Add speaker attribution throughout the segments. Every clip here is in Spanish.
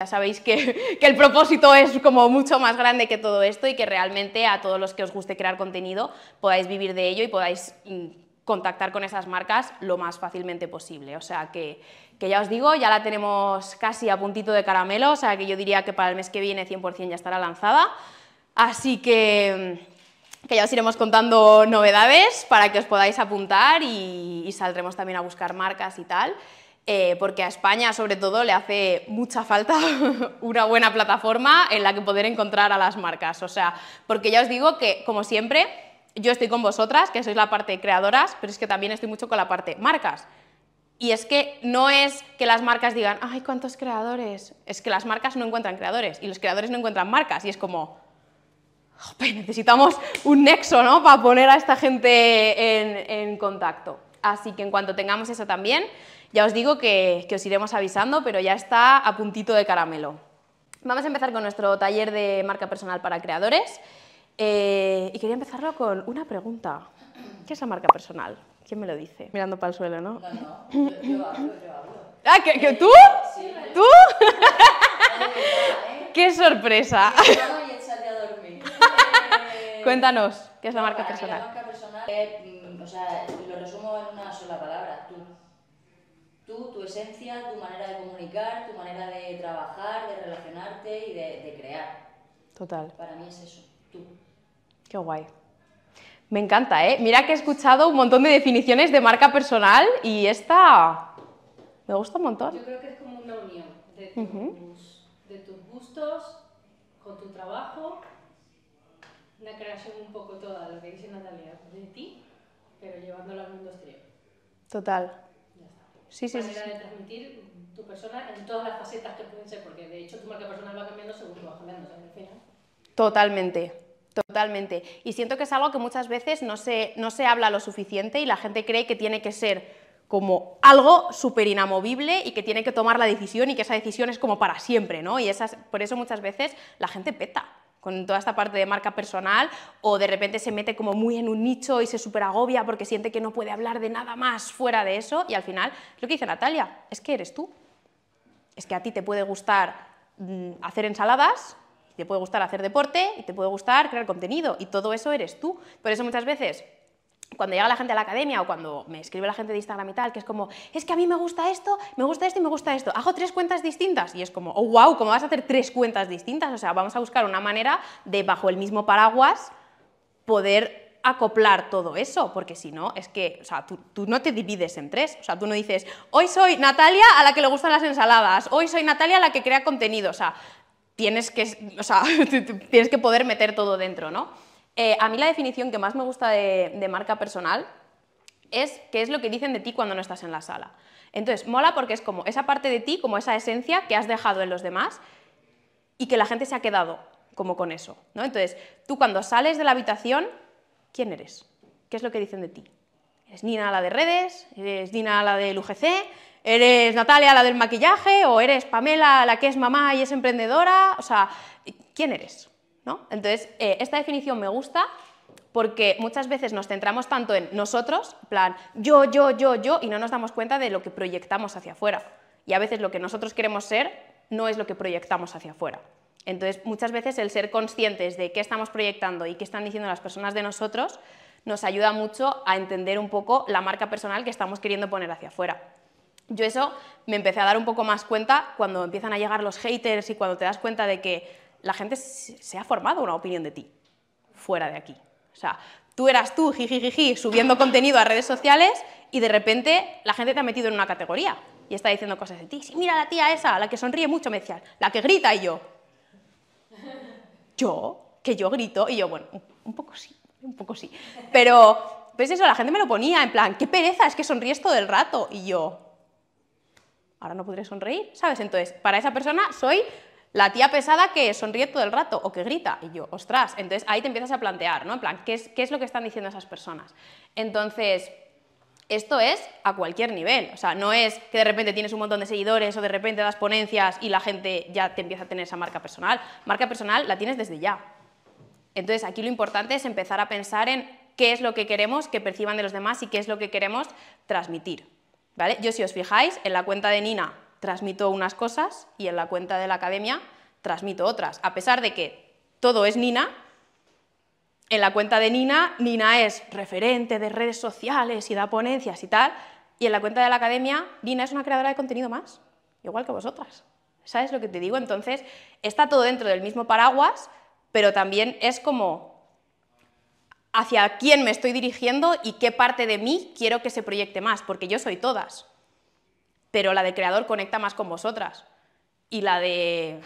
Speaker 1: Ya sabéis que, el propósito es como mucho más grande que todo esto y que realmente a todos los que os guste crear contenido podáis vivir de ello y podáis mm, contactar con esas marcas lo más fácilmente posible. O sea que, ya os digo, ya la tenemos casi a puntito de caramelo, o sea que yo diría que para el mes que viene 100% ya estará lanzada. Así que, mm, que ya os iremos contando novedades para que os podáis apuntar y saldremos también a buscar marcas y tal. Eh, porque a España sobre todo le hace mucha falta una buena plataforma en la que poder encontrar a las marcas. O sea, porque ya os digo que, como siempre, yo estoy con vosotras, que sois la parte creadoras, pero es que también estoy mucho con la parte marcas. Y es que no es que las marcas digan, ay, ¿cuántos creadores? Es que las marcas no encuentran creadores y los creadores no encuentran marcas. Y es como, necesitamos un nexo, ¿no? Para poner a esta gente en contacto. Así que en cuanto tengamos eso también, ya os digo que, os iremos avisando, pero ya está a puntito de caramelo. Vamos a empezar con nuestro taller de marca personal para creadores. Eh, y quería empezarlo con una pregunta. ¿Qué es la marca personal? ¿Quién me lo dice? Mirando para el suelo, ¿no? No, yo,
Speaker 2: ¿Ah, que, tú? ¿Tú? ¿eh? ¡Qué sorpresa! Eh,
Speaker 1: Cuéntanos,
Speaker 2: ¿qué es la marca personal? La marca personal, o sea, lo resumo en una sola palabra, tú tú, tu esencia, tu manera de comunicar, tu manera de trabajar, de relacionarte y de, crear. Total. Para mí es eso, tú. Qué guay.
Speaker 1: Me encanta, ¿eh? Mira que he escuchado un montón de definiciones de marca personal y esta me gusta un montón. Yo
Speaker 2: creo que es como una unión de tus, de tus gustos con tu trabajo, una creación un poco toda, lo que dice Natalia, de ti, pero llevándola al mundo exterior.
Speaker 1: Total sí, sí, manera sí. de
Speaker 2: transmitir tu persona en todas las facetas que pueden ser, porque de hecho tu marca personal va cambiando según tú vas cambiando al final.
Speaker 1: Totalmente. Totalmente. Y siento que es algo que muchas veces no se, no se habla lo suficiente y la gente cree que tiene que ser como algo súper inamovible y que tiene que tomar la decisión y que esa decisión es como para siempre, ¿no? Y esas, por eso muchas veces la gente peta con toda esta parte de marca personal o de repente se mete como muy en un nicho y se superagobia agobia porque siente que no puede hablar de nada más fuera de eso y al final lo que dice Natalia es que eres tú. Es que a ti te puede gustar mm, hacer ensaladas, te puede gustar hacer deporte y te puede gustar crear contenido y todo eso eres tú. Por eso muchas veces cuando llega la gente a la academia o cuando me escribe la gente de Instagram y tal, que es como, es que a mí me gusta esto, me gusta esto y me gusta esto, hago tres cuentas distintas. Y es como, oh, wow, ¿cómo vas a hacer tres cuentas distintas? O sea, vamos a buscar una manera de, bajo el mismo paraguas, poder acoplar todo eso, porque si no, es que, o sea, tú, tú, no te divides en tres, o sea, tú no dices, hoy soy Natalia a la que le gustan las ensaladas, hoy soy Natalia a la que crea contenido, o sea, tienes que, o sea, tienes que poder meter todo dentro, ¿no? Eh, a mí la definición que más me gusta de, marca personal es qué es lo que dicen de ti cuando no estás en la sala. Entonces, mola porque es como esa parte de ti, como esa esencia que has dejado en los demás y que la gente se ha quedado como con eso. ¿no? Entonces, tú cuando sales de la habitación, ¿quién eres? ¿Qué es lo que dicen de ti? ¿Eres Nina la de redes? ¿Eres Nina la del UGC? ¿Eres Natalia la del maquillaje? ¿O eres Pamela la que es mamá y es emprendedora? O sea, ¿quién eres? Entonces, eh, esta definición me gusta porque muchas veces nos centramos tanto en nosotros, plan yo, yo, yo, yo, y no nos damos cuenta de lo que proyectamos hacia afuera. Y a veces lo que nosotros queremos ser no es lo que proyectamos hacia afuera. Entonces, muchas veces el ser conscientes de qué estamos proyectando y qué están diciendo las personas de nosotros nos ayuda mucho a entender un poco la marca personal que estamos queriendo poner hacia afuera. Yo eso me empecé a dar un poco más cuenta cuando empiezan a llegar los haters y cuando te das cuenta de que la gente se ha formado una opinión de ti fuera de aquí. O sea, tú eras tú, jiji, subiendo contenido a redes sociales y de repente la gente te ha metido en una categoría y está diciendo cosas de ti. Sí, mira la tía esa, la que sonríe mucho, me decía, la que grita y yo. Yo, que yo grito y yo, bueno, un poco sí, un poco sí. Pero, pues eso, la gente me lo ponía en plan, qué pereza, es que sonríes todo el rato y yo. Ahora no podré sonreír, ¿sabes? Entonces, para esa persona soy la tía pesada que sonríe todo el rato o que grita. Y yo, ostras, entonces ahí te empiezas a plantear, ¿no? En plan, ¿qué es, lo que están diciendo esas personas? Entonces, esto es a cualquier nivel, o sea, no es que de repente tienes un montón de seguidores o de repente das ponencias y la gente ya te empieza a tener esa marca personal. Marca personal la tienes desde ya. Entonces, aquí lo importante es empezar a pensar en qué es lo que queremos que perciban de los demás y qué es lo que queremos transmitir. ¿Vale? Yo si os fijáis, en la cuenta de Nina transmito unas cosas y en la cuenta de la academia transmito otras. A pesar de que todo es Nina, en la cuenta de Nina, Nina es referente de redes sociales y da ponencias y tal, y en la cuenta de la academia, Nina es una creadora de contenido más, igual que vosotras. ¿Sabes lo que te digo? Entonces, está todo dentro del mismo paraguas, pero también es como hacia quién me estoy dirigiendo y qué parte de mí quiero que se proyecte más, porque yo soy todas pero la de creador conecta más con vosotras. Y la de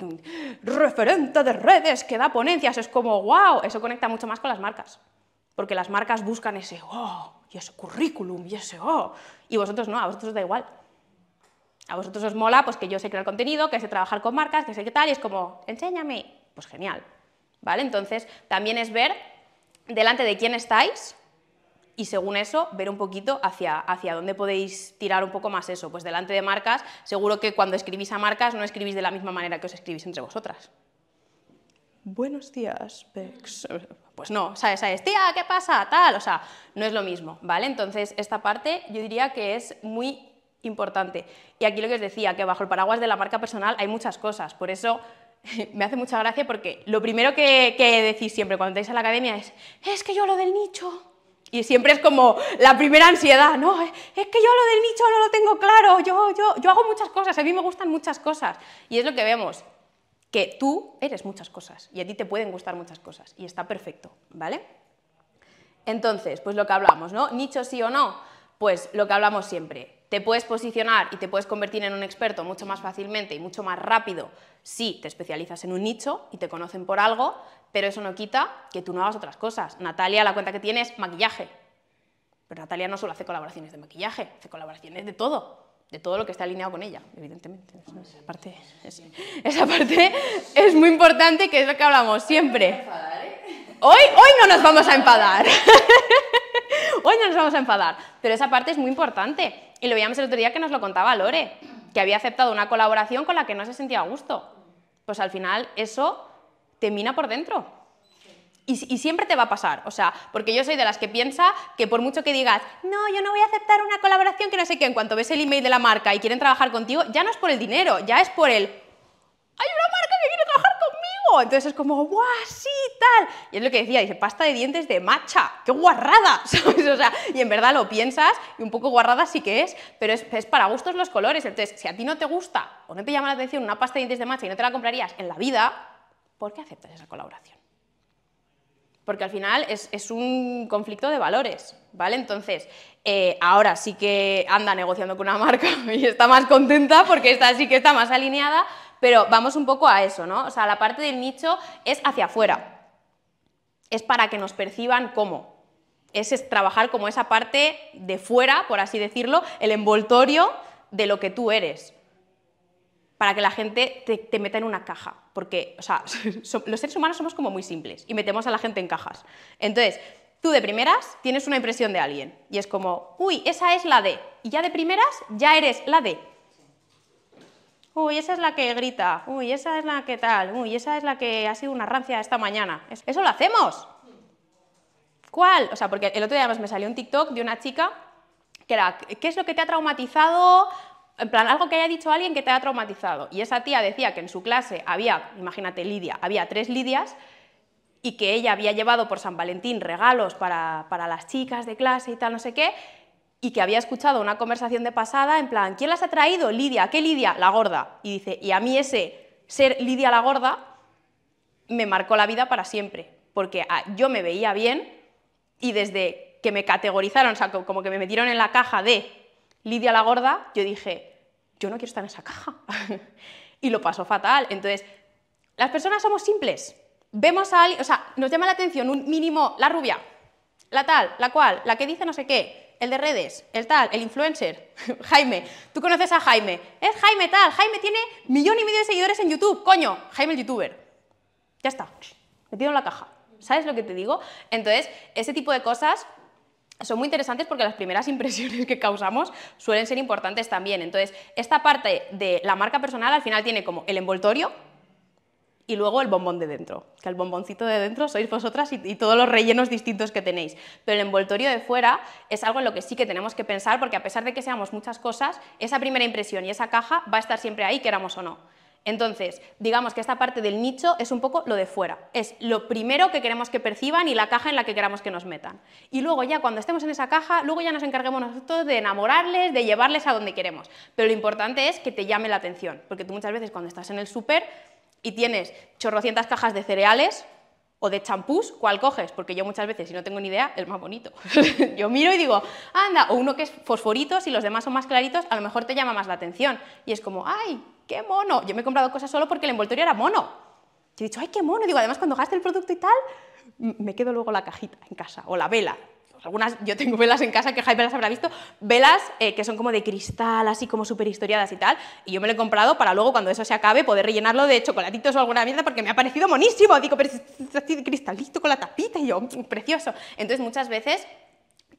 Speaker 1: referente de redes que da ponencias es como, wow, eso conecta mucho más con las marcas. Porque las marcas buscan ese, oh, y ese currículum, y ese, oh. Y vosotros no, a vosotros os da igual. A vosotros os mola pues, que yo sé crear contenido, que sé trabajar con marcas, que sé qué tal, y es como, enséñame. Pues genial. ¿Vale? Entonces, también es ver delante de quién estáis y según eso ver un poquito hacia, hacia dónde podéis tirar un poco más eso. Pues delante de marcas, seguro que cuando escribís a marcas no escribís de la misma manera que os escribís entre vosotras. Buenos días, Bex. Pues no, ¿sabes? ¿sabes? Tía, ¿qué pasa? Tal, o sea, no es lo mismo, ¿vale? Entonces, esta parte yo diría que es muy importante. Y aquí lo que os decía, que bajo el paraguas de la marca personal hay muchas cosas, por eso me hace mucha gracia porque lo primero que, decís siempre cuando estáis a la academia es, es que yo lo del nicho, y siempre es como la primera ansiedad, no, eh, es que yo lo del nicho no lo tengo claro, yo, yo, yo hago muchas cosas, a mí me gustan muchas cosas. Y es lo que vemos, que tú eres muchas cosas y a ti te pueden gustar muchas cosas y está perfecto, ¿vale? Entonces, pues lo que hablamos, ¿no? Nicho sí o no, pues lo que hablamos siempre, te puedes posicionar y te puedes convertir en un experto mucho más fácilmente y mucho más rápido si te especializas en un nicho y te conocen por algo, pero eso no quita que tú no hagas otras cosas. Natalia, la cuenta que tiene es maquillaje. Pero Natalia no solo hace colaboraciones de maquillaje, hace colaboraciones de todo, de todo lo que está alineado con ella, evidentemente. Esa parte, es, esa parte es muy importante, que es lo que hablamos siempre. Hoy, ¿eh? hoy no nos vamos a enfadar. hoy no nos vamos a enfadar, pero esa parte es muy importante y lo veíamos el otro día que nos lo contaba Lore, que había aceptado una colaboración con la que no se sentía a gusto. Pues al final eso te mina por dentro. Y, y, siempre te va a pasar, o sea, porque yo soy de las que piensa que por mucho que digas, no, yo no voy a aceptar una colaboración que no sé qué, en cuanto ves el email de la marca y quieren trabajar contigo, ya no es por el dinero, ya es por el, entonces es como, ¡guau! Sí, tal. Y es lo que decía, dice, pasta de dientes de macha ¡Qué guarrada! O sea, y en verdad lo piensas y un poco guarrada sí que es, pero es, es para gustos los colores. Entonces, si a ti no te gusta o no te llama la atención una pasta de dientes de macha y no te la comprarías en la vida, ¿por qué aceptas esa colaboración? porque al final es, es, un conflicto de valores, ¿vale? Entonces, eh, ahora sí que anda negociando con una marca y está más contenta porque esta sí que está más alineada, pero vamos un poco a eso, ¿no? O sea, la parte del nicho es hacia afuera, es para que nos perciban cómo. es, trabajar como esa parte de fuera, por así decirlo, el envoltorio de lo que tú eres, para que la gente te, meta en una caja, porque, o sea, los seres humanos somos como muy simples y metemos a la gente en cajas. Entonces, tú de primeras tienes una impresión de alguien y es como, uy, esa es la D, y ya de primeras ya eres la D uy, esa es la que grita, uy, esa es la que tal, uy, esa es la que ha sido una rancia esta mañana. Eso lo hacemos. ¿Cuál? O sea, porque el otro día me salió un TikTok de una chica que era, ¿qué es lo que te ha traumatizado? En plan, algo que haya dicho alguien que te ha traumatizado. Y esa tía decía que en su clase había, imagínate, Lidia, había tres Lidias y que ella había llevado por San Valentín regalos para, para las chicas de clase y tal, no sé qué, y que había escuchado una conversación de pasada en plan, ¿quién las ha traído? Lidia, ¿qué Lidia? La gorda. Y dice, y a mí ese ser Lidia la gorda me marcó la vida para siempre, porque ah, yo me veía bien y desde que me categorizaron, o sea, como que me metieron en la caja de Lidia la gorda, yo dije, yo no quiero estar en esa caja. y lo pasó fatal. Entonces, las personas somos simples. Vemos a alguien, o sea, nos llama la atención un mínimo, la rubia, la tal, la cual, la que dice no sé qué, el de redes, el tal, el influencer, Jaime, tú conoces a Jaime, es Jaime tal, Jaime tiene millón y medio de seguidores en YouTube, coño, Jaime el youtuber. Ya está, metido en la caja. ¿Sabes lo que te digo? Entonces, ese tipo de cosas son muy interesantes porque las primeras impresiones que causamos suelen ser importantes también. Entonces, esta parte de la marca personal al final tiene como el envoltorio, y luego el bombón de dentro, que el bomboncito de dentro sois vosotras y, todos los rellenos distintos que tenéis. Pero el envoltorio de fuera es algo en lo que sí que tenemos que pensar, porque a pesar de que seamos muchas cosas, esa primera impresión y esa caja va a estar siempre ahí, queramos o no. Entonces, digamos que esta parte del nicho es un poco lo de fuera, es lo primero que queremos que perciban y la caja en la que queramos que nos metan. Y luego ya cuando estemos en esa caja, luego ya nos encarguemos nosotros de enamorarles, de llevarles a donde queremos. Pero lo importante es que te llame la atención, porque tú muchas veces cuando estás en el súper y tienes chorrocientas cajas de cereales o de champús, ¿cuál coges? Porque yo muchas veces, si no tengo ni idea, el más bonito. yo miro y digo, anda, o uno que es fosforito, si los demás son más claritos, a lo mejor te llama más la atención. Y es como, ay, qué mono. Yo me he comprado cosas solo porque el envoltorio era mono. Yo he dicho, ay, qué mono. Digo, además, cuando gaste el producto y tal, me quedo luego la cajita en casa o la vela. Pues algunas, yo tengo velas en casa que Jaime las habrá visto, velas eh, que son como de cristal, así como súper historiadas y tal, y yo me lo he comprado para luego cuando eso se acabe poder rellenarlo de chocolatitos o alguna mierda porque me ha parecido monísimo, digo, pero es así de cristalito con la tapita y yo, mm, precioso. Entonces muchas veces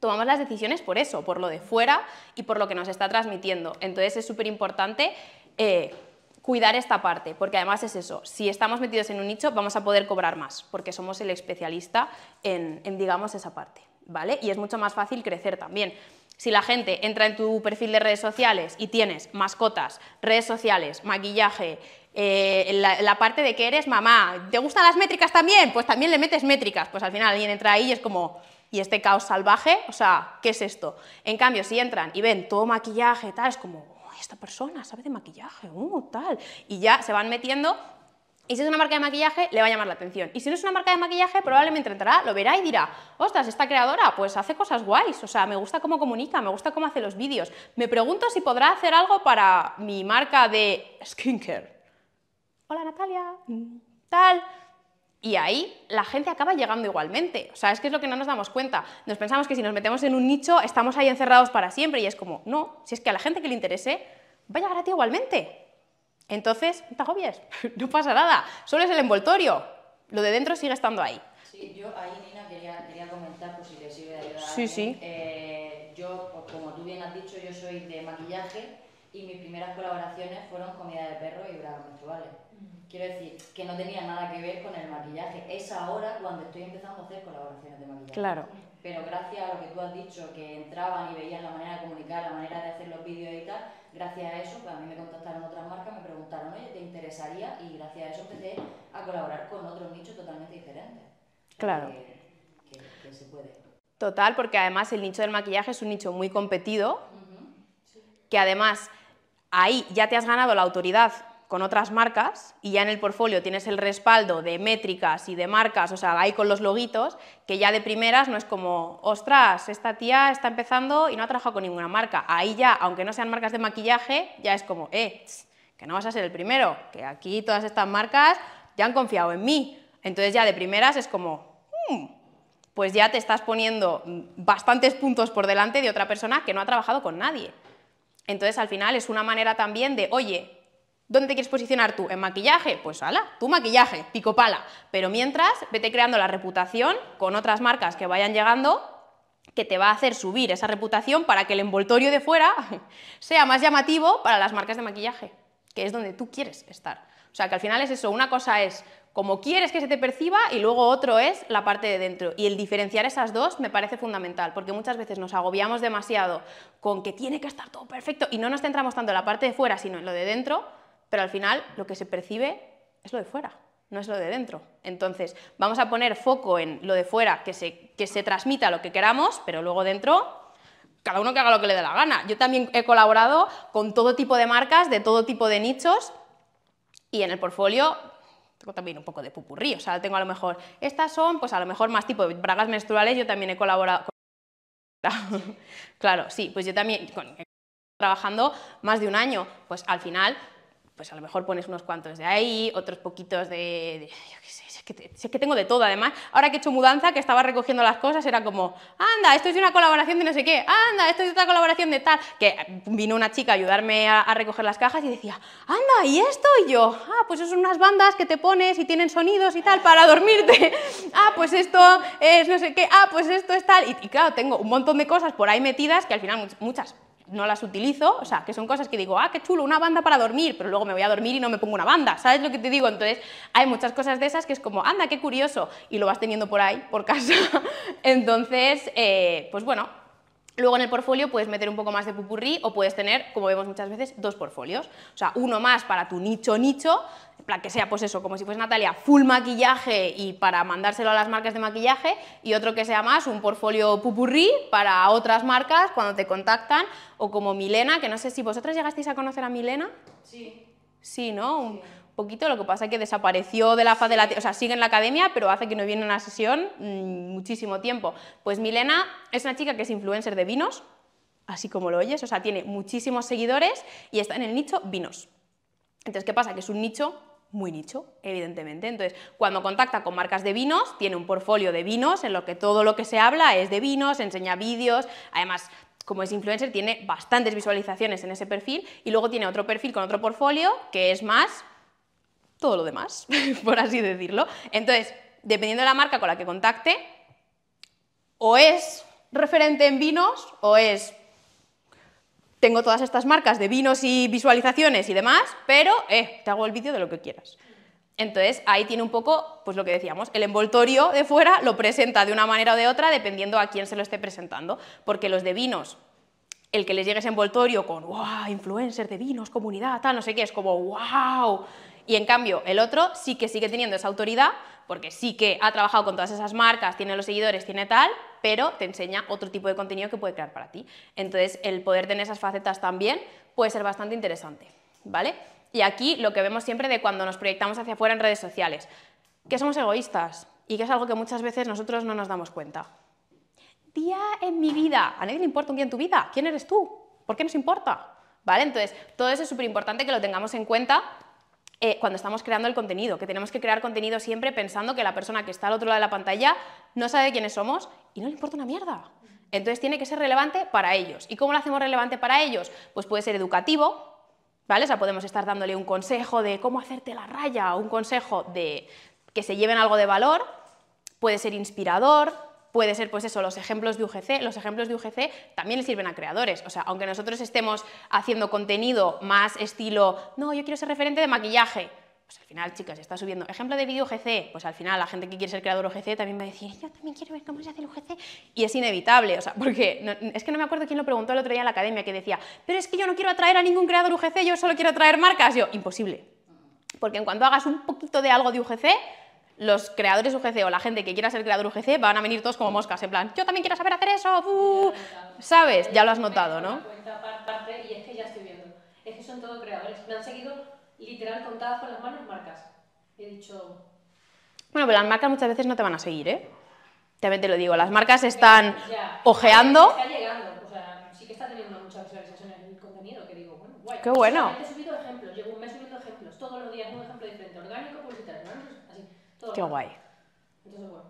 Speaker 1: tomamos las decisiones por eso, por lo de fuera y por lo que nos está transmitiendo. Entonces es súper importante... Eh, cuidar esta parte, porque además es eso, si estamos metidos en un nicho vamos a poder cobrar más, porque somos el especialista en, en digamos, esa parte. ¿vale? Y es mucho más fácil crecer también. Si la gente entra en tu perfil de redes sociales y tienes mascotas, redes sociales, maquillaje, eh, la, parte de que eres mamá, ¿te gustan las métricas también? Pues también le metes métricas, pues al final alguien entra ahí y es como, ¿y este caos salvaje? O sea, ¿qué es esto? En cambio, si entran y ven todo maquillaje, tal, es como, oh, esta persona sabe de maquillaje, uh, tal, y ya se van metiendo y si es una marca de maquillaje, le va a llamar la atención. Y si no es una marca de maquillaje, probablemente entrará, lo verá y dirá, ostras, esta creadora pues hace cosas guays, o sea, me gusta cómo comunica, me gusta cómo hace los vídeos. Me pregunto si podrá hacer algo para mi marca de skincare. Hola Natalia, tal. Y ahí la gente acaba llegando igualmente. O sea, es que es lo que no nos damos cuenta. Nos pensamos que si nos metemos en un nicho estamos ahí encerrados para siempre y es como, no, si es que a la gente que le interese, va a llegar a ti igualmente. Entonces, no te no pasa nada, solo es el envoltorio, lo de dentro sigue estando ahí.
Speaker 2: Sí, yo ahí, Nina, quería, comentar, si te sirve de ayuda. Sí, sí. Eh, yo, como tú bien has dicho, yo soy de maquillaje y mis primeras colaboraciones fueron comida de perro y bragas menstruales. Mm. Quiero decir, que no tenía nada que ver con el maquillaje. Es ahora cuando estoy empezando a hacer colaboraciones de maquillaje. Claro. Pero gracias a lo que tú has dicho, que entraban y veían la manera de comunicar, la manera de hacer los vídeos y tal, gracias a eso, pues a mí me contactaron otras marcas, me preguntaron, oye, ¿te interesaría? Y gracias a eso empecé a colaborar con otros nichos totalmente diferentes. Claro. Que, se puede.
Speaker 1: Total, porque además el nicho del maquillaje es un nicho muy competido, que además ahí ya te has ganado la autoridad con otras marcas y ya en el portfolio tienes el respaldo de métricas y de marcas, o sea, ahí con los loguitos, que ya de primeras no es como, ostras, esta tía está empezando y no ha trabajado con ninguna marca. Ahí ya, aunque no sean marcas de maquillaje, ya es como, eh, que no vas a ser el primero, que aquí todas estas marcas ya han confiado en mí. Entonces ya de primeras es como, hmm, pues ya te estás poniendo bastantes puntos por delante de otra persona que no ha trabajado con nadie. Entonces al final es una manera también de, oye, ¿Dónde te quieres posicionar tú? ¿En maquillaje? Pues ala, tu maquillaje, pico pala. Pero mientras, vete creando la reputación con otras marcas que vayan llegando que te va a hacer subir esa reputación para que el envoltorio de fuera sea más llamativo para las marcas de maquillaje, que es donde tú quieres estar. O sea, que al final es eso, una cosa es cómo quieres que se te perciba y luego otro es la parte de dentro. Y el diferenciar esas dos me parece fundamental, porque muchas veces nos agobiamos demasiado con que tiene que estar todo perfecto y no nos centramos tanto en la parte de fuera, sino en lo de dentro, pero al final lo que se percibe es lo de fuera, no es lo de dentro. Entonces, vamos a poner foco en lo de fuera, que se, que se transmita lo que queramos, pero luego dentro cada uno que haga lo que le dé la gana. Yo también he colaborado con todo tipo de marcas, de todo tipo de nichos, y en el portfolio tengo también un poco de pupurrí, o sea, tengo a lo mejor, estas son, pues a lo mejor más tipo de bragas menstruales, yo también he colaborado con... claro, sí, pues yo también trabajando más de un año, pues al final pues a lo mejor pones unos cuantos de ahí, otros poquitos de, yo qué sé, sé que, tengo de todo además. Ahora que he hecho mudanza, que estaba recogiendo las cosas, era como, anda, esto es de una colaboración de no sé qué, anda, esto es de otra colaboración de tal, que vino una chica a ayudarme a, recoger las cajas y decía, anda, ¿y esto? Y yo, ah, pues son unas bandas que te pones y tienen sonidos y tal para dormirte, ah, pues esto es no sé qué, ah, pues esto es tal, y claro, tengo un montón de cosas por ahí metidas que al final muchas no las utilizo, o sea, que son cosas que digo, ah, qué chulo, una banda para dormir, pero luego me voy a dormir y no me pongo una banda, ¿sabes lo que te digo? Entonces, hay muchas cosas de esas que es como, anda, qué curioso, y lo vas teniendo por ahí, por casa. Entonces, eh, pues bueno, Luego en el portfolio puedes meter un poco más de pupurrí o puedes tener, como vemos muchas veces, dos portfolios. O sea, uno más para tu nicho nicho, para que sea pues eso, como si fuese Natalia, full maquillaje y para mandárselo a las marcas de maquillaje y otro que sea más un portfolio pupurrí para otras marcas cuando te contactan o como Milena, que no sé si vosotros llegasteis a conocer a Milena. Sí. Sí, ¿no? poquito, lo que pasa es que desapareció de la faz de la o sea, sigue en la academia, pero hace que no viene una sesión mm, muchísimo tiempo. Pues Milena es una chica que es influencer de vinos, así como lo oyes, o sea, tiene muchísimos seguidores y está en el nicho vinos. Entonces, ¿qué pasa? Que es un nicho muy nicho, evidentemente. Entonces, cuando contacta con marcas de vinos, tiene un portfolio de vinos en lo que todo lo que se habla es de vinos, enseña vídeos, además como es influencer, tiene bastantes visualizaciones en ese perfil y luego tiene otro perfil con otro portfolio que es más todo lo demás, por así decirlo. Entonces, dependiendo de la marca con la que contacte, o es referente en vinos, o es tengo todas estas marcas de vinos y visualizaciones y demás, pero eh, te hago el vídeo de lo que quieras. Entonces ahí tiene un poco, pues lo que decíamos, el envoltorio de fuera lo presenta de una manera o de otra dependiendo a quién se lo esté presentando, porque los de vinos, el que les llegue ese envoltorio con, wow, influencers de vinos, comunidad, tal, no sé qué, es como, wow, y en cambio, el otro sí que sigue teniendo esa autoridad, porque sí que ha trabajado con todas esas marcas, tiene los seguidores, tiene tal, pero te enseña otro tipo de contenido que puede crear para ti. Entonces, el poder tener esas facetas también puede ser bastante interesante, ¿vale? Y aquí lo que vemos siempre de cuando nos proyectamos hacia afuera en redes sociales, que somos egoístas y que es algo que muchas veces nosotros no nos damos cuenta. Día en mi vida, a nadie le importa un día en tu vida, ¿quién eres tú? ¿Por qué nos importa? ¿Vale? Entonces, todo eso es súper importante que lo tengamos en cuenta eh, cuando estamos creando el contenido, que tenemos que crear contenido siempre pensando que la persona que está al otro lado de la pantalla no sabe quiénes somos y no le importa una mierda. Entonces tiene que ser relevante para ellos. ¿Y cómo lo hacemos relevante para ellos? Pues puede ser educativo, ¿vale? O sea, podemos estar dándole un consejo de cómo hacerte la raya, un consejo de que se lleven algo de valor, puede ser inspirador, puede ser pues eso, los ejemplos de UGC, los ejemplos de UGC también le sirven a creadores, o sea, aunque nosotros estemos haciendo contenido más estilo, no, yo quiero ser referente de maquillaje, pues al final, chicas, está subiendo ejemplo de vídeo UGC, pues al final la gente que quiere ser creador UGC también va a decir, yo también quiero ver cómo se hace el UGC, y es inevitable, o sea, porque es que no me acuerdo quién lo preguntó el otro día en la academia, que decía, pero es que yo no quiero atraer a ningún creador UGC, yo solo quiero atraer marcas, yo, imposible, porque en cuanto hagas un poquito de algo de UGC, los creadores UGC o la gente que quiera ser creador UGC van a venir todos como moscas, en plan, yo también quiero saber hacer eso, ¿sabes? Ya lo has notado, ¿no?
Speaker 2: Y es que ya estoy viendo, es que son todos creadores, me han seguido literal contadas con las manos marcas, he dicho...
Speaker 1: Bueno, pero las marcas muchas veces no te van a seguir, ¿eh? También te lo digo, las marcas están ojeando... Está
Speaker 2: llegando, o sea, sí que está teniendo muchas visualizaciones en el contenido, que digo, bueno, guay. Qué bueno. He subido ejemplos, llevo un mes subiendo ejemplos, todos los días un ejemplo diferente, orgánico, publicitario, ¿no? qué guay. Entonces, bueno,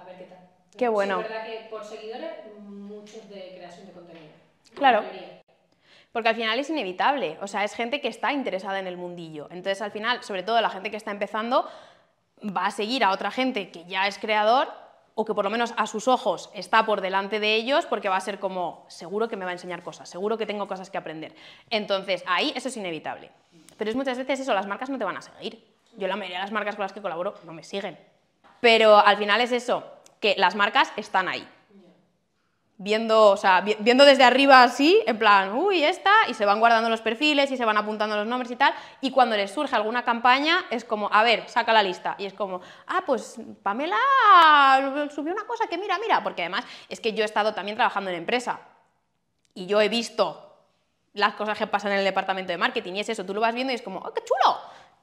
Speaker 2: a ver, qué tal. Qué bueno. es verdad que por seguidores, muchos de creación de contenido.
Speaker 1: Claro. Porque al final es inevitable, o sea, es gente que está interesada en el mundillo. Entonces, al final, sobre todo la gente que está empezando, va a seguir a otra gente que ya es creador o que por lo menos a sus ojos está por delante de ellos porque va a ser como, seguro que me va a enseñar cosas, seguro que tengo cosas que aprender. Entonces, ahí eso es inevitable. Pero es muchas veces eso, las marcas no te van a seguir. Yo la mayoría de las marcas con las que colaboro no me siguen. Pero al final es eso, que las marcas están ahí. Viendo, viendo desde arriba así, en plan, uy, esta, y se van guardando los perfiles y se van apuntando los nombres y tal, y cuando les surge alguna campaña es como, a ver, saca la lista, y es como, ah, pues Pamela subió una cosa que mira, mira, porque además es que yo he estado también trabajando en empresa, y yo he visto las cosas que pasan en el departamento de marketing, y es eso, tú lo vas viendo y es como, ¡oh, qué chulo!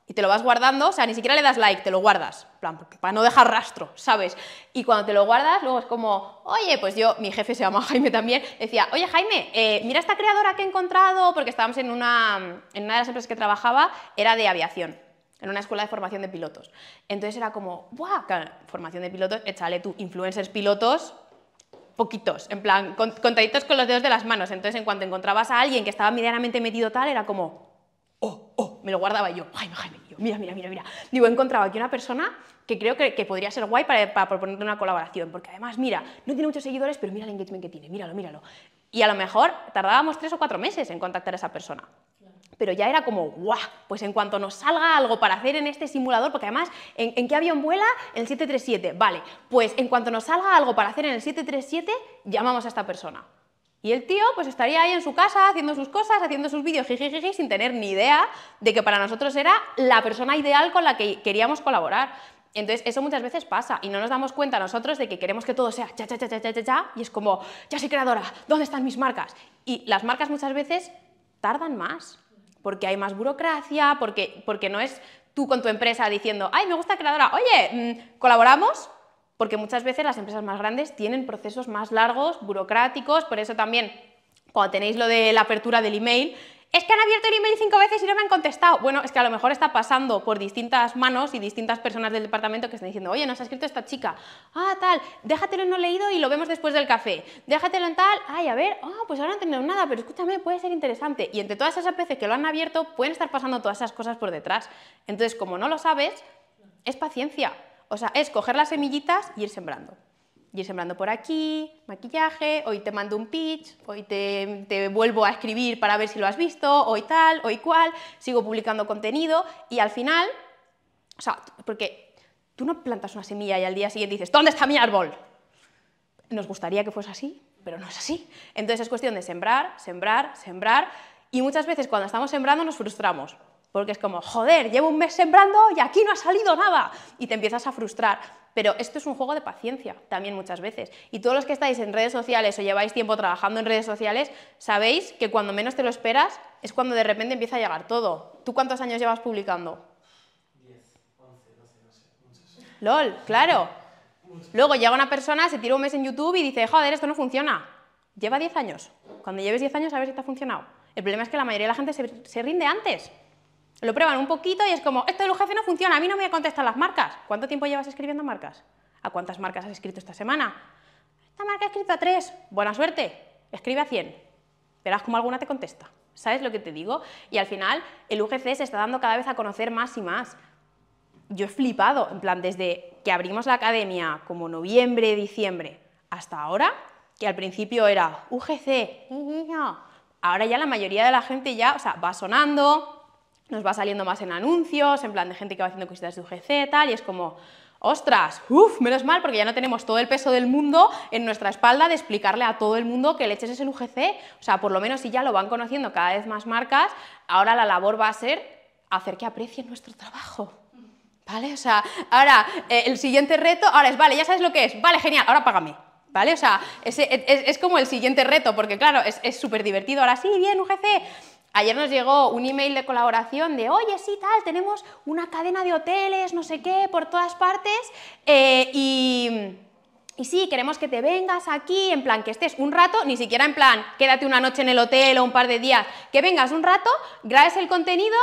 Speaker 1: y te lo vas guardando, o sea, ni siquiera le das like, te lo guardas, plan, para no dejar rastro, ¿sabes? Y cuando te lo guardas, luego es como, oye, pues yo, mi jefe se llama Jaime también, decía, oye Jaime, eh, mira esta creadora que he encontrado, porque estábamos en una, en una de las empresas que trabajaba, era de aviación, en una escuela de formación de pilotos. Entonces era como, ¡buah! formación de pilotos, échale tú, influencers pilotos, poquitos, en plan, contaditos con los dedos de las manos. Entonces, en cuanto encontrabas a alguien que estaba medianamente metido tal, era como, oh, oh, me lo guardaba yo, ay, Jaime, mira, mira, mira, mira. Digo, he encontrado aquí una persona que creo que, podría ser guay para, proponer una colaboración, porque además, mira, no tiene muchos seguidores, pero mira el engagement que tiene, míralo, míralo. Y a lo mejor tardábamos tres o cuatro meses en contactar a esa persona pero ya era como, guau, pues en cuanto nos salga algo para hacer en este simulador, porque además, ¿en, ¿en, qué avión vuela? El 737, vale, pues en cuanto nos salga algo para hacer en el 737, llamamos a esta persona. Y el tío pues estaría ahí en su casa haciendo sus cosas, haciendo sus vídeos, jijijiji, sin tener ni idea de que para nosotros era la persona ideal con la que queríamos colaborar. Entonces, eso muchas veces pasa y no nos damos cuenta nosotros de que queremos que todo sea cha, cha, cha, cha, cha, cha, y es como, ya soy creadora, ¿dónde están mis marcas? Y las marcas muchas veces tardan más, porque hay más burocracia, porque, porque no es tú con tu empresa diciendo, ay, me gusta creadora, oye, mm, ¿colaboramos? porque muchas veces las empresas más grandes tienen procesos más largos, burocráticos, por eso también cuando tenéis lo de la apertura del email, es que han abierto el email cinco veces y no me han contestado. Bueno, es que a lo mejor está pasando por distintas manos y distintas personas del departamento que están diciendo, oye, nos ha escrito esta chica, ah, tal, déjatelo no leído y lo vemos después del café, déjatelo en tal, ay, a ver, ah, pues ahora no tenemos nada, pero escúchame, puede ser interesante. Y entre todas esas veces que lo han abierto, pueden estar pasando todas esas cosas por detrás. Entonces, como no lo sabes, es paciencia, o sea, es coger las semillitas y ir sembrando. Ir sembrando por aquí, maquillaje, hoy te mando un pitch, hoy te, te vuelvo a escribir para ver si lo has visto, hoy tal, hoy cual, sigo publicando contenido y al final, o sea, porque tú no plantas una semilla y al día siguiente dices, ¿dónde está mi árbol? Nos gustaría que fuese así, pero no es así. Entonces es cuestión de sembrar, sembrar, sembrar y muchas veces cuando estamos sembrando nos frustramos porque es como, joder, llevo un mes sembrando y aquí no ha salido nada, y te empiezas a frustrar. Pero esto es un juego de paciencia también muchas veces. Y todos los que estáis en redes sociales o lleváis tiempo trabajando en redes sociales, sabéis que cuando menos te lo esperas es cuando de repente empieza a llegar todo. ¿Tú cuántos años llevas publicando? 10, 11, 12, no LOL, claro. Luego llega una persona, se tira un mes en YouTube y dice, joder, esto no funciona. Lleva 10 años. Cuando lleves 10 años, a ver si te ha funcionado. El problema es que la mayoría de la gente se rinde antes. Lo prueban un poquito y es como, esto del UGC no funciona, a mí no me contestan las marcas. ¿Cuánto tiempo llevas escribiendo marcas? ¿A cuántas marcas has escrito esta semana? Esta marca ha escrito a tres. Buena suerte, escribe a 100. Verás como alguna te contesta. ¿Sabes lo que te digo? Y al final el UGC se está dando cada vez a conocer más y más. Yo he flipado, en plan, desde que abrimos la academia como noviembre, diciembre, hasta ahora, que al principio era UGC, ahora ya la mayoría de la gente ya, o sea, va sonando, nos va saliendo más en anuncios, en plan de gente que va haciendo cositas de UGC, tal, y es como, ostras, uff, menos mal, porque ya no tenemos todo el peso del mundo en nuestra espalda de explicarle a todo el mundo que le eches ese UGC. O sea, por lo menos si ya lo van conociendo cada vez más marcas, ahora la labor va a ser hacer que aprecien nuestro trabajo. ¿Vale? O sea, ahora eh, el siguiente reto, ahora es, vale, ya sabes lo que es, vale, genial, ahora págame. ¿Vale? O sea, es, e, e, es como el siguiente reto, porque claro, es súper divertido. Ahora sí, bien, UGC, Ayer nos llegó un email de colaboración de, oye, sí, tal, tenemos una cadena de hoteles, no sé qué, por todas partes, eh, y, sí, queremos que te vengas aquí, en plan, que estés un rato, ni siquiera en plan, quédate una noche en el hotel o un par de días, que vengas un rato, grabes el contenido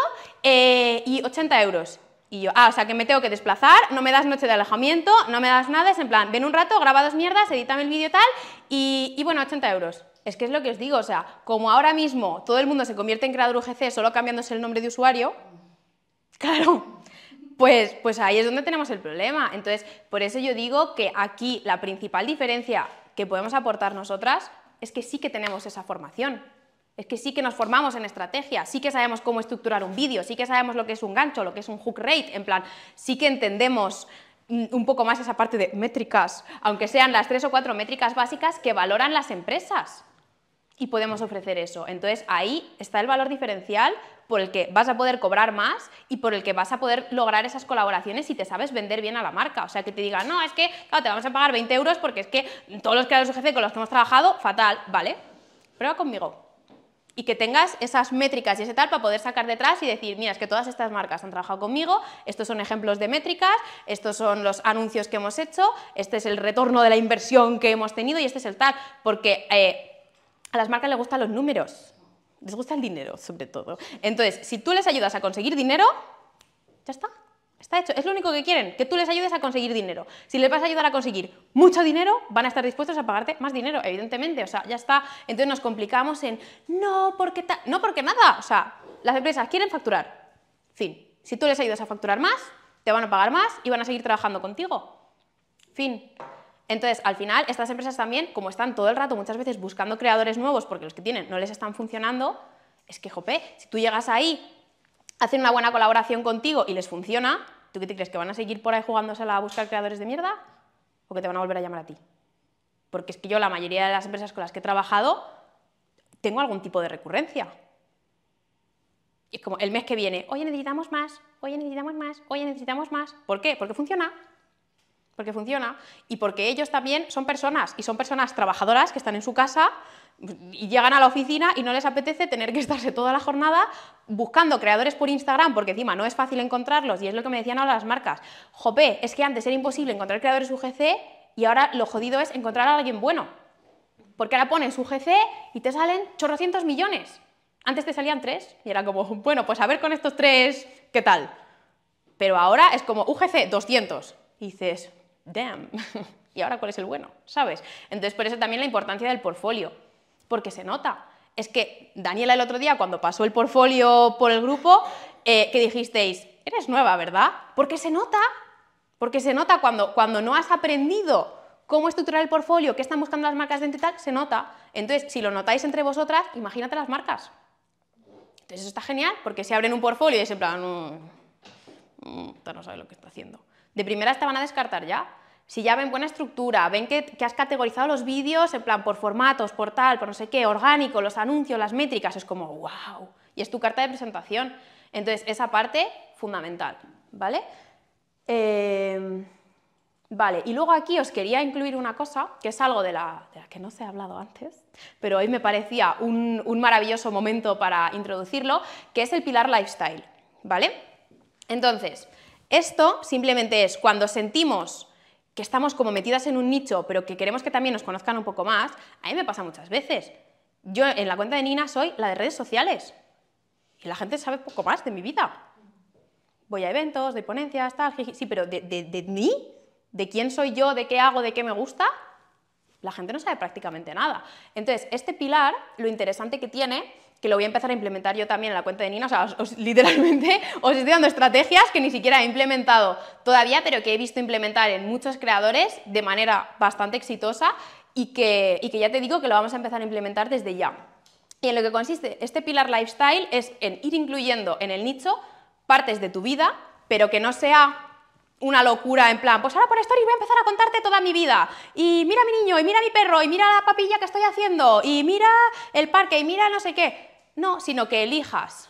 Speaker 1: eh, y 80 euros. Y yo, ah, o sea, que me tengo que desplazar, no me das noche de alojamiento, no me das nada, es en plan, ven un rato, graba dos mierdas, edítame el vídeo tal, y, y bueno, 80 euros. Es que es lo que os digo, o sea, como ahora mismo todo el mundo se convierte en creador UGC solo cambiándose el nombre de usuario, claro, pues, pues ahí es donde tenemos el problema. Entonces, por eso yo digo que aquí la principal diferencia que podemos aportar nosotras es que sí que tenemos esa formación. Es que sí que nos formamos en estrategia, sí que sabemos cómo estructurar un vídeo, sí que sabemos lo que es un gancho, lo que es un hook rate, en plan, sí que entendemos mm, un poco más esa parte de métricas, aunque sean las tres o cuatro métricas básicas que valoran las empresas y podemos ofrecer eso. Entonces ahí está el valor diferencial por el que vas a poder cobrar más y por el que vas a poder lograr esas colaboraciones si te sabes vender bien a la marca. O sea, que te digan, no, es que claro, te vamos a pagar 20 euros porque es que todos los creadores UGC con los que hemos trabajado, fatal, ¿vale? Prueba conmigo. Y que tengas esas métricas y ese tal para poder sacar detrás y decir, mira, es que todas estas marcas han trabajado conmigo, estos son ejemplos de métricas, estos son los anuncios que hemos hecho, este es el retorno de la inversión que hemos tenido y este es el tal. Porque... Eh, a las marcas les gustan los números, les gusta el dinero sobre todo. Entonces, si tú les ayudas a conseguir dinero, ya está, está hecho. Es lo único que quieren, que tú les ayudes a conseguir dinero. Si les vas a ayudar a conseguir mucho dinero, van a estar dispuestos a pagarte más dinero, evidentemente. O sea, ya está. Entonces nos complicamos en, no, porque no, porque nada. O sea, las empresas quieren facturar. Fin. Si tú les ayudas a facturar más, te van a pagar más y van a seguir trabajando contigo. Fin. Entonces, al final, estas empresas también, como están todo el rato muchas veces buscando creadores nuevos porque los que tienen no les están funcionando, es que, jope, si tú llegas ahí, hacen una buena colaboración contigo y les funciona, ¿tú qué te crees? ¿Que van a seguir por ahí jugándosela a buscar creadores de mierda? ¿O que te van a volver a llamar a ti? Porque es que yo, la mayoría de las empresas con las que he trabajado, tengo algún tipo de recurrencia. Y es como el mes que viene, hoy necesitamos más, oye, necesitamos más, oye, necesitamos más. ¿Por qué? Porque funciona porque funciona, y porque ellos también son personas, y son personas trabajadoras que están en su casa y llegan a la oficina y no les apetece tener que estarse toda la jornada buscando creadores por Instagram, porque encima no es fácil encontrarlos, y es lo que me decían ahora las marcas. Jope, es que antes era imposible encontrar creadores UGC y ahora lo jodido es encontrar a alguien bueno, porque ahora pones UGC y te salen chorrocientos millones. Antes te salían tres y era como, bueno, pues a ver con estos tres, ¿qué tal? Pero ahora es como UGC 200. Y dices, damn, ¿y ahora cuál es el bueno? ¿Sabes? Entonces, por eso también la importancia del portfolio, porque se nota. Es que Daniela el otro día, cuando pasó el portfolio por el grupo, eh, que dijisteis, eres nueva, ¿verdad? Porque se nota, porque se nota cuando, cuando no has aprendido cómo estructurar el portfolio, qué están buscando las marcas de y se nota. Entonces, si lo notáis entre vosotras, imagínate las marcas. Entonces, eso está genial, porque se abren un portfolio y es plan, mm, mm, no sabe lo que está haciendo de primera, te van a descartar ya. Si ya ven buena estructura, ven que, has categorizado los vídeos en plan por formatos, por tal, por no sé qué, orgánico, los anuncios, las métricas, es como wow. Y es tu carta de presentación. Entonces, esa parte fundamental, ¿vale? Em, vale, y luego aquí os quería incluir una cosa, que es algo de la, que no se ha hablado antes, pero hoy me parecía un, un maravilloso momento para introducirlo, que es el pilar lifestyle, ¿vale? Entonces, esto simplemente es cuando sentimos que estamos como metidas en un nicho, pero que queremos que también nos conozcan un poco más, a mí me pasa muchas veces. Yo en la cuenta de Nina soy la de redes sociales y la gente sabe poco más de mi vida. Voy a eventos, de ponencias, tal, sí, pero de, de mí, de quién soy yo, de qué hago, de qué me gusta, la gente no sabe prácticamente nada. Entonces, este pilar, lo interesante que tiene, que lo voy a empezar a implementar yo también en la cuenta de Nina, o sea, literalmente os estoy dando estrategias que ni siquiera he implementado todavía, pero que he visto implementar en muchos creadores de manera bastante exitosa y que, y que ya te digo que lo vamos a empezar a implementar desde ya. Y en lo que consiste este pilar lifestyle es en ir incluyendo en el nicho partes de tu vida, pero que no sea una locura en plan, pues ahora por Story voy a empezar a contarte toda mi vida. Y mira mi niño, y mira mi perro, y mira la papilla que estoy haciendo, y mira el parque, y mira no sé qué. No, sino que elijas,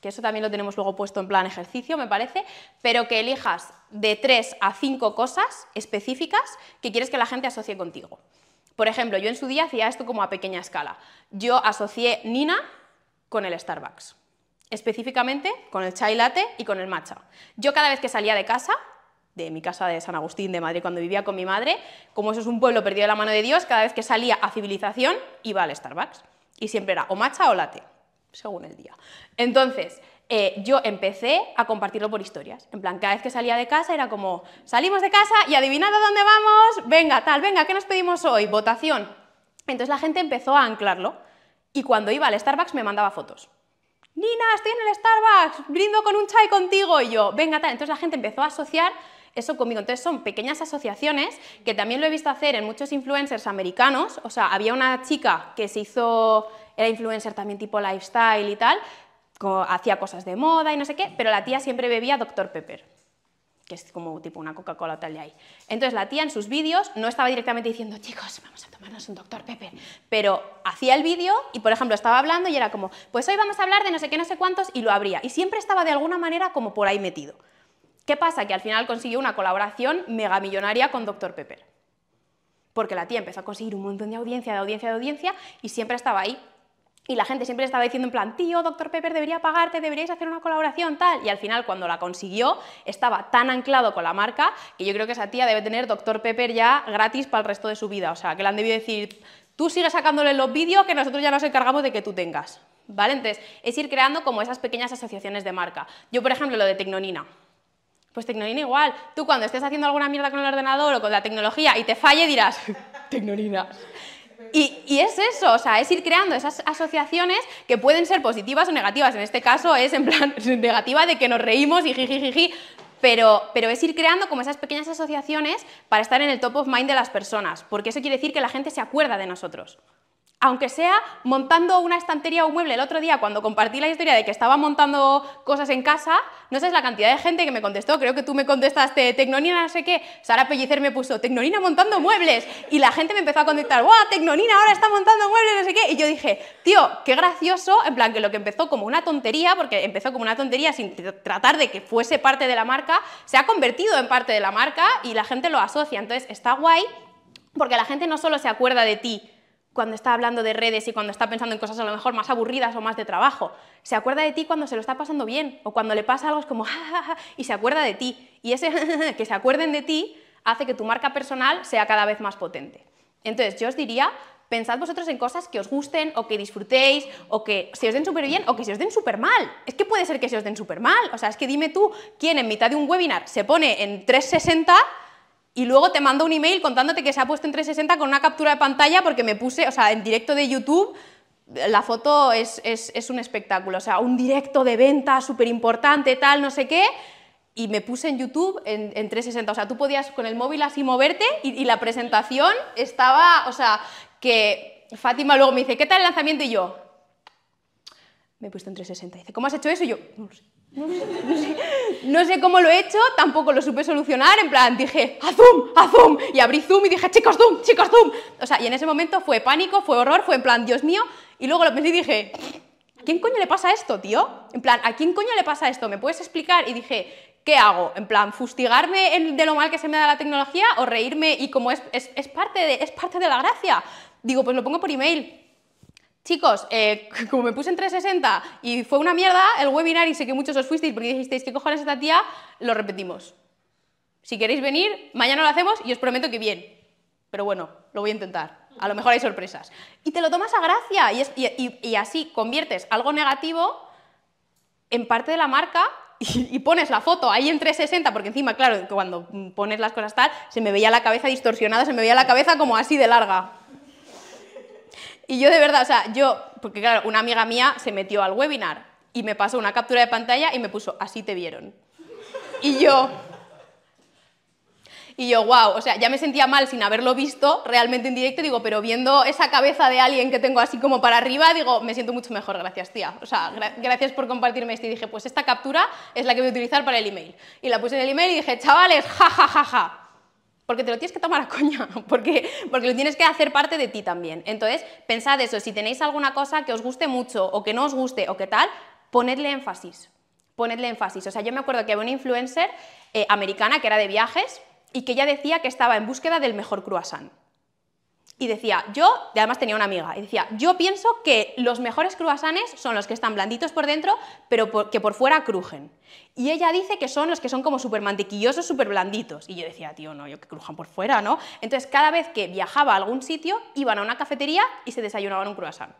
Speaker 1: que eso también lo tenemos luego puesto en plan ejercicio, me parece, pero que elijas de tres a cinco cosas específicas que quieres que la gente asocie contigo. Por ejemplo, yo en su día hacía esto como a pequeña escala. Yo asocié Nina con el Starbucks, específicamente con el chai latte y con el matcha. Yo cada vez que salía de casa de mi casa de San Agustín de Madrid cuando vivía con mi madre, como eso es un pueblo perdido de la mano de Dios, cada vez que salía a civilización iba al Starbucks. Y siempre era o matcha o latte, según el día. Entonces, eh, yo empecé a compartirlo por historias. En plan, cada vez que salía de casa era como, salimos de casa y adivinad a dónde vamos, venga, tal, venga, ¿qué nos pedimos hoy? Votación. Entonces la gente empezó a anclarlo y cuando iba al Starbucks me mandaba fotos. Nina, estoy en el Starbucks, brindo con un chai contigo y yo, venga, tal. Entonces la gente empezó a asociar eso conmigo. Entonces son pequeñas asociaciones que también lo he visto hacer en muchos influencers americanos. O sea, había una chica que se hizo, era influencer también tipo lifestyle y tal, hacía cosas de moda y no sé qué, pero la tía siempre bebía Dr. Pepper que es como tipo una Coca-Cola tal de ahí. Entonces la tía en sus vídeos no estaba directamente diciendo, chicos, vamos a tomarnos un Dr. Pepper, pero hacía el vídeo y, por ejemplo, estaba hablando y era como, pues hoy vamos a hablar de no sé qué, no sé cuántos, y lo abría. Y siempre estaba de alguna manera como por ahí metido. ¿Qué pasa? Que al final consiguió una colaboración megamillonaria con Dr. Pepper. Porque la tía empezó a conseguir un montón de audiencia, de audiencia, de audiencia y siempre estaba ahí. Y la gente siempre estaba diciendo en plan, tío, Dr. Pepper debería pagarte, deberíais hacer una colaboración, tal. Y al final, cuando la consiguió, estaba tan anclado con la marca que yo creo que esa tía debe tener Dr. Pepper ya gratis para el resto de su vida. O sea, que le han debido decir, tú sigues sacándole los vídeos que nosotros ya nos encargamos de que tú tengas. ¿Vale? Entonces, es ir creando como esas pequeñas asociaciones de marca. Yo, por ejemplo, lo de Tecnonina. Pues Tecnolina igual. Tú cuando estés haciendo alguna mierda con el ordenador o con la tecnología y te falle dirás, Tecnolina. Y, es eso, o sea, es ir creando esas asociaciones que pueden ser positivas o negativas. En este caso es en plan negativa de que nos reímos y jiji. pero, pero es ir creando como esas pequeñas asociaciones para estar en el top of mind de las personas, porque eso quiere decir que la gente se acuerda de nosotros aunque sea montando una estantería o un mueble. El otro día, cuando compartí la historia de que estaba montando cosas en casa, no sé la cantidad de gente que me contestó, creo que tú me contestaste, Tecnonina, no sé qué, Sara Pellicer me puso, Tecnonina montando muebles, y la gente me empezó a contestar, ¡guau, Tecnonina ahora está montando muebles, no sé qué! Y yo dije, tío, qué gracioso, en plan, que lo que empezó como una tontería, porque empezó como una tontería sin tratar de que fuese parte de la marca, se ha convertido en parte de la marca y la gente lo asocia, entonces está guay, porque la gente no solo se acuerda de ti, cuando está hablando de redes y cuando está pensando en cosas a lo mejor más aburridas o más de trabajo. Se acuerda de ti cuando se lo está pasando bien o cuando le pasa algo es como jajaja, y se acuerda de ti. Y ese que se acuerden de ti hace que tu marca personal sea cada vez más potente. Entonces yo os diría, pensad vosotros en cosas que os gusten o que disfrutéis o que se os den súper bien o que se os den súper mal. Es que puede ser que se os den súper mal. O sea, es que dime tú quién en mitad de un webinar se pone en 360 y luego te mando un email contándote que se ha puesto en 360 con una captura de pantalla porque me puse, o sea, en directo de YouTube, la foto es, un espectáculo, o sea, un directo de venta súper importante, tal, no sé qué, y me puse en YouTube en, 360, o sea, tú podías con el móvil así moverte y, la presentación estaba, o sea, que Fátima luego me dice, ¿qué tal el lanzamiento? Y yo, me he puesto en 360, y dice, ¿cómo has hecho eso? Y yo, no sé. No sé cómo lo he hecho, tampoco lo supe solucionar, en plan dije, a zoom, a zoom, y abrí zoom y dije, chicos, zoom, chicos, zoom. O sea, y en ese momento fue pánico, fue horror, fue en plan, Dios mío, y luego lo pensé y dije, ¿a quién coño le pasa esto, tío? En plan, ¿a quién coño le pasa esto? ¿Me puedes explicar? Y dije, ¿qué hago? En plan, ¿fustigarme de lo mal que se me da la tecnología o reírme y como es, parte, de, es parte de la gracia? Digo, pues lo pongo por email. Chicos, eh, como me puse en 360 y fue una mierda el webinar y sé que muchos os fuisteis porque dijisteis, que cojones esta tía? Lo repetimos. Si queréis venir, mañana lo hacemos y os prometo que bien. Pero bueno, lo voy a intentar. A lo mejor hay sorpresas. Y te lo tomas a gracia y, y así conviertes algo negativo en parte de la marca y, pones la foto ahí en 360, porque encima, claro, cuando pones las cosas tal, se me veía la cabeza distorsionada, se me veía la cabeza como así de larga. Y yo de verdad, o sea, yo, porque claro, una amiga mía se metió al webinar y me pasó una captura de pantalla y me puso, así te vieron. Y yo... Y yo, wow, o sea, ya me sentía mal sin haberlo visto realmente en directo, digo, pero viendo esa cabeza de alguien que tengo así como para arriba, digo, me siento mucho mejor, gracias tía. O sea, gracias por compartirme esto. Y dije, pues esta captura es la que voy a utilizar para el email. Y la puse en el email y dije, chavales, ja, ja, ja, ja porque te lo tienes que tomar a coña, porque, lo tienes que hacer parte de ti también. Entonces, pensad eso, si tenéis alguna cosa que os guste mucho o que no os guste o qué tal, ponedle énfasis, ponedle énfasis. O sea, yo me acuerdo que había una influencer eh, americana que era de viajes y que ella decía que estaba en búsqueda del mejor croissant y decía, yo, además tenía una amiga, y decía, yo pienso que los mejores cruasanes son los que están blanditos por dentro, pero que por fuera crujen. Y ella dice que son los que son como súper mantequillosos, súper blanditos. Y yo decía, tío, no, yo que crujan por fuera, ¿no? Entonces, cada vez que viajaba a algún sitio, iban a una cafetería y se desayunaban un cruasán.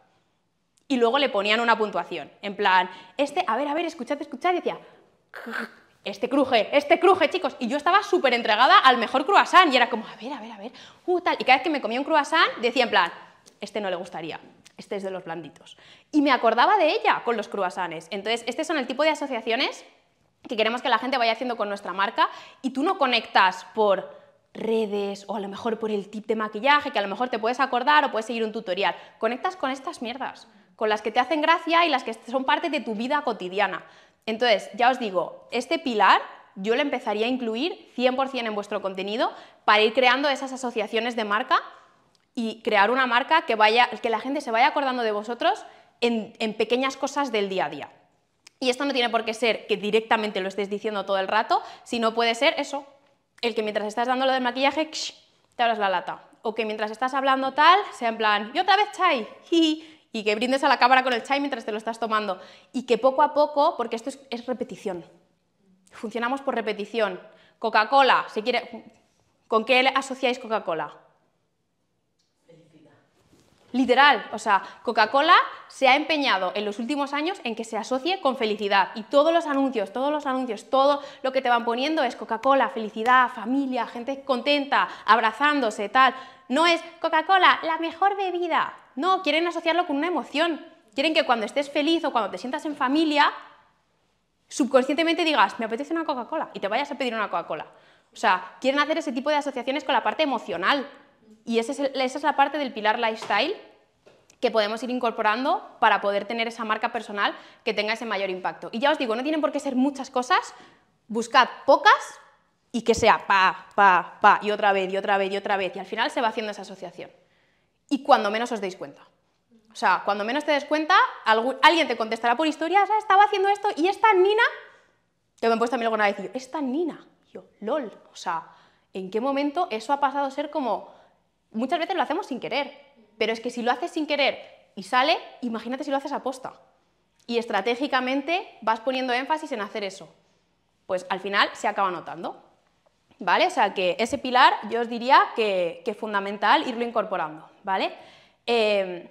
Speaker 1: Y luego le ponían una puntuación, en plan, este, a ver, a ver, escuchad, escuchad, y decía, este cruje, este cruje, chicos. Y yo estaba súper entregada al mejor croissant y era como, a ver, a ver, a ver, uh, tal. Y cada vez que me comía un croissant decía en plan, este no le gustaría, este es de los blanditos. Y me acordaba de ella con los croissants. Entonces, este son el tipo de asociaciones que queremos que la gente vaya haciendo con nuestra marca y tú no conectas por redes o a lo mejor por el tip de maquillaje que a lo mejor te puedes acordar o puedes seguir un tutorial. Conectas con estas mierdas, con las que te hacen gracia y las que son parte de tu vida cotidiana. Entonces, ya os digo, este pilar yo lo empezaría a incluir 100% en vuestro contenido para ir creando esas asociaciones de marca y crear una marca que, vaya, que la gente se vaya acordando de vosotros en, pequeñas cosas del día a día. Y esto no tiene por qué ser que directamente lo estés diciendo todo el rato, sino puede ser eso, el que mientras estás dando lo del maquillaje, te abras la lata. O que mientras estás hablando tal, sea en plan, y otra vez Chai, y que brindes a la cámara con el chai mientras te lo estás tomando y que poco a poco, porque esto es, repetición, funcionamos por repetición. Coca-Cola, si quiere, ¿con qué asociáis Coca-Cola? Literal, o sea, Coca-Cola se ha empeñado en los últimos años en que se asocie con felicidad y todos los anuncios, todos los anuncios, todo lo que te van poniendo es Coca-Cola, felicidad, familia, gente contenta, abrazándose, tal. No es Coca-Cola, la mejor bebida. No, quieren asociarlo con una emoción. Quieren que cuando estés feliz o cuando te sientas en familia, subconscientemente digas, me apetece una Coca-Cola y te vayas a pedir una Coca-Cola. O sea, quieren hacer ese tipo de asociaciones con la parte emocional. Y esa es, esa es la parte del pilar lifestyle que podemos ir incorporando para poder tener esa marca personal que tenga ese mayor impacto. Y ya os digo, no tienen por qué ser muchas cosas, buscad pocas y que sea pa, pa, pa, y otra vez, y otra vez, y otra vez, y al final se va haciendo esa asociación y cuando menos os deis cuenta. O sea, cuando menos te des cuenta, alguien te contestará por historias, ah, estaba haciendo esto y esta Nina, que me he puesto a mí alguna vez, y yo, esta Nina, yo, lol, o sea, ¿en qué momento eso ha pasado a ser como, muchas veces lo hacemos sin querer, pero es que si lo haces sin querer y sale, imagínate si lo haces a posta. Y estratégicamente vas poniendo énfasis en hacer eso. Pues al final se acaba notando. ¿Vale? O sea que ese pilar yo os diría que es fundamental irlo incorporando. ¿vale? Em,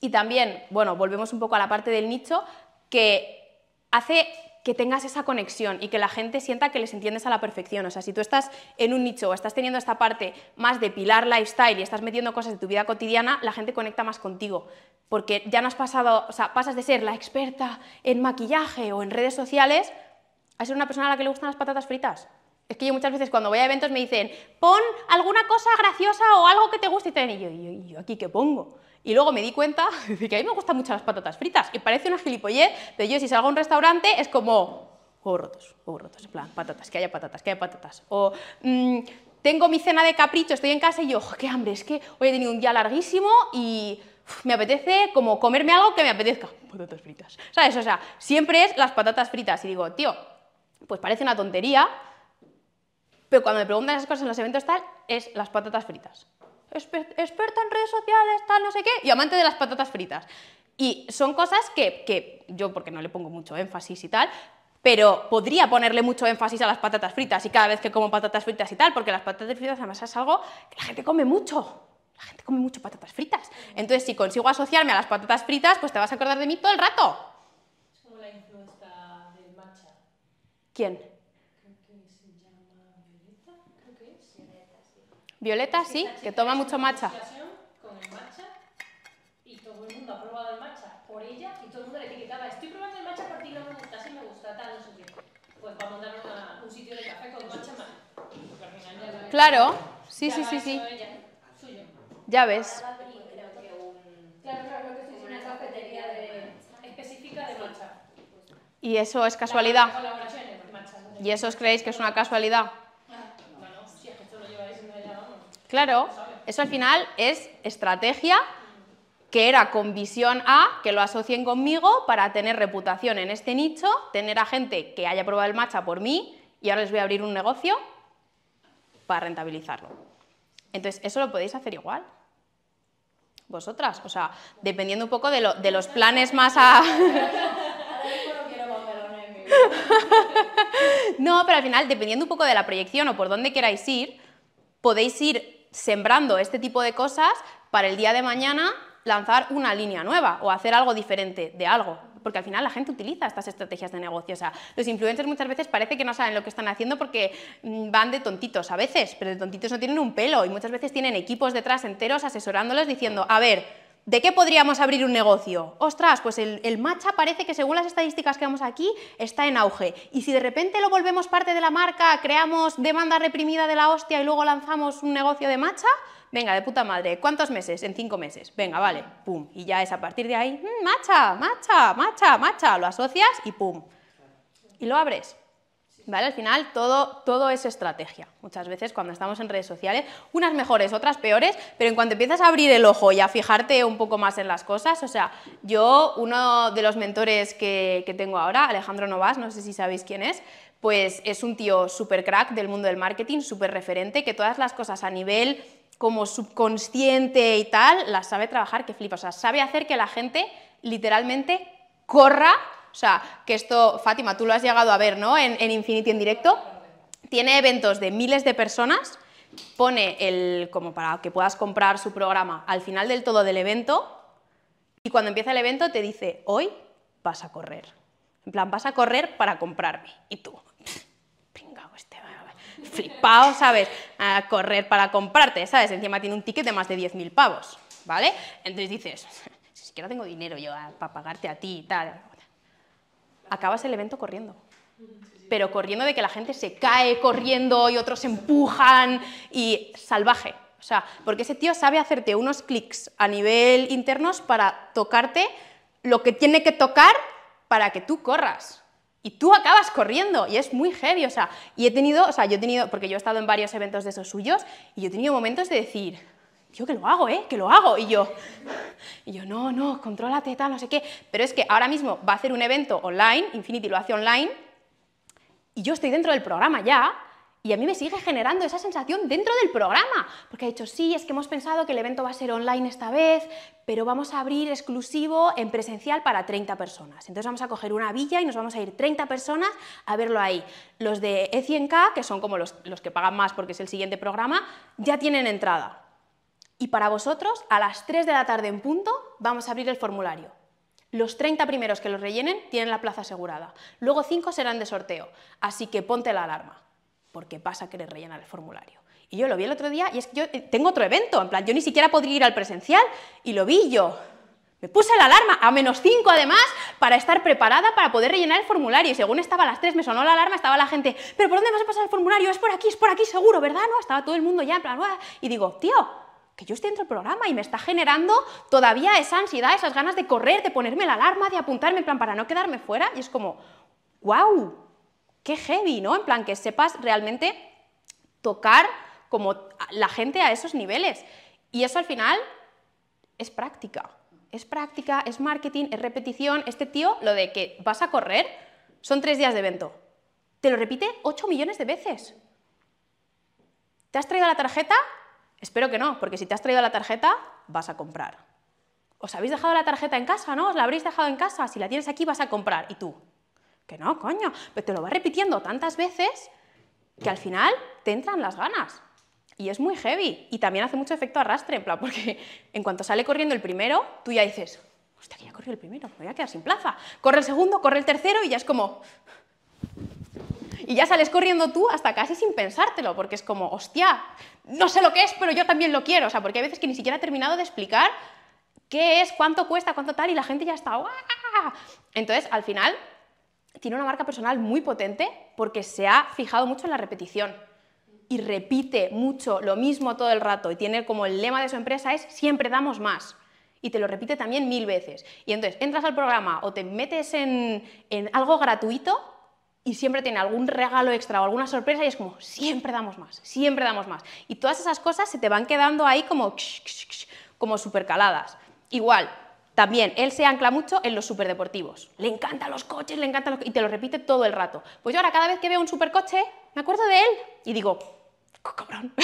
Speaker 1: y también, bueno, volvemos un poco a la parte del nicho, que hace que tengas esa conexión y que la gente sienta que les entiendes a la perfección. O sea, si tú estás en un nicho o estás teniendo esta parte más de pilar lifestyle y estás metiendo cosas de tu vida cotidiana, la gente conecta más contigo. Porque ya no has pasado, o sea, pasas de ser la experta en maquillaje o en redes sociales a ser una persona a la que le gustan las patatas fritas. Es que yo muchas veces cuando voy a eventos me dicen, pon alguna cosa graciosa o algo que te guste y y yo, ¿y yo, aquí qué pongo? Y luego me di cuenta de que a mí me gustan mucho las patatas fritas y parece una gilipollez, pero yo si salgo a un restaurante es como huevos oh, rotos, huevos oh, rotos, en plan, patatas, que haya patatas, que haya patatas. O mm, tengo mi cena de capricho, estoy en casa y yo, oh, qué hambre, es que hoy he tenido un día larguísimo y me apetece como comerme algo que me apetezca. Patatas fritas. ¿Sabes? O sea, siempre es las patatas fritas. Y digo, tío, pues parece una tontería, pero cuando me preguntan esas cosas en los eventos tal, es las patatas fritas. experta en redes sociales, tal, no sé qué, y amante de las patatas fritas. Y son cosas que, yo, porque no le pongo mucho énfasis y tal, pero podría ponerle mucho énfasis a las patatas fritas y cada vez que como patatas fritas y tal, porque las patatas fritas además es algo que la gente come mucho. La gente come mucho patatas fritas. Entonces, si consigo asociarme a las patatas fritas, pues te vas a acordar de mí todo el rato.
Speaker 2: Es como la del matcha. ¿Quién? Violeta sí, que toma mucho matcha. Claro,
Speaker 1: sí, sí, sí, sí. Ya ves. Y eso es casualidad. ¿Y eso os creéis que es una casualidad? Claro, eso al final es estrategia que era con visión A, que lo asocien conmigo para tener reputación en este nicho, tener a gente que haya probado el matcha por mí y ahora les voy a abrir un negocio para rentabilizarlo. Entonces, eso lo podéis hacer igual. Vosotras, o sea, dependiendo un poco de, los planes más a... no, pero al final, dependiendo un poco de la proyección o por dónde queráis ir, podéis ir sembrando este tipo de cosas para el día de mañana lanzar una línea nueva o hacer algo diferente de algo. Porque al final la gente utiliza estas estrategias de negocio. O sea, los influencers muchas veces parece que no saben lo que están haciendo porque mm, van de tontitos a veces, pero de tontitos no tienen un pelo y muchas veces tienen equipos detrás enteros asesorándolos diciendo, a ver, ¿De qué podríamos abrir un negocio? Ostras, pues el, el, matcha parece que según las estadísticas que vemos aquí está en auge. Y si de repente lo volvemos parte de la marca, creamos demanda reprimida de la hostia y luego lanzamos un negocio de matcha, venga, de puta madre, ¿cuántos meses? En cinco meses. Venga, vale, pum. Y ya es a partir de ahí, mm, matcha, matcha, matcha, matcha, lo asocias y pum. Y lo abres. ¿Vale? Al final todo, todo es estrategia. Muchas veces cuando estamos en redes sociales, unas mejores, otras peores, pero en cuanto empiezas a abrir el ojo y a fijarte un poco más en las cosas, o sea, yo, uno de los mentores que, que tengo ahora, Alejandro Novas, no sé si sabéis quién es, pues es un tío súper crack del mundo del marketing, súper referente, que todas las cosas a nivel como subconsciente y tal, las sabe trabajar, que flipa, o sea, sabe hacer que la gente literalmente corra o sea, que esto, Fátima, tú lo has llegado a ver, ¿no? En, Infinity en directo. Tiene eventos de miles de personas, pone el, como para que puedas comprar su programa al final del todo del evento y cuando empieza el evento te dice, hoy vas a correr. En plan, vas a correr para comprarme. Y tú, pringao este, pues flipao, ¿sabes? A correr para comprarte, ¿sabes? Encima tiene un ticket de más de 10.000 pavos, ¿vale? Entonces dices, si siquiera tengo dinero yo ah, para pagarte a ti y tal acabas el evento corriendo. Pero corriendo de que la gente se cae corriendo y otros empujan y salvaje. O sea, porque ese tío sabe hacerte unos clics a nivel internos para tocarte lo que tiene que tocar para que tú corras. Y tú acabas corriendo y es muy heavy, o sea, y he tenido, o sea, yo he tenido, porque yo he estado en varios eventos de esos suyos y yo he tenido momentos de decir, yo que lo hago, ¿eh? Que lo hago. Y yo, y yo, no, no, contrólate, tal, no sé qué. Pero es que ahora mismo va a hacer un evento online, Infinity lo hace online, y yo estoy dentro del programa ya, y a mí me sigue generando esa sensación dentro del programa, porque ha dicho, sí, es que hemos pensado que el evento va a ser online esta vez, pero vamos a abrir exclusivo en presencial para 30 personas. Entonces vamos a coger una villa y nos vamos a ir 30 personas a verlo ahí. Los de E100K, que son como los, los que pagan más porque es el siguiente programa, ya tienen entrada. Y para vosotros, a las 3 de la tarde en punto, vamos a abrir el formulario. Los 30 primeros que lo rellenen tienen la plaza asegurada. Luego 5 serán de sorteo, así que ponte la alarma, porque pasa a querer rellenar el formulario. Y yo lo vi el otro día y es que yo eh, tengo otro evento, en plan, yo ni siquiera podría ir al presencial y lo vi yo. Me puse la alarma, a menos 5 además, para estar preparada para poder rellenar el formulario. Y según estaba a las 3, me sonó la alarma, estaba la gente, ¿pero por dónde vas a pasar el formulario? Es por aquí, es por aquí, seguro, ¿verdad? No, estaba todo el mundo ya en plan, y digo, tío, que yo estoy dentro del programa y me está generando todavía esa ansiedad, esas ganas de correr, de ponerme la alarma, de apuntarme, en plan, para no quedarme fuera. Y es como, wow, qué heavy, ¿no? En plan, que sepas realmente tocar como la gente a esos niveles. Y eso al final es práctica. Es práctica, es marketing, es repetición. Este tío, lo de que vas a correr, son tres días de evento. Te lo repite ocho millones de veces. ¿Te has traído la tarjeta? Espero que no, porque si te has traído la tarjeta, vas a comprar. Os habéis dejado la tarjeta en casa, ¿no? Os la habréis dejado en casa. Si la tienes aquí, vas a comprar. ¿Y tú? Que no, coño. Pero te lo vas repitiendo tantas veces que al final te entran las ganas. Y es muy heavy. Y también hace mucho efecto arrastre, en plan, porque en cuanto sale corriendo el primero, tú ya dices, hostia, que ya corrió el primero, me voy a quedar sin plaza. Corre el segundo, corre el tercero y ya es como, y ya sales corriendo tú hasta casi sin pensártelo, porque es como, hostia, no sé lo que es, pero yo también lo quiero, o sea, porque hay veces que ni siquiera ha terminado de explicar qué es, cuánto cuesta, cuánto tal, y la gente ya está, Entonces, al final, tiene una marca personal muy potente porque se ha fijado mucho en la repetición y repite mucho lo mismo todo el rato y tiene como el lema de su empresa es siempre damos más y te lo repite también mil veces. Y entonces entras al programa o te metes en, en algo gratuito y siempre tiene algún regalo extra o alguna sorpresa y es como, siempre damos más, siempre damos más. Y todas esas cosas se te van quedando ahí como, como caladas. Igual, también, él se ancla mucho en los superdeportivos. Le encantan los coches, le encantan los... Y te lo repite todo el rato. Pues yo ahora cada vez que veo un supercoche, me acuerdo de él y digo, co cabrón!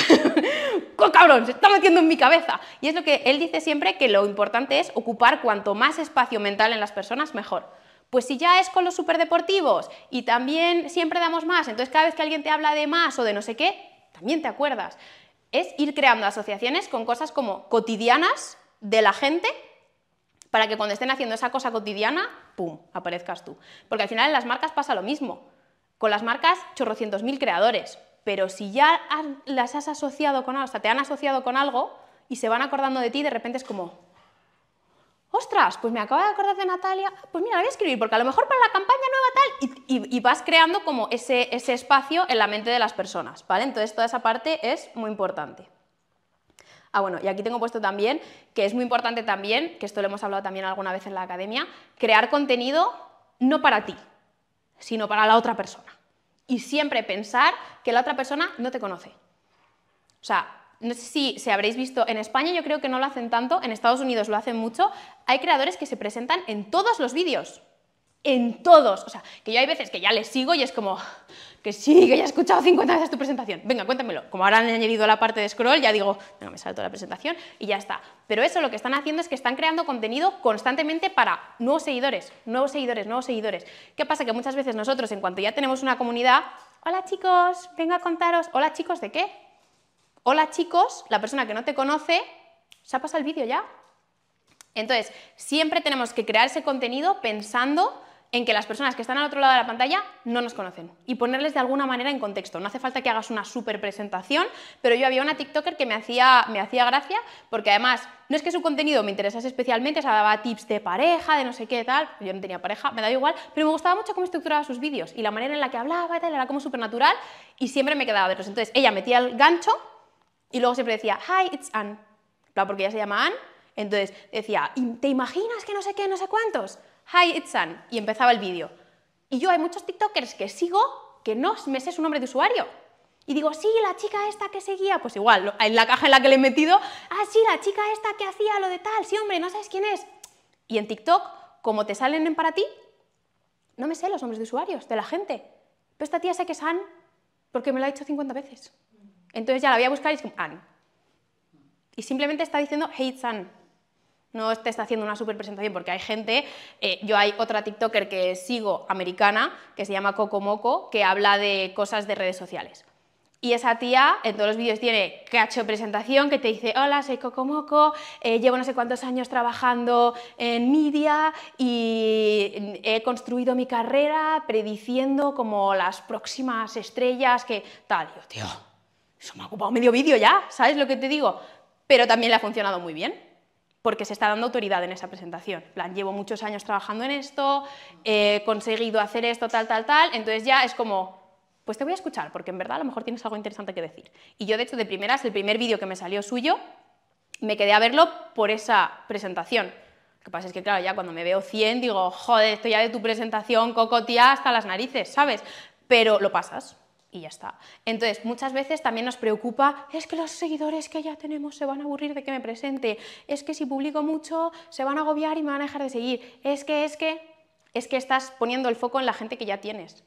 Speaker 1: co cabrón! Se está metiendo en mi cabeza. Y es lo que él dice siempre, que lo importante es ocupar cuanto más espacio mental en las personas, mejor. Pues si ya es con los superdeportivos y también siempre damos más, entonces cada vez que alguien te habla de más o de no sé qué, también te acuerdas. Es ir creando asociaciones con cosas como cotidianas de la gente para que cuando estén haciendo esa cosa cotidiana, ¡pum!, aparezcas tú. Porque al final en las marcas pasa lo mismo. Con las marcas, chorrocientos mil creadores. Pero si ya las has asociado con algo, o sea, te han asociado con algo y se van acordando de ti, de repente es como, ostras, pues me acabo de acordar de Natalia, pues mira, voy a escribir, porque a lo mejor para la campaña nueva tal, y, vas creando como ese, ese espacio en la mente de las personas, ¿vale? Entonces toda esa parte es muy importante. Ah, bueno, y aquí tengo puesto también que es muy importante también, que esto lo hemos hablado también alguna vez en la academia, crear contenido no para ti, sino para la otra persona. Y siempre pensar que la otra persona no te conoce. O sea, no sé si, se habréis visto, en España yo creo que no lo hacen tanto, en Estados Unidos lo hacen mucho, hay creadores que se presentan en todos los vídeos. En todos. O sea, que yo hay veces que ya les sigo y es como, que sí, que ya he escuchado 50 veces tu presentación. Venga, cuéntamelo. Como ahora han añadido la parte de scroll, ya digo, venga, me salto la presentación y ya está. Pero eso lo que están haciendo es que están creando contenido constantemente para nuevos seguidores, nuevos seguidores, nuevos seguidores. ¿Qué pasa? Que muchas veces nosotros, en cuanto ya tenemos una comunidad, hola chicos, vengo a contaros, hola chicos, ¿de qué? hola chicos, la persona que no te conoce, se ha pasado el vídeo ya. Entonces, siempre tenemos que crear ese contenido pensando en que las personas que están al otro lado de la pantalla no nos conocen y ponerles de alguna manera en contexto. No hace falta que hagas una super presentación, pero yo había una TikToker que me hacía, me hacía gracia porque además no es que su contenido me interesase especialmente, o daba tips de pareja, de no sé qué tal, yo no tenía pareja, me da igual, pero me gustaba mucho cómo estructuraba sus vídeos y la manera en la que hablaba y tal, era como súper natural y siempre me quedaba verlos. Entonces ella metía el gancho y luego siempre decía, hi, it's Ann. Claro, porque ella se llama Anne. Entonces decía, ¿te imaginas que no sé qué, no sé cuántos? Hi, it's Ann. Y empezaba el vídeo. Y yo hay muchos TikTokers que sigo que no me sé su nombre de usuario. Y digo, sí, la chica esta que seguía, pues igual, en la caja en la que le he metido, ah, sí, la chica esta que hacía lo de tal, sí, hombre, no sabes quién es. Y en TikTok, como te salen en para ti, no me sé los nombres de usuarios, de la gente. Pero esta tía sé que es Ann porque me lo ha dicho 50 veces. Entonces ya la voy a buscar y es como an. Y simplemente está diciendo hey Anne. No te está haciendo una super presentación porque hay gente, eh, yo hay otra TikToker que sigo americana que se llama Coco Moco que habla de cosas de redes sociales. Y esa tía en todos los vídeos tiene cacho presentación que te dice, hola, soy Coco Moco, eh, llevo no sé cuántos años trabajando en media y he construido mi carrera prediciendo como las próximas estrellas que tal. tío, eso me ha ocupado medio vídeo ya, ¿sabes lo que te digo? Pero también le ha funcionado muy bien, porque se está dando autoridad en esa presentación. plan, llevo muchos años trabajando en esto, he conseguido hacer esto, tal, tal, tal, entonces ya es como, pues te voy a escuchar, porque en verdad a lo mejor tienes algo interesante que decir. Y yo, de hecho, de primeras, el primer vídeo que me salió suyo, me quedé a verlo por esa presentación. Lo que pasa es que, claro, ya cuando me veo 100, digo, joder, estoy ya de tu presentación, cocotía hasta las narices, ¿sabes? Pero lo pasas, y ya está. Entonces, muchas veces también nos preocupa, es que los seguidores que ya tenemos se van a aburrir de que me presente, es que si publico mucho se van a agobiar y me van a dejar de seguir, es que, es que, es que estás poniendo el foco en la gente que ya tienes.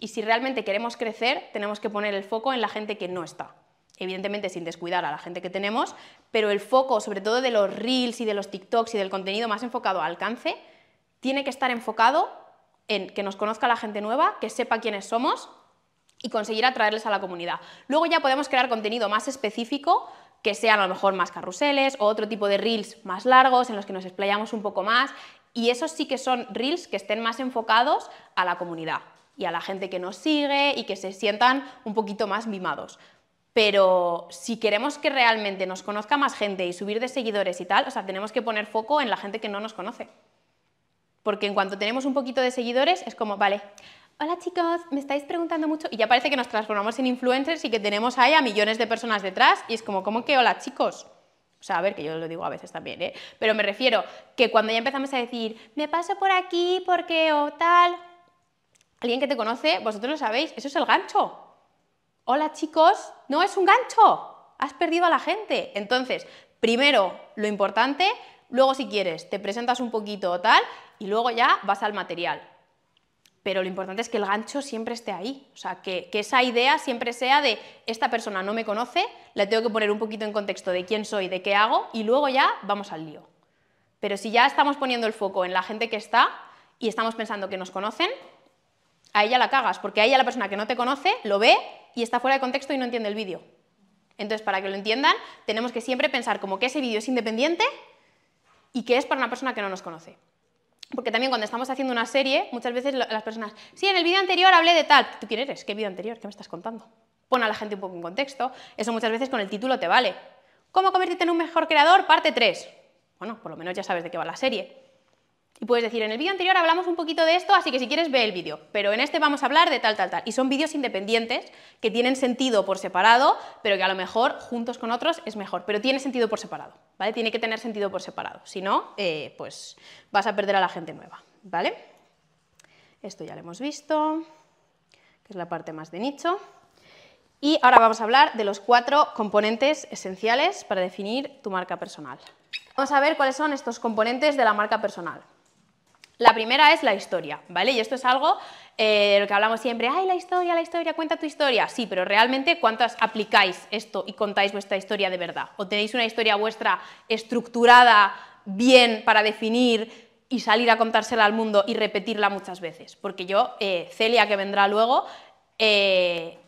Speaker 1: Y si realmente queremos crecer, tenemos que poner el foco en la gente que no está. Evidentemente sin descuidar a la gente que tenemos, pero el foco sobre todo de los reels y de los TikToks y del contenido más enfocado a alcance, tiene que estar enfocado en que nos conozca la gente nueva, que sepa quiénes somos y conseguir atraerles a la comunidad. Luego ya podemos crear contenido más específico que sean a lo mejor más carruseles o otro tipo de reels más largos en los que nos explayamos un poco más y esos sí que son reels que estén más enfocados a la comunidad y a la gente que nos sigue y que se sientan un poquito más mimados. Pero si queremos que realmente nos conozca más gente y subir de seguidores y tal, o sea, tenemos que poner foco en la gente que no nos conoce. Porque en cuanto tenemos un poquito de seguidores, es como, vale, Hola chicos, me estáis preguntando mucho y ya parece que nos transformamos en influencers y que tenemos ahí a millones de personas detrás y es como, ¿cómo que hola chicos? O sea, a ver, que yo lo digo a veces también, ¿eh? Pero me refiero que cuando ya empezamos a decir, me paso por aquí porque o tal, alguien que te conoce, vosotros lo sabéis, eso es el gancho. Hola chicos, no es un gancho, has perdido a la gente. Entonces, primero lo importante, luego si quieres te presentas un poquito o tal y luego ya vas al material pero lo importante es que el gancho siempre esté ahí, o sea, que, esa idea siempre sea de esta persona no me conoce, la tengo que poner un poquito en contexto de quién soy, de qué hago, y luego ya vamos al lío. Pero si ya estamos poniendo el foco en la gente que está y estamos pensando que nos conocen, a ella la cagas, porque a ella la persona que no te conoce lo ve y está fuera de contexto y no entiende el vídeo. Entonces, para que lo entiendan, tenemos que siempre pensar como que ese vídeo es independiente y que es para una persona que no nos conoce. Porque también cuando estamos haciendo una serie, muchas veces las personas, sí, en el vídeo anterior hablé de tal. ¿Tú quién eres? ¿Qué vídeo anterior? ¿Qué me estás contando? Pon a la gente un poco en contexto. Eso muchas veces con el título te vale. ¿Cómo convertirte en un mejor creador? Parte 3. Bueno, por lo menos ya sabes de qué va la serie. Y puedes decir, en el vídeo anterior hablamos un poquito de esto, así que si quieres ve el vídeo, pero en este vamos a hablar de tal, tal, tal. Y son vídeos independientes que tienen sentido por separado, pero que a lo mejor juntos con otros es mejor, pero tiene sentido por separado, ¿vale? Tiene que tener sentido por separado, si no, eh, pues vas a perder a la gente nueva, ¿vale? Esto ya lo hemos visto, que es la parte más de nicho. Y ahora vamos a hablar de los cuatro componentes esenciales para definir tu marca personal. Vamos a ver cuáles son estos componentes de la marca personal. La primera es la historia, ¿vale? Y esto es algo de eh, lo que hablamos siempre, ay, la historia, la historia, cuenta tu historia. Sí, pero realmente cuántas aplicáis esto y contáis vuestra historia de verdad. O tenéis una historia vuestra estructurada, bien para definir y salir a contársela al mundo y repetirla muchas veces. Porque yo, eh, Celia, que vendrá luego, eh,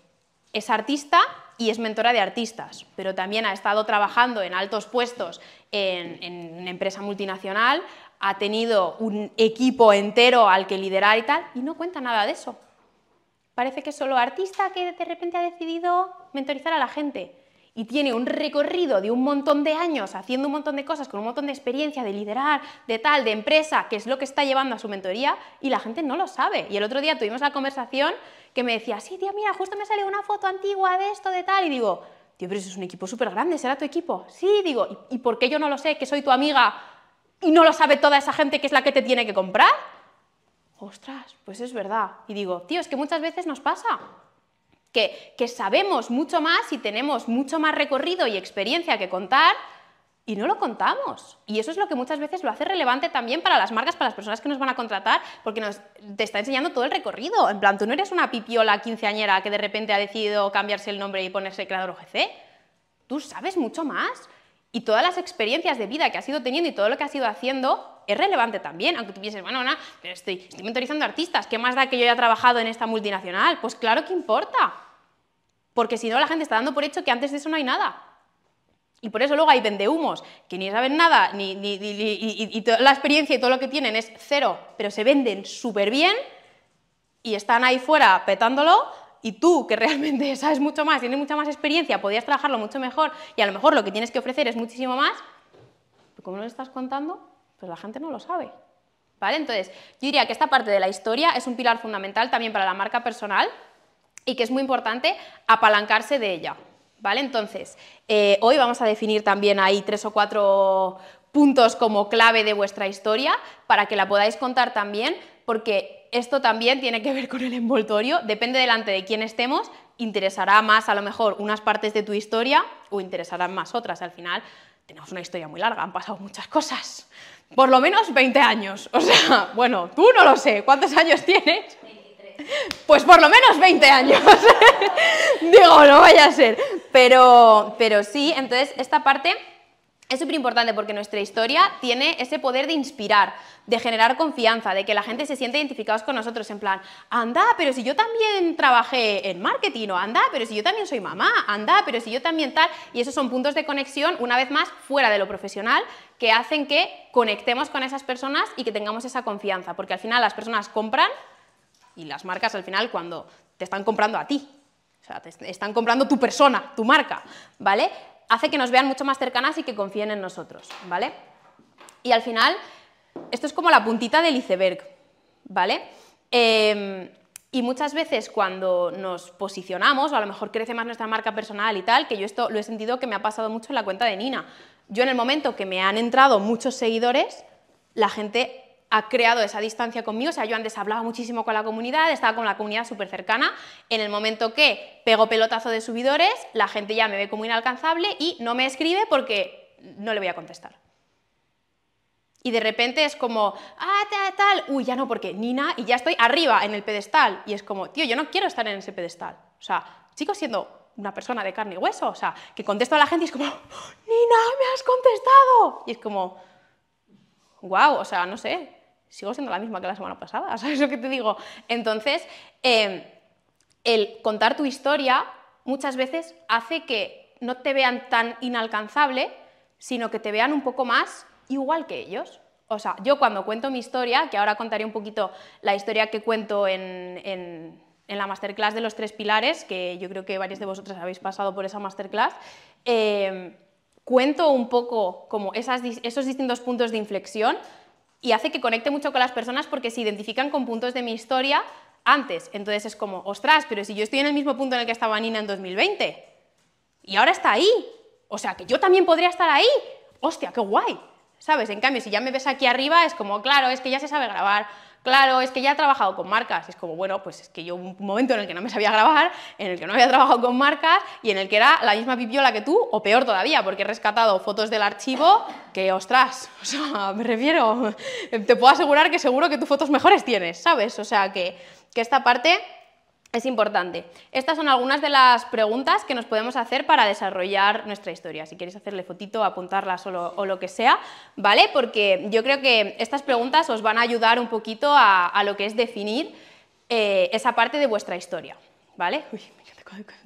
Speaker 1: es artista y es mentora de artistas, pero también ha estado trabajando en altos puestos en, una empresa multinacional, ha tenido un equipo entero al que liderar y tal, y no cuenta nada de eso. Parece que es solo artista que de repente ha decidido mentorizar a la gente y tiene un recorrido de un montón de años haciendo un montón de cosas, con un montón de experiencia, de liderar, de tal, de empresa, que es lo que está llevando a su mentoría, y la gente no lo sabe. Y el otro día tuvimos la conversación que me decía, sí, tía, mira, justo me salió una foto antigua de esto, de tal, y digo, tío, pero eso es un equipo súper grande, será tu equipo. Sí, digo, ¿y, ¿y por qué yo no lo sé, que soy tu amiga? y no lo sabe toda esa gente que es la que te tiene que comprar. Ostras, pues es verdad. Y digo, tío, es que muchas veces nos pasa. Que, sabemos mucho más y tenemos mucho más recorrido y experiencia que contar y no lo contamos. Y eso es lo que muchas veces lo hace relevante también para las marcas, para las personas que nos van a contratar, porque nos, te está enseñando todo el recorrido. En plan, tú no eres una pipiola quinceañera que de repente ha decidido cambiarse el nombre y ponerse creador OGC. Tú sabes mucho más y todas las experiencias de vida que ha ido teniendo y todo lo que ha ido haciendo es relevante también, aunque tú pienses, bueno, pero estoy, mentorizando artistas, ¿qué más da que yo haya trabajado en esta multinacional? Pues claro que importa, porque si no la gente está dando por hecho que antes de eso no hay nada. Y por eso luego hay vendehumos que ni saben nada, ni, y, la experiencia y todo lo que tienen es cero, pero se venden súper bien y están ahí fuera petándolo y tú, que realmente sabes mucho más, tienes mucha más experiencia, podías trabajarlo mucho mejor y a lo mejor lo que tienes que ofrecer es muchísimo más, pero no lo estás contando, pues la gente no lo sabe. ¿Vale? Entonces, yo diría que esta parte de la historia es un pilar fundamental también para la marca personal y que es muy importante apalancarse de ella. ¿Vale? Entonces, eh, hoy vamos a definir también ahí tres o cuatro puntos como clave de vuestra historia para que la podáis contar también porque esto también tiene que ver con el envoltorio, depende delante de quién estemos, interesará más a lo mejor unas partes de tu historia o interesarán más otras. Al final tenemos una historia muy larga, han pasado muchas cosas, por lo menos 20 años, o sea, bueno, tú no lo sé, ¿cuántos años tienes? Pues por lo menos 20 años. Digo, no vaya a ser. Pero, pero sí, entonces esta parte es súper importante porque nuestra historia tiene ese poder de inspirar, de generar confianza, de que la gente se siente identificados con nosotros, en plan, anda, pero si yo también trabajé en marketing, o anda, pero si yo también soy mamá, anda, pero si yo también tal, y esos son puntos de conexión, una vez más, fuera de lo profesional, que hacen que conectemos con esas personas y que tengamos esa confianza, porque al final las personas compran y las marcas al final cuando te están comprando a ti, o sea, te están comprando tu persona, tu marca, ¿vale? hace que nos vean mucho más cercanas y que confíen en nosotros, ¿vale? Y al final, esto es como la puntita del iceberg, ¿vale? Em, y muchas veces cuando nos posicionamos, o a lo mejor crece más nuestra marca personal y tal, que yo esto lo he sentido que me ha pasado mucho en la cuenta de Nina. Yo en el momento que me han entrado muchos seguidores, la gente ha creado esa distancia conmigo, o sea, yo antes hablaba muchísimo con la comunidad, estaba con la comunidad súper cercana, en el momento que pego pelotazo de subidores, la gente ya me ve como inalcanzable y no me escribe porque no le voy a contestar. Y de repente es como, ah, tal, tal, uy, ya no, porque Nina, y ya estoy arriba en el pedestal. Y es como, tío, yo no quiero estar en ese pedestal. O sea, chicos siendo una persona de carne y hueso, o sea, que contesto a la gente y es como, Nina, me has contestado. Y es como, wow, o sea, no sé, sigo siendo la misma que la semana pasada, ¿sabes lo que te digo? Entonces, em, el contar tu historia muchas veces hace que no te vean tan inalcanzable, sino que te vean un poco más igual que ellos. O sea, yo cuando cuento mi historia, que ahora contaré un poquito la historia que cuento en, la masterclass de los tres pilares, que yo creo que varios de vosotros habéis pasado por esa masterclass, em, cuento un poco como esos distintos puntos de inflexión, y hace que conecte mucho con las personas porque se identifican con puntos de mi historia antes. Entonces es como, ostras, pero si yo estoy en el mismo punto en el que estaba Nina en 2020 y ahora está ahí, o sea, que yo también podría estar ahí, hostia, qué guay. ¿Sabes? En cambio, si ya me ves aquí arriba, es como, claro, es que ya se sabe grabar, claro, es que ya he trabajado con marcas. es como, bueno, pues es que yo un momento en el que no me sabía grabar, en el que no había trabajado con marcas y en el que era la misma pipiola que tú, o peor todavía, porque he rescatado fotos del archivo que, ostras, o sea, me refiero, te puedo asegurar que seguro que tus fotos mejores tienes, ¿sabes? O sea, que, que esta parte es importante. Estas son algunas de las preguntas que nos podemos hacer para desarrollar nuestra historia. Si queréis hacerle fotito, apuntarlas o lo, o lo que sea, ¿vale? Porque yo creo que estas preguntas os van a ayudar un poquito a, lo que es definir eh, esa parte de vuestra historia, ¿vale?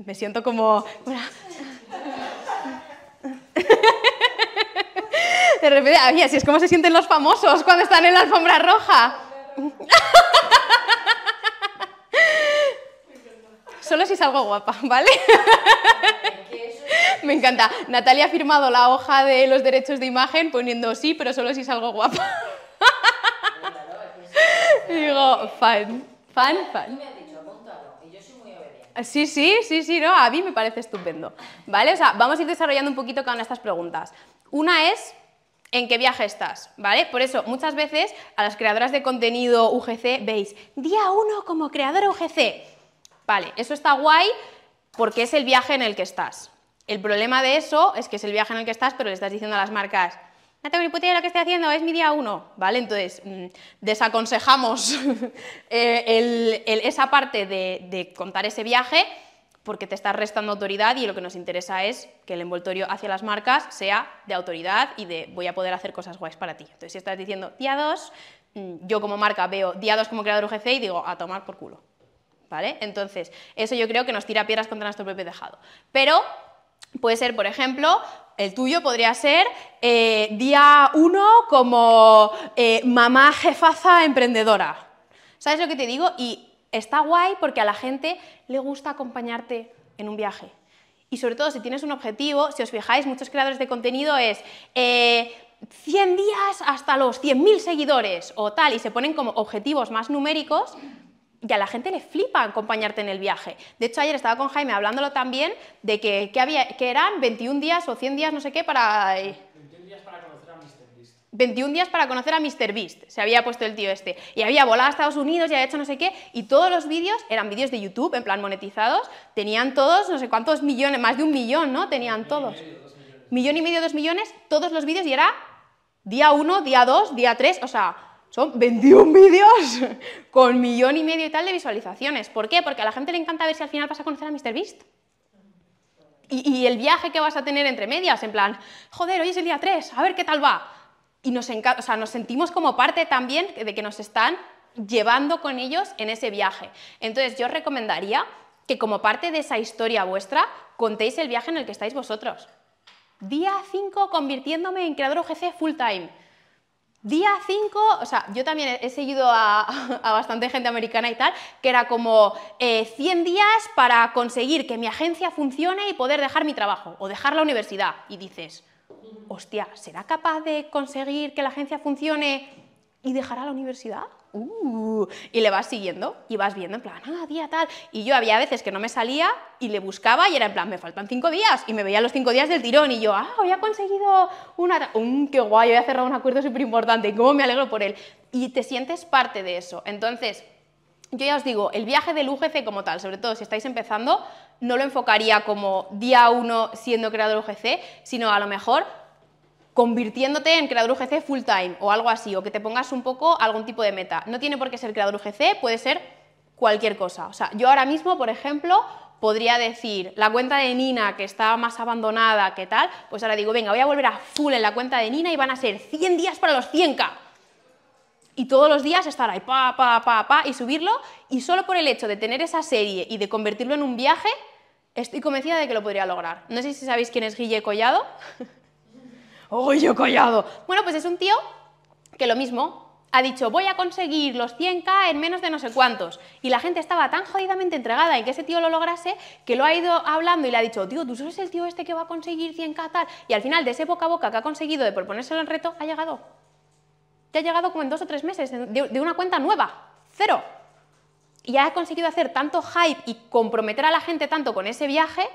Speaker 1: me siento como... De repente, así es como se sienten los famosos cuando están en la alfombra roja solo si salgo guapa, ¿vale? Me encanta. Natalia ha firmado la hoja de los derechos de imagen poniendo sí, pero solo si salgo guapa. Digo, fan, fan, fan. Sí, sí, sí, sí, no, a mí me parece estupendo. ¿Vale? O sea, vamos a ir desarrollando un poquito cada una de estas preguntas. Una es, ¿en qué viaje estás? ¿Vale? Por eso, muchas veces a las creadoras de contenido UGC veis, día uno como creadora UGC Vale, eso está guay porque es el viaje en el que estás. El problema de eso es que es el viaje en el que estás, pero le estás diciendo a las marcas, no tengo ni puta de lo que estoy haciendo, es mi día uno, ¿vale? Entonces, mm, desaconsejamos eh, esa parte de, contar ese viaje porque te estás restando autoridad y lo que nos interesa es que el envoltorio hacia las marcas sea de autoridad y de voy a poder hacer cosas guays para ti. Entonces, si estás diciendo día 2, mm, yo como marca veo día 2 como creador UGC y digo a tomar por culo. ¿vale? Entonces, eso yo creo que nos tira piedras contra nuestro propio tejado. Pero puede ser, por ejemplo, el tuyo podría ser eh, día uno como eh, mamá jefaza emprendedora. ¿Sabes lo que te digo? Y está guay porque a la gente le gusta acompañarte en un viaje. Y sobre todo si tienes un objetivo, si os fijáis, muchos creadores de contenido es 100 eh, días hasta los 100.000 seguidores o tal, y se ponen como objetivos más numéricos y a la gente le flipa acompañarte en el viaje. De hecho, ayer estaba con Jaime hablándolo también de que, había, eran 21 días o 100 días, no sé qué, para... 21 eh, días para conocer a Mr. Beast. 21 días para conocer a Mr. se había puesto el tío este. Y había volado a Estados Unidos y había hecho no sé qué, y todos los vídeos eran vídeos de YouTube, en plan monetizados, tenían todos no sé cuántos millones, más de un millón, ¿no? Tenían todos. millón y medio, dos millones, todos los vídeos y era día uno, día dos, día tres, o sea, son 21 vídeos con millón y medio y tal de visualizaciones. ¿Por qué? Porque a la gente le encanta ver si al final vas a conocer a MrBeast. Y, y el viaje que vas a tener entre medias, en plan, joder, hoy es el día 3, a ver qué tal va. Y nos, o sea, nos sentimos como parte también de que nos están llevando con ellos en ese viaje. Entonces yo recomendaría que como parte de esa historia vuestra contéis el viaje en el que estáis vosotros. Día 5 convirtiéndome en creador OGC full time. Día 5, o sea, yo también he seguido a, bastante gente americana y tal, que era como 100 eh, días para conseguir que mi agencia funcione y poder dejar mi trabajo o dejar la universidad. Y dices, hostia, ¿será capaz de conseguir que la agencia funcione y dejará la universidad? Uh, y le vas siguiendo y vas viendo en plan, ah, día tal. Y yo había veces que no me salía y le buscaba y era en plan, me faltan cinco días. Y me veía los cinco días del tirón y yo, ah, había conseguido una... un ¡Qué guay! había cerrado un acuerdo súper importante y cómo me alegro por él. Y te sientes parte de eso. Entonces, yo ya os digo, el viaje del UGC como tal, sobre todo si estáis empezando, no lo enfocaría como día uno siendo creador UGC, sino a lo mejor convirtiéndote en creador UGC full time o algo así, o que te pongas un poco algún tipo de meta. No tiene por qué ser creador UGC, puede ser cualquier cosa. O sea, yo ahora mismo, por ejemplo, podría decir, la cuenta de Nina, que está más abandonada, que tal? Pues ahora digo, venga, voy a volver a full en la cuenta de Nina y van a ser 100 días para los 100k. Y todos los días estar ahí, pa, pa, pa, pa, y subirlo. Y solo por el hecho de tener esa serie y de convertirlo en un viaje, estoy convencida de que lo podría lograr. No sé si sabéis quién es Guille Collado. oye collado Bueno, pues es un tío que lo mismo ha dicho, voy a conseguir los 100k en menos de no sé cuántos. Y la gente estaba tan jodidamente entregada en que ese tío lo lograse que lo ha ido hablando y le ha dicho, tío, tú eres el tío este que va a conseguir 100k tal. Y al final de ese boca a boca que ha conseguido de proponérselo en reto, ha llegado. Ya ha llegado como en dos o tres meses de, una cuenta nueva. Cero. Y ya ha conseguido hacer tanto hype y comprometer a la gente tanto con ese viaje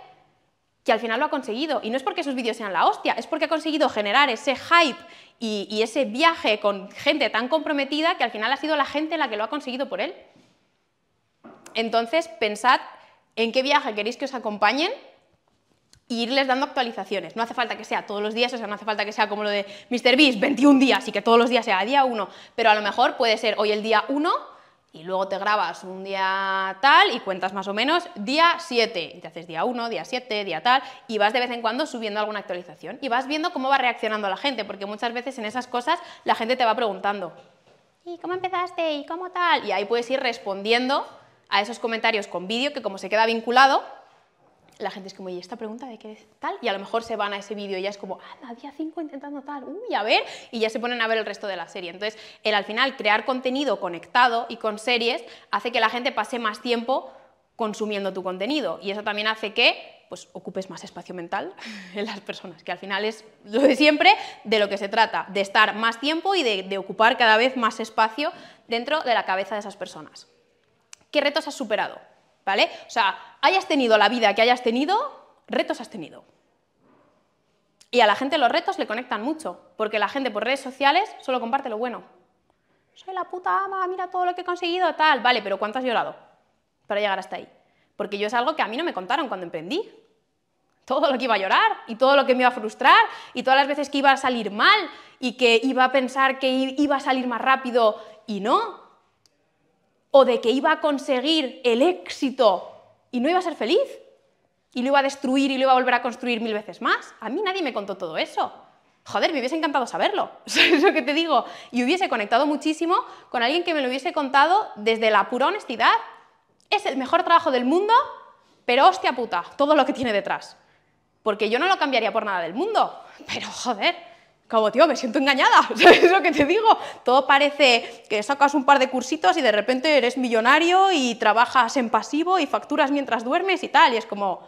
Speaker 1: que al final lo ha conseguido. Y no es porque sus vídeos sean la hostia, es porque ha conseguido generar ese hype y, ese viaje con gente tan comprometida que al final ha sido la gente la que lo ha conseguido por él. Entonces, pensad en qué viaje queréis que os acompañen irles dando actualizaciones. No hace falta que sea todos los días, o sea, no hace falta que sea como lo de Beast, 21 días y que todos los días sea día 1, pero a lo mejor puede ser hoy el día 1 y luego te grabas un día tal y cuentas más o menos día 7, y te haces día 1, día 7, día tal, y vas de vez en cuando subiendo alguna actualización y vas viendo cómo va reaccionando la gente, porque muchas veces en esas cosas la gente te va preguntando, ¿y cómo empezaste? ¿y cómo tal? Y ahí puedes ir respondiendo a esos comentarios con vídeo que como se queda vinculado, la gente es como, ¿y esta pregunta de qué es tal? Y a lo mejor se van a ese vídeo y ya es como, ah, día 5 intentando tal, uy, a ver, y ya se ponen a ver el resto de la serie. Entonces, el al final crear contenido conectado y con series hace que la gente pase más tiempo consumiendo tu contenido y eso también hace que pues ocupes más espacio mental en las personas, que al final es lo de siempre de lo que se trata, de estar más tiempo y de, de ocupar cada vez más espacio dentro de la cabeza de esas personas. ¿Qué retos has superado? ¿vale? O sea, hayas tenido la vida que hayas tenido, retos has tenido. Y a la gente los retos le conectan mucho, porque la gente por redes sociales solo comparte lo bueno. Soy la puta ama, mira todo lo que he conseguido, tal, vale, pero ¿cuánto has llorado para llegar hasta ahí? Porque yo es algo que a mí no me contaron cuando emprendí. Todo lo que iba a llorar y todo lo que me iba a frustrar y todas las veces que iba a salir mal y que iba a pensar que iba a salir más rápido y no o de que iba a conseguir el éxito y no iba a ser feliz y lo iba a destruir y lo iba a volver a construir mil veces más. A mí nadie me contó todo eso. Joder, me hubiese encantado saberlo, es lo que te digo. Y hubiese conectado muchísimo con alguien que me lo hubiese contado desde la pura honestidad. Es el mejor trabajo del mundo, pero hostia puta, todo lo que tiene detrás. Porque yo no lo cambiaría por nada del mundo, pero joder, como, tío, me siento engañada, ¿sabes lo que te digo? Todo parece que sacas un par de cursitos y de repente eres millonario y trabajas en pasivo y facturas mientras duermes y tal, y es como,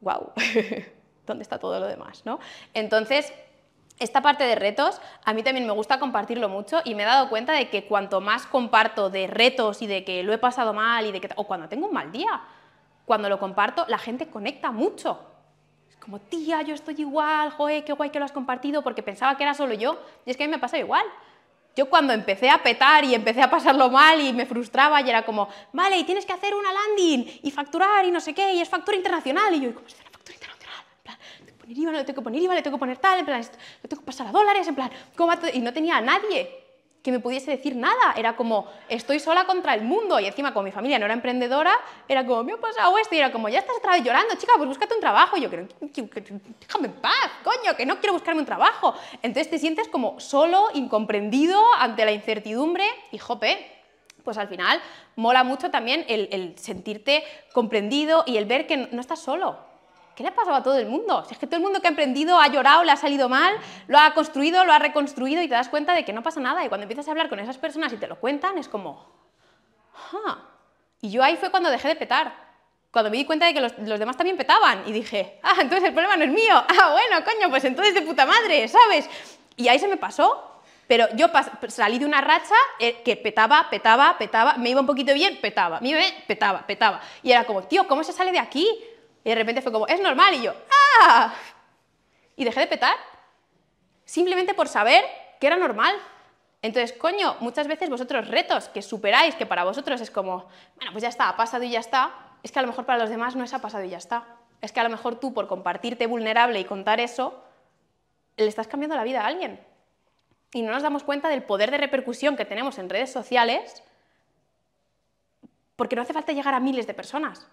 Speaker 1: wow, ¿dónde está todo lo demás? ¿no? Entonces, esta parte de retos a mí también me gusta compartirlo mucho y me he dado cuenta de que cuanto más comparto de retos y de que lo he pasado mal y de que o cuando tengo un mal día, cuando lo comparto la gente conecta mucho como, tía, yo estoy igual, joe, qué guay que lo has compartido, porque pensaba que era solo yo, y es que a mí me pasa igual. Yo cuando empecé a petar y empecé a pasarlo mal y me frustraba y era como, vale, y tienes que hacer una landing y facturar y no sé qué, y es factura internacional, y yo, ¿y se es una factura internacional? En plan, tengo que poner IVA, tengo que poner IVA, le tengo que poner tal, en plan, lo tengo que pasar a dólares, en plan, ¿cómo? y no tenía a nadie que me pudiese decir nada. Era como, estoy sola contra el mundo. Y encima, como mi familia no era emprendedora, era como, me ha pasado esto. Y era como, ya estás otra vez llorando, chica, pues búscate un trabajo. Y yo, creo, déjame en paz, coño, que no quiero buscarme un trabajo. Entonces te sientes como solo, incomprendido, ante la incertidumbre. Y jope, pues al final mola mucho también el sentirte comprendido y el ver que no estás solo. ¿qué le ha pasado a todo el mundo? Si es que todo el mundo que ha emprendido ha llorado, le ha salido mal, lo ha construido, lo ha reconstruido y te das cuenta de que no pasa nada. Y cuando empiezas a hablar con esas personas y te lo cuentan, es como, ah". Y yo ahí fue cuando dejé de petar. Cuando me di cuenta de que los, demás también petaban y dije, ah, entonces el problema no es mío. Ah, bueno, coño, pues entonces de puta madre, ¿sabes? Y ahí se me pasó. Pero yo salí de una racha eh, que petaba, petaba, petaba, me iba un poquito bien, petaba, me iba petaba, petaba. Y era como, tío, ¿cómo se sale de aquí? Y de repente fue como, es normal. Y yo, ¡ah! Y dejé de petar. Simplemente por saber que era normal. Entonces, coño, muchas veces vosotros retos que superáis, que para vosotros es como, bueno, pues ya está, ha pasado y ya está, es que a lo mejor para los demás no es ha pasado y ya está. Es que a lo mejor tú, por compartirte vulnerable y contar eso, le estás cambiando la vida a alguien. Y no nos damos cuenta del poder de repercusión que tenemos en redes sociales, porque no hace falta llegar a miles de personas.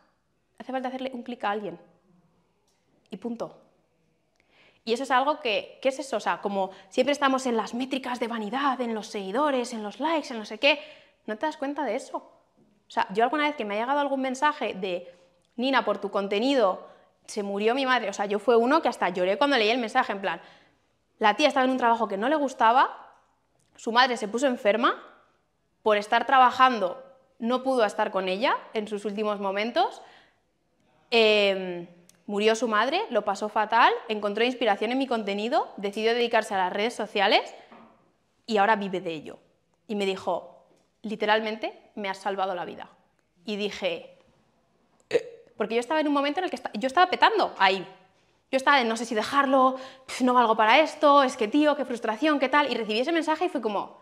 Speaker 1: Hace falta hacerle un clic a alguien. Y punto. Y eso es algo que, ¿qué es eso? O sea, como siempre estamos en las métricas de vanidad, en los seguidores, en los likes, en no sé qué, no te das cuenta de eso. O sea, yo alguna vez que me haya llegado algún mensaje de, Nina, por tu contenido, se murió mi madre, o sea, yo fue uno que hasta lloré cuando leí el mensaje, en plan, la tía estaba en un trabajo que no le gustaba, su madre se puso enferma, por estar trabajando no pudo estar con ella en sus últimos momentos, Em, murió su madre, lo pasó fatal, encontró inspiración en mi contenido, decidió dedicarse a las redes sociales y ahora vive de ello. Y me dijo, literalmente, me has salvado la vida. Y dije, porque yo estaba en un momento en el que yo estaba petando ahí. Yo estaba de no sé si dejarlo, no valgo para esto, es que tío, qué frustración, qué tal. Y recibí ese mensaje y fue como,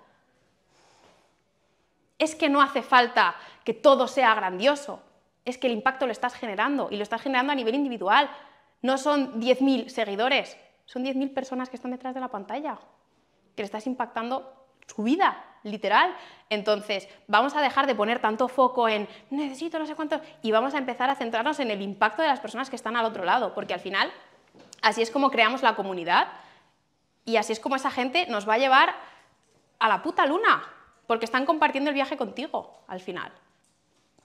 Speaker 1: es que no hace falta que todo sea grandioso es que el impacto lo estás generando y lo estás generando a nivel individual. No son 10.000 seguidores, son 10.000 personas que están detrás de la pantalla, que le estás impactando su vida, literal. Entonces, vamos a dejar de poner tanto foco en necesito no sé cuánto y vamos a empezar a centrarnos en el impacto de las personas que están al otro lado, porque al final así es como creamos la comunidad y así es como esa gente nos va a llevar a la puta luna, porque están compartiendo el viaje contigo al final.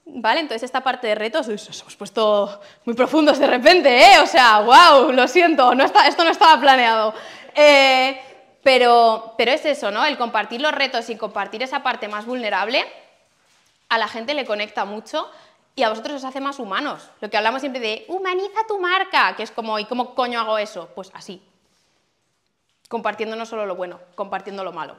Speaker 1: Entonces esta parte de retos, os hemos puesto muy profundos de repente, ¿eh? O sea, wow, lo siento, no está, esto no estaba planeado. Eh, pero, pero es eso, ¿no? El compartir los retos y compartir esa parte más vulnerable a la gente le conecta mucho y a vosotros os hace más humanos. Lo que hablamos siempre de humaniza tu marca, que es como, ¿y cómo coño hago eso? Pues así. Compartiendo no solo lo bueno, compartiendo lo malo.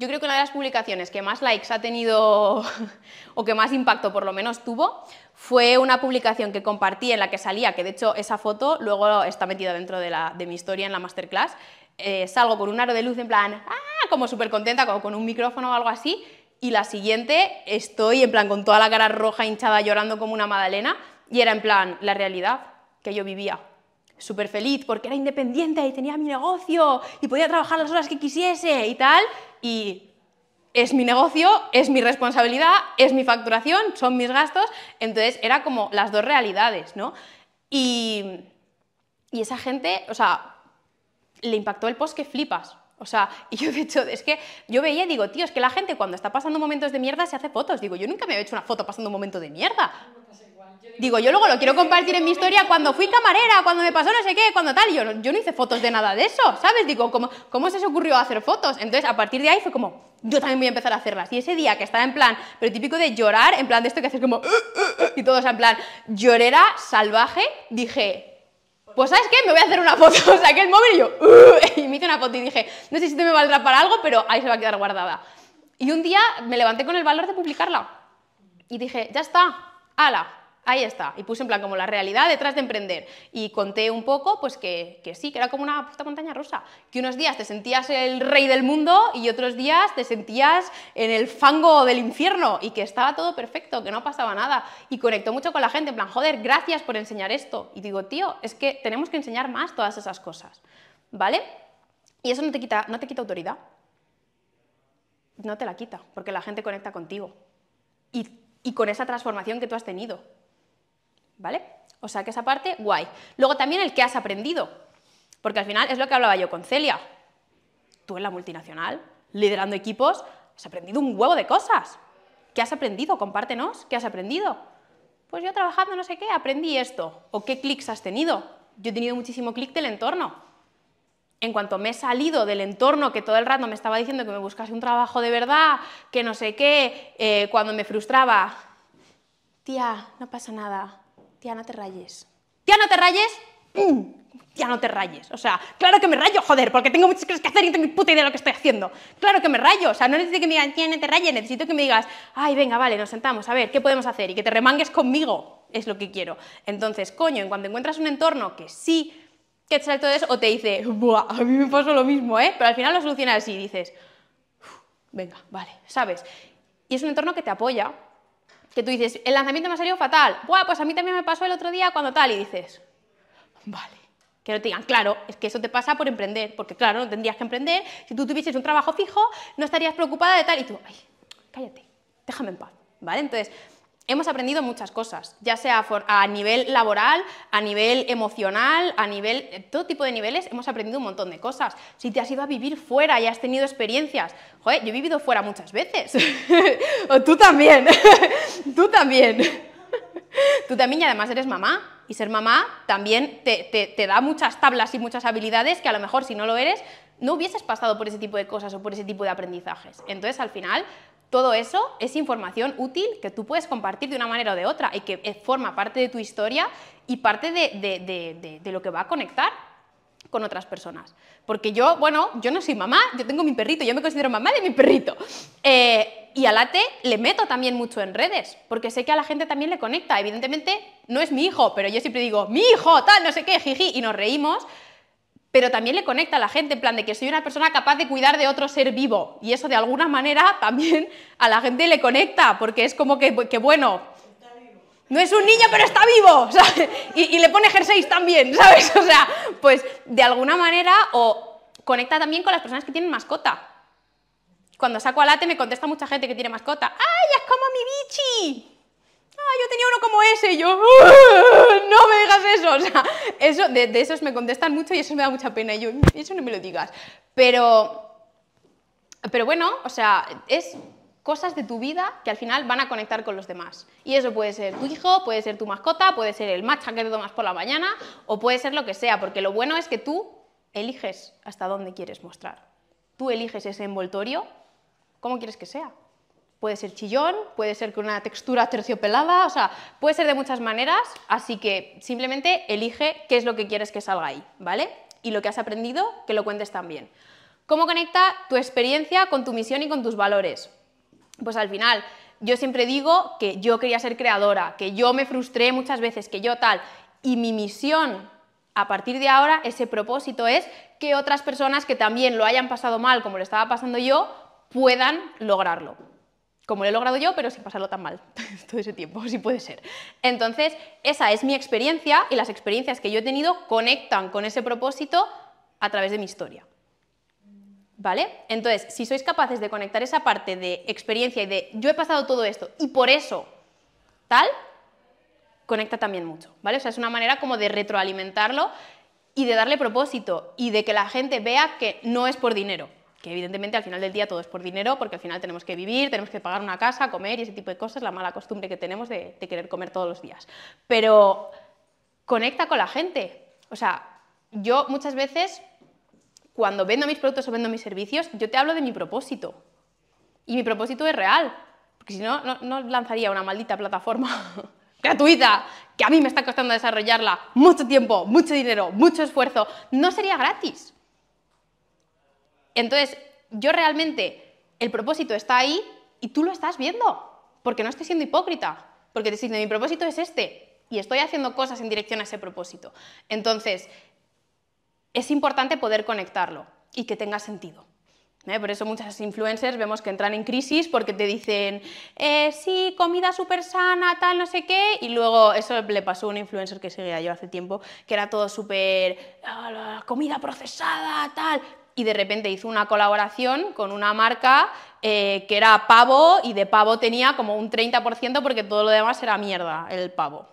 Speaker 1: Yo creo que una de las publicaciones que más likes ha tenido, o que más impacto por lo menos tuvo, fue una publicación que compartí en la que salía, que de hecho esa foto luego está metida dentro de, la, de mi historia en la masterclass. Eh, salgo con un aro de luz en plan, ah", como súper contenta, como con un micrófono o algo así, y la siguiente estoy en plan con toda la cara roja, hinchada, llorando como una madalena, y era en plan la realidad que yo vivía súper feliz porque era independiente y tenía mi negocio y podía trabajar las horas que quisiese y tal. Y es mi negocio, es mi responsabilidad, es mi facturación, son mis gastos. Entonces era como las dos realidades, ¿no? Y, esa gente, o sea, le impactó el post que flipas. O sea, y yo de hecho, es que yo veía y digo, tío, es que la gente cuando está pasando momentos de mierda se hace fotos. Digo, yo nunca me había hecho una foto pasando un momento de mierda. Digo, yo luego lo quiero compartir en mi historia cuando fui camarera, cuando me pasó no sé qué, cuando tal. Yo, yo no hice fotos de nada de eso, ¿sabes? Digo, ¿cómo, ¿cómo se os ocurrió hacer fotos? Entonces, a partir de ahí fue como, yo también voy a empezar a hacerlas. Y ese día que estaba en plan, pero típico de llorar, en plan de esto que hacer como, uh, uh, uh", y todos en plan, llorera salvaje, dije, pues ¿sabes qué? Me voy a hacer una foto. Saqué el móvil y yo, y me hice una foto y dije, no sé si te me valdrá para algo, pero ahí se va a quedar guardada. Y un día me levanté con el valor de publicarla. Y dije, ya está, ala, Ahí está. Y puse en plan como la realidad detrás de emprender. Y conté un poco, pues que, que sí, que era como una puta montaña rusa. Que unos días te sentías el rey del mundo y otros días te sentías en el fango del infierno y que estaba todo perfecto, que no pasaba nada. Y conectó mucho con la gente, en plan, joder, gracias por enseñar esto. Y digo, tío, es que tenemos que enseñar más todas esas cosas. ¿Vale? Y eso no te quita, no te quita autoridad. No te la quita, porque la gente conecta contigo. Y, y con esa transformación que tú has tenido. ¿vale? O sea que esa parte, guay. Luego también el qué has aprendido, porque al final es lo que hablaba yo con Celia. Tú en la multinacional, liderando equipos, has aprendido un huevo de cosas. ¿Qué has aprendido? Compártenos, ¿qué has aprendido? Pues yo trabajando no sé qué, aprendí esto. ¿O qué clics has tenido? Yo he tenido muchísimo clic del entorno. En cuanto me he salido del entorno que todo el rato me estaba diciendo que me buscase un trabajo de verdad, que no sé qué, eh, cuando me frustraba, tía, no pasa nada, tía, no te rayes. Tía, no te rayes. Tía, mm. no te rayes. O sea, claro que me rayo, joder, porque tengo muchas cosas que hacer y no tengo ni puta idea de lo que estoy haciendo. Claro que me rayo. O sea, no necesito que me digan, tía, no te rayes. Necesito que me digas, ay, venga, vale, nos sentamos, a ver, ¿qué podemos hacer? Y que te remangues conmigo. Es lo que quiero. Entonces, coño, en cuanto encuentras un entorno que sí que te sale todo eso, o te dice, a mí me pasó lo mismo, ¿eh? Pero al final lo solucionas y dices, venga, vale, ¿sabes? Y es un entorno que te apoya, que tú dices, el lanzamiento me ha salido fatal, pues a mí también me pasó el otro día cuando tal, y dices, vale, que no te digan, claro, es que eso te pasa por emprender, porque claro, no tendrías que emprender, si tú tuvieses un trabajo fijo, no estarías preocupada de tal, y tú, ay, cállate, déjame en paz, ¿vale? Entonces, hemos aprendido muchas cosas, ya sea a nivel laboral, a nivel emocional, a nivel, eh, todo tipo de niveles, hemos aprendido un montón de cosas. Si te has ido a vivir fuera y has tenido experiencias, joder, yo he vivido fuera muchas veces, o tú también, tú también, tú también y además eres mamá. Y ser mamá también te, te, te da muchas tablas y muchas habilidades que a lo mejor si no lo eres, no hubieses pasado por ese tipo de cosas o por ese tipo de aprendizajes. Entonces, al final, todo eso es información útil que tú puedes compartir de una manera o de otra y que eh, forma parte de tu historia y parte de, lo que va a conectar con otras personas. Porque yo, bueno, yo no soy mamá, yo tengo mi perrito, yo me considero mamá de mi perrito. Eh, y a Late le meto también mucho en redes, porque sé que a la gente también le conecta. Evidentemente no es mi hijo, pero yo siempre digo, mi hijo, tal, no sé qué, jiji, y nos reímos pero también le conecta a la gente, en plan de que soy una persona capaz de cuidar de otro ser vivo. Y eso de alguna manera también a la gente le conecta, porque es como que, bueno, no es un niño, pero está vivo, Y, le pone jerseys también, ¿sabes? O sea, pues de alguna manera o conecta también con las personas que tienen mascota. Cuando saco a late me contesta mucha gente que tiene mascota. ¡Ay, es como mi bichi! ¡ay, yo tenía uno como ese, y yo, ¡uh, ¡no me digas eso! O sea, de, de, esos me contestan mucho y eso me da mucha pena. Y yo, eso no me lo digas. Pero, pero bueno, o sea, es cosas de tu vida que al final van a conectar con los demás. Y eso puede ser tu hijo, puede ser tu mascota, puede ser el matcha que te tomas por la mañana o puede ser lo que sea, porque lo bueno es que tú eliges hasta dónde quieres mostrar. Tú eliges ese envoltorio, ¿cómo quieres que sea? Puede ser chillón, puede ser con una textura terciopelada, o sea, puede ser de muchas maneras, así que simplemente elige qué es lo que quieres que salga ahí, ¿vale? Y lo que has aprendido, que lo cuentes también. ¿Cómo conecta tu experiencia con tu misión y con tus valores? Pues al final, yo siempre digo que yo quería ser creadora, que yo me frustré muchas veces, que yo tal, y mi misión a partir de ahora, ese propósito es que otras personas que también lo hayan pasado mal como lo estaba pasando yo, puedan lograrlo como lo he logrado yo, pero sin pasarlo tan mal todo ese tiempo, si puede ser. Entonces, esa es mi experiencia y las experiencias que yo he tenido conectan con ese propósito a través de mi historia. ¿Vale? Entonces, si sois capaces de conectar esa parte de experiencia y de yo he pasado todo esto y por eso tal, conecta también mucho, ¿vale? O sea, es una manera como de retroalimentarlo y de darle propósito y de que la gente vea que no es por dinero, que evidentemente al final del día todo es por dinero, porque al final tenemos que vivir, tenemos que pagar una casa, comer y ese tipo de cosas, la mala costumbre que tenemos de, querer comer todos los días. Pero conecta con la gente. O sea, yo muchas veces cuando vendo mis productos o vendo mis servicios, yo te hablo de mi propósito. Y mi propósito es real, porque si no, no, no lanzaría una maldita plataforma gratuita, que a mí me está costando desarrollarla mucho tiempo, mucho dinero, mucho esfuerzo, no sería gratis. Entonces, yo realmente, el propósito está ahí y tú lo estás viendo, porque no estoy siendo hipócrita, porque te mi propósito es este y estoy haciendo cosas en dirección a ese propósito. Entonces, es importante poder conectarlo y que tenga sentido. ¿eh? Por eso muchas influencers vemos que entran en crisis porque te dicen, eh, sí, comida súper sana, tal, no sé qué, y luego eso le pasó a un influencer que seguía yo hace tiempo, que era todo súper,
Speaker 2: ah,
Speaker 1: comida procesada, tal, y de repente hizo una colaboración con una marca eh, que era pavo y de pavo tenía como un 30% porque todo lo demás era mierda, el pavo.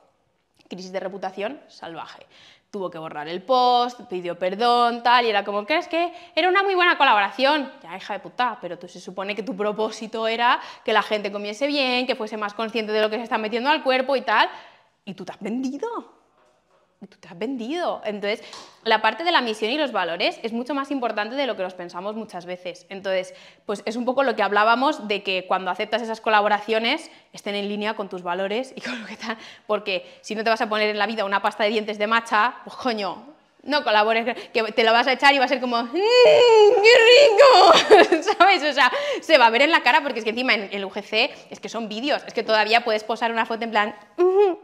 Speaker 1: Crisis de reputación salvaje. Tuvo que borrar el post, pidió perdón, tal, y era como, crees que era una muy buena colaboración. Ya, hija de puta, pero tú se supone que tu propósito era que la gente comiese bien, que fuese más consciente de lo que se está metiendo al cuerpo y tal, y tú te has vendido tú te has vendido. Entonces, la parte de la misión y los valores es mucho más importante de lo que los pensamos muchas veces. Entonces, pues es un poco lo que hablábamos de que cuando aceptas esas colaboraciones estén en línea con tus valores y con lo que tal, porque si no te vas a poner en la vida una pasta de dientes de macha, pues coño, no colabores, que te lo vas a echar y va a ser como, mm, ¡qué rico! ¿Sabes? O sea, se va a ver en la cara porque es que encima en el UGC es que son vídeos, es que todavía puedes posar una foto en plan, ¡Mmm,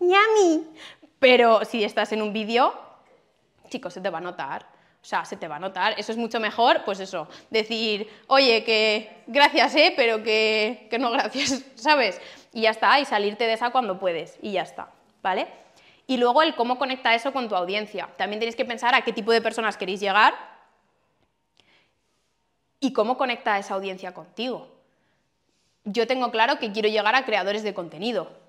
Speaker 1: ¡yummy! Pero si estás en un vídeo, chicos, se te va a notar. O sea, se te va a notar. Eso es mucho mejor, pues eso, decir, oye, que gracias, ¿eh? Pero que, que no gracias, ¿sabes? Y ya está, y salirte de esa cuando puedes, y ya está, ¿vale? Y luego el cómo conecta eso con tu audiencia. También tenéis que pensar a qué tipo de personas queréis llegar y cómo conecta esa audiencia contigo. Yo tengo claro que quiero llegar a creadores de contenido,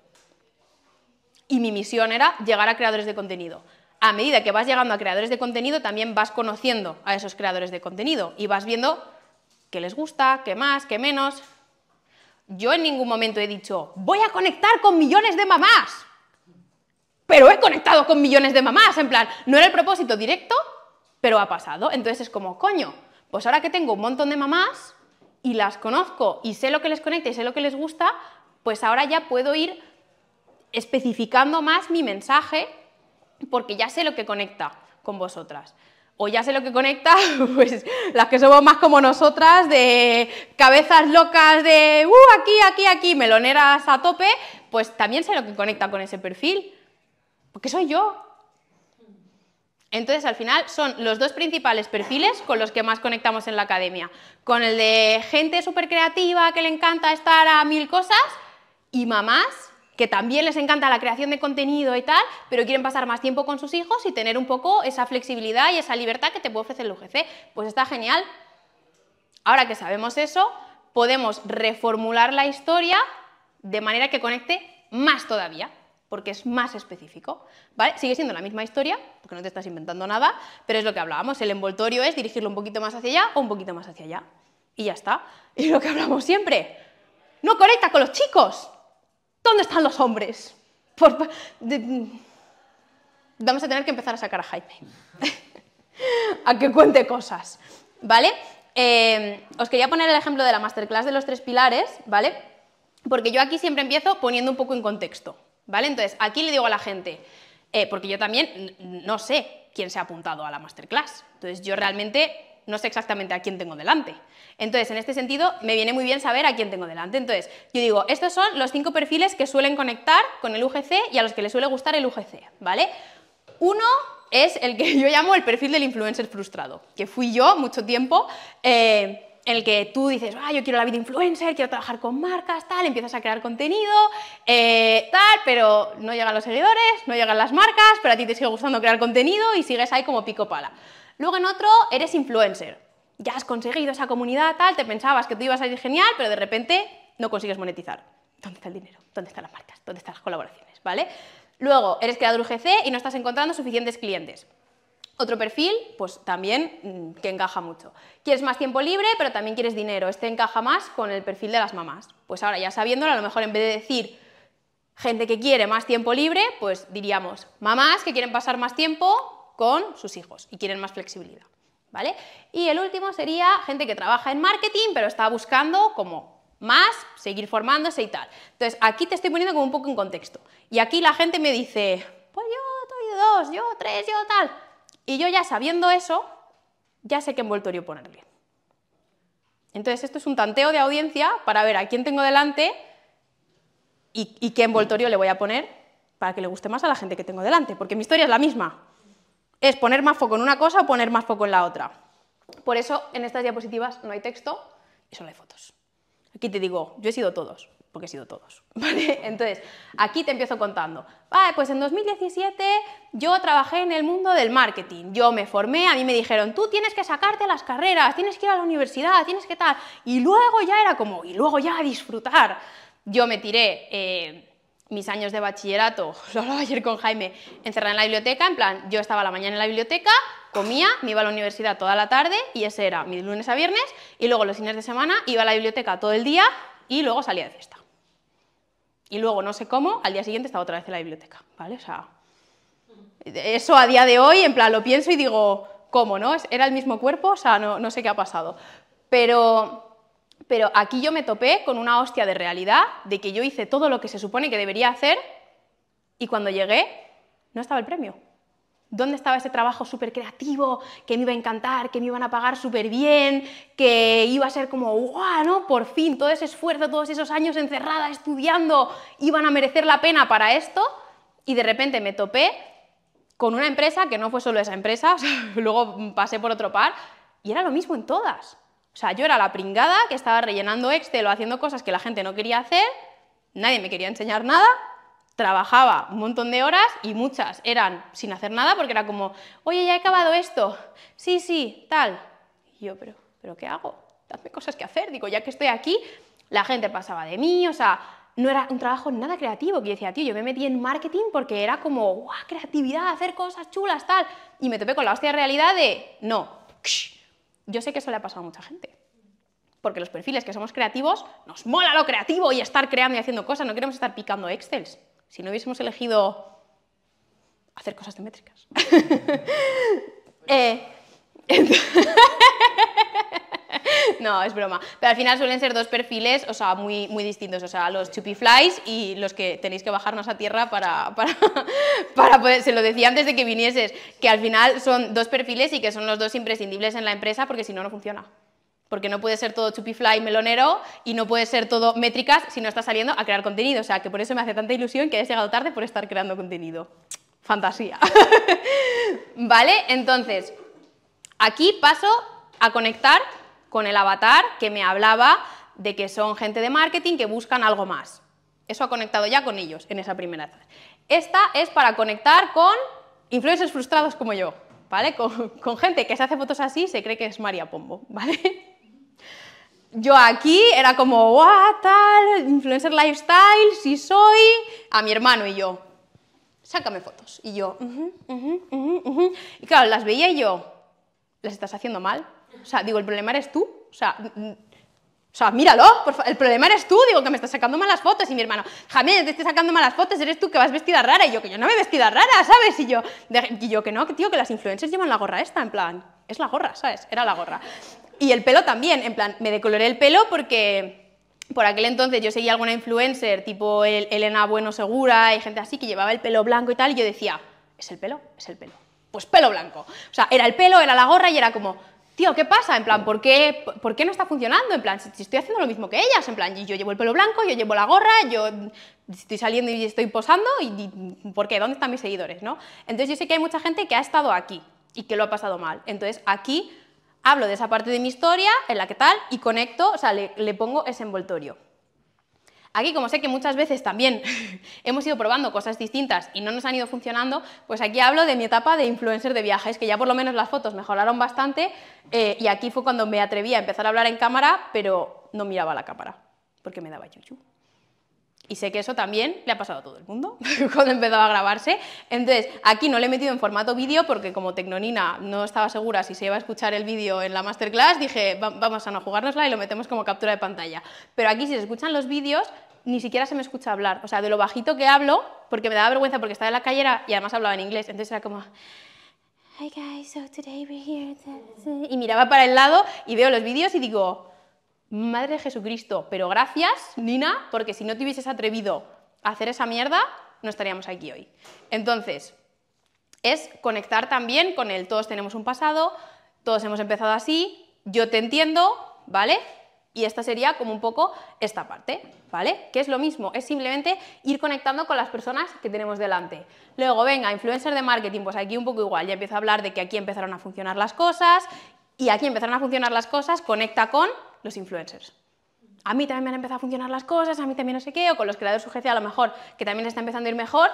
Speaker 1: y mi misión era llegar a creadores de contenido. A medida que vas llegando a creadores de contenido, también vas conociendo a esos creadores de contenido y vas viendo qué les gusta, qué más, qué menos. Yo en ningún momento he dicho, voy a conectar con millones de mamás. Pero he conectado con millones de mamás, en plan, no era el propósito directo, pero ha pasado. Entonces es como, coño, pues ahora que tengo un montón de mamás y las conozco y sé lo que les conecta y sé lo que les gusta, pues ahora ya puedo ir especificando más mi mensaje porque ya sé lo que conecta con vosotras. O ya sé lo que conecta, pues las que somos más como nosotras, de cabezas locas, de uh, aquí, aquí, aquí, meloneras a tope, pues también sé lo que conecta con ese perfil, porque soy yo. Entonces, al final, son los dos principales perfiles con los que más conectamos en la academia. Con el de gente súper creativa, que le encanta estar a mil cosas, y mamás que también les encanta la creación de contenido y tal, pero quieren pasar más tiempo con sus hijos y tener un poco esa flexibilidad y esa libertad que te puede ofrecer el UGC. Pues está genial. Ahora que sabemos eso, podemos reformular la historia de manera que conecte más todavía, porque es más específico. ¿vale? Sigue siendo la misma historia, porque no te estás inventando nada, pero es lo que hablábamos. El envoltorio es dirigirlo un poquito más hacia allá o un poquito más hacia allá. Y ya está. Y lo que hablamos siempre. No conecta con los chicos. ¿Dónde están los hombres? Mm, vamos a tener que empezar a sacar a Jaime, a que cuente cosas, ¿vale? Em, os quería poner el ejemplo de la masterclass de los tres pilares, ¿vale? Porque yo aquí siempre empiezo poniendo un poco en contexto, ¿vale? Entonces, aquí le digo a la gente, eh, porque yo también no sé quién se ha apuntado a la masterclass, entonces yo realmente no sé exactamente a quién tengo delante. Entonces, en este sentido, me viene muy bien saber a quién tengo delante. Entonces, yo digo, estos son los cinco perfiles que suelen conectar con el UGC y a los que les suele gustar el UGC, ¿vale? Uno es el que yo llamo el perfil del influencer frustrado, que fui yo mucho tiempo. Eh, en el que tú dices, ah, yo quiero la vida influencer, quiero trabajar con marcas, tal, empiezas a crear contenido, eh, tal, pero no llegan los seguidores, no llegan las marcas, pero a ti te sigue gustando crear contenido y sigues ahí como pico pala. Luego en otro eres influencer. Ya has conseguido esa comunidad, tal, te pensabas que tú ibas a ir genial, pero de repente no consigues monetizar. ¿Dónde está el dinero? ¿Dónde están las marcas? ¿Dónde están las colaboraciones? ¿Vale? Luego, eres creador UGC y no estás encontrando suficientes clientes. Otro perfil, pues también mm, que encaja mucho. Quieres más tiempo libre, pero también quieres dinero. Este encaja más con el perfil de las mamás. Pues ahora ya sabiéndolo, a lo mejor en vez de decir gente que quiere más tiempo libre, pues diríamos mamás que quieren pasar más tiempo con sus hijos y quieren más flexibilidad. ¿Vale? Y el último sería gente que trabaja en marketing, pero está buscando como más, seguir formándose y tal. Entonces, aquí te estoy poniendo como un poco en contexto. Y aquí la gente me dice, pues yo estoy dos, yo tres, yo tal. Y yo ya sabiendo eso, ya sé qué envoltorio ponerle. Entonces, esto es un tanteo de audiencia para ver a quién tengo delante y qué envoltorio le voy a poner para que le guste más a la gente que tengo delante, porque mi historia es la misma es poner más foco en una cosa o poner más foco en la otra. Por eso en estas diapositivas no hay texto y solo hay fotos. Aquí te digo, yo he sido todos, porque he sido todos. ¿vale? Entonces, aquí te empiezo contando. pues en 2017 yo trabajé en el mundo del marketing. Yo me formé, a mí me dijeron, tú tienes que sacarte las carreras, tienes que ir a la universidad, tienes que tal. Y luego ya era como, y luego ya a disfrutar. Yo me tiré eh, mis años de bachillerato, lo hablaba ayer con Jaime, encerrada en la biblioteca, en plan, yo estaba la mañana en la biblioteca, comía, me iba a la universidad toda la tarde y ese era mi lunes a viernes y luego los fines de semana iba a la biblioteca todo el día y luego salía de fiesta. Y luego, no sé cómo, al día siguiente estaba otra vez en la biblioteca, ¿vale? O sea, eso a día de hoy, en plan, lo pienso y digo, ¿cómo, no? Era el mismo cuerpo, o sea, no, no sé qué ha pasado. Pero pero aquí yo me topé con una hostia de realidad de que yo hice todo lo que se supone que debería hacer y cuando llegué no estaba el premio. ¿Dónde estaba ese trabajo súper creativo que me iba a encantar, que me iban a pagar súper bien, que iba a ser como, guau, ¿no? Por fin, todo ese esfuerzo, todos esos años encerrada estudiando, iban a merecer la pena para esto. Y de repente me topé con una empresa que no fue solo esa empresa, luego pasé por otro par, y era lo mismo en todas. O sea, yo era la pringada que estaba rellenando Excel o haciendo cosas que la gente no quería hacer, nadie me quería enseñar nada, trabajaba un montón de horas y muchas eran sin hacer nada porque era como, oye, ya he acabado esto, sí, sí, tal. Y yo, pero, pero ¿qué hago? Dame cosas que hacer. Digo, ya que estoy aquí, la gente pasaba de mí, o sea, no era un trabajo nada creativo. Que yo decía, tío, yo me metí en marketing porque era como, guau, creatividad, hacer cosas chulas, tal. Y me topé con la hostia realidad de, no, yo sé que eso le ha pasado a mucha gente. Porque los perfiles que somos creativos, nos mola lo creativo y estar creando y haciendo cosas, no queremos estar picando Excel. Si no hubiésemos elegido hacer cosas de métricas. Eh, no, es broma. Pero al final suelen ser dos perfiles, o sea, muy, muy distintos, o sea, los flies y los que tenéis que bajarnos a tierra para, para, para poder, se lo decía antes de que vinieses, que al final son dos perfiles y que son los dos imprescindibles en la empresa porque si no, no funciona. Porque no puede ser todo chupifly melonero y no puede ser todo métricas si no estás saliendo a crear contenido. O sea, que por eso me hace tanta ilusión que hayas llegado tarde por estar creando contenido. Fantasía. ¿Vale? Entonces, aquí paso a conectar con el avatar que me hablaba de que son gente de marketing que buscan algo más. Eso ha conectado ya con ellos en esa primera etapa. Esta es para conectar con influencers frustrados como yo, ¿vale? Con, gente que se hace fotos así se cree que es María Pombo, ¿vale? yo aquí era como, ¡guau! Tal, influencer lifestyle, si soy, a mi hermano y yo, sácame fotos. Y yo, y claro, las veía yo, las estás haciendo mal. O sea, digo, el problema eres tú. O sea, o sea, míralo, el problema eres tú, digo que me estás sacando malas fotos. Y mi hermano, jamás te estoy sacando malas fotos, eres tú que vas vestida rara. Y yo, que yo no me he vestida rara, ¿sabes? Y yo, y yo que no, que tío, que las influencers llevan la gorra esta, en plan, es la gorra, ¿sabes? Era la gorra. Y el pelo también, en plan, me decoloré el pelo porque por aquel entonces yo seguía alguna influencer, tipo Elena Bueno Segura y gente así, que llevaba el pelo blanco y tal, y yo decía, es el pelo, es el pelo. Pues pelo blanco. O sea, era el pelo, era la gorra y era como, tío, ¿qué pasa? En plan, ¿por qué, ¿por qué no está funcionando? En plan, si, estoy haciendo lo mismo que ellas, en plan, yo llevo el pelo blanco, yo llevo la gorra, yo estoy saliendo y estoy posando, y, ¿por qué? ¿Dónde están mis seguidores? ¿no? Entonces yo sé que hay mucha gente que ha estado aquí y que lo ha pasado mal. Entonces aquí hablo de esa parte de mi historia en la que tal y conecto, o sea, le pongo ese envoltorio. Aquí, como sé que muchas veces también hemos ido probando cosas distintas y no nos han ido funcionando, pues aquí hablo de mi etapa de influencer de viajes, que ya por lo menos las fotos mejoraron bastante eh, y aquí fue cuando me atreví a empezar a hablar en cámara, pero no miraba la cámara, porque me daba chuchu. Y sé que eso también le ha pasado a todo el mundo cuando empezó a grabarse. Entonces, aquí no le he metido en formato vídeo porque como Tecnonina no estaba segura si se iba a escuchar el vídeo en la masterclass, dije, vamos a no jugárnosla y lo metemos como captura de pantalla. Pero aquí si se escuchan los vídeos, ni siquiera se me escucha hablar. O sea, de lo bajito que hablo, porque me daba vergüenza porque estaba en la callera y además hablaba en inglés. Entonces era como... Y miraba para el lado y veo los vídeos y digo, Madre de Jesucristo, pero gracias, Nina, porque si no te hubieses atrevido a hacer esa mierda, no estaríamos aquí hoy. Entonces, es conectar también con el todos tenemos un pasado, todos hemos empezado así, yo te entiendo, ¿vale? Y esta sería como un poco esta parte, ¿vale? Que es lo mismo, es simplemente ir conectando con las personas que tenemos delante. Luego, venga, influencer de marketing, pues aquí un poco igual, ya empiezo a hablar de que aquí empezaron a funcionar las cosas y aquí empezaron a funcionar las cosas, conecta con los influencers. A mí también me han empezado a funcionar las cosas, a mí también no sé qué, o con los creadores sujeción a lo mejor, que también está empezando a ir mejor,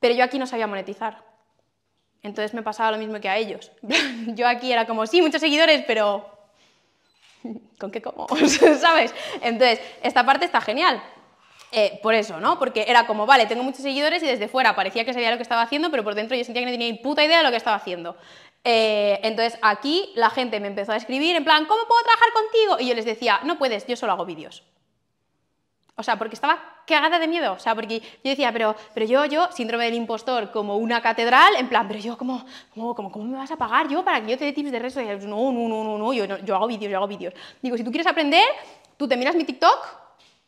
Speaker 1: pero yo aquí no sabía monetizar. Entonces me pasaba lo mismo que a ellos. yo aquí era como, sí, muchos seguidores, pero ¿con qué como? ¿Sabes? Entonces, esta parte está genial. Eh, por eso, ¿no? Porque era como, vale, tengo muchos seguidores y desde fuera parecía que sabía lo que estaba haciendo, pero por dentro yo sentía que no tenía ni puta idea de lo que estaba haciendo. Eh, entonces aquí la gente me empezó a escribir en plan, ¿cómo puedo trabajar contigo? Y yo les decía, no puedes, yo solo hago vídeos. O sea, porque estaba cagada de miedo. O sea, porque yo decía, pero, pero yo, yo, síndrome del impostor como una catedral, en plan, pero yo, ¿cómo, cómo, cómo, me vas a pagar yo para que yo te dé tips de redes No, no, no, no, no, yo, no, yo hago vídeos, yo hago vídeos. Digo, si tú quieres aprender, tú te miras mi TikTok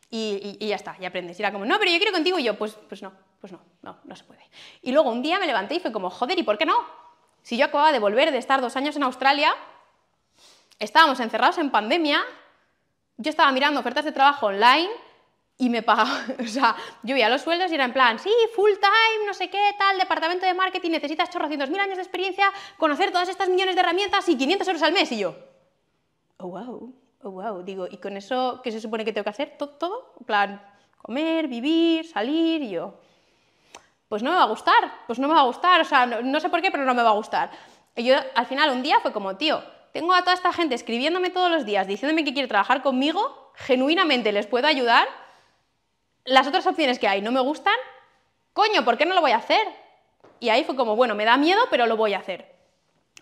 Speaker 1: y, ya está, y aprendes. Y era como, no, pero yo quiero contigo. Y yo, pues, pues no, pues no, no, no se puede. Y luego un día me levanté y fue como, joder, ¿y por qué no? Si yo acababa de volver de estar dos años en Australia, estábamos encerrados en pandemia, yo estaba mirando ofertas de trabajo online y me pagaba, o sea, yo veía los sueldos y era en plan, sí, full time, no sé qué, tal, departamento de marketing, necesitas chorrocientos mil años de experiencia, conocer todas estas millones de herramientas y 500 euros al mes. Y yo, oh, wow, oh, wow, digo, ¿y con eso qué se supone que tengo que hacer? ¿Todo? todo? En plan, comer, vivir, salir, y yo, pues no me va a gustar, pues no me va a gustar, o sea, no, sé por qué, pero no me va a gustar. Y yo al final un día fue como, tío, tengo a toda esta gente escribiéndome todos los días, diciéndome que quiere trabajar conmigo, genuinamente les puedo ayudar, las otras opciones que hay no me gustan, coño, ¿por qué no lo voy a hacer? Y ahí fue como, bueno, me da miedo, pero lo voy a hacer.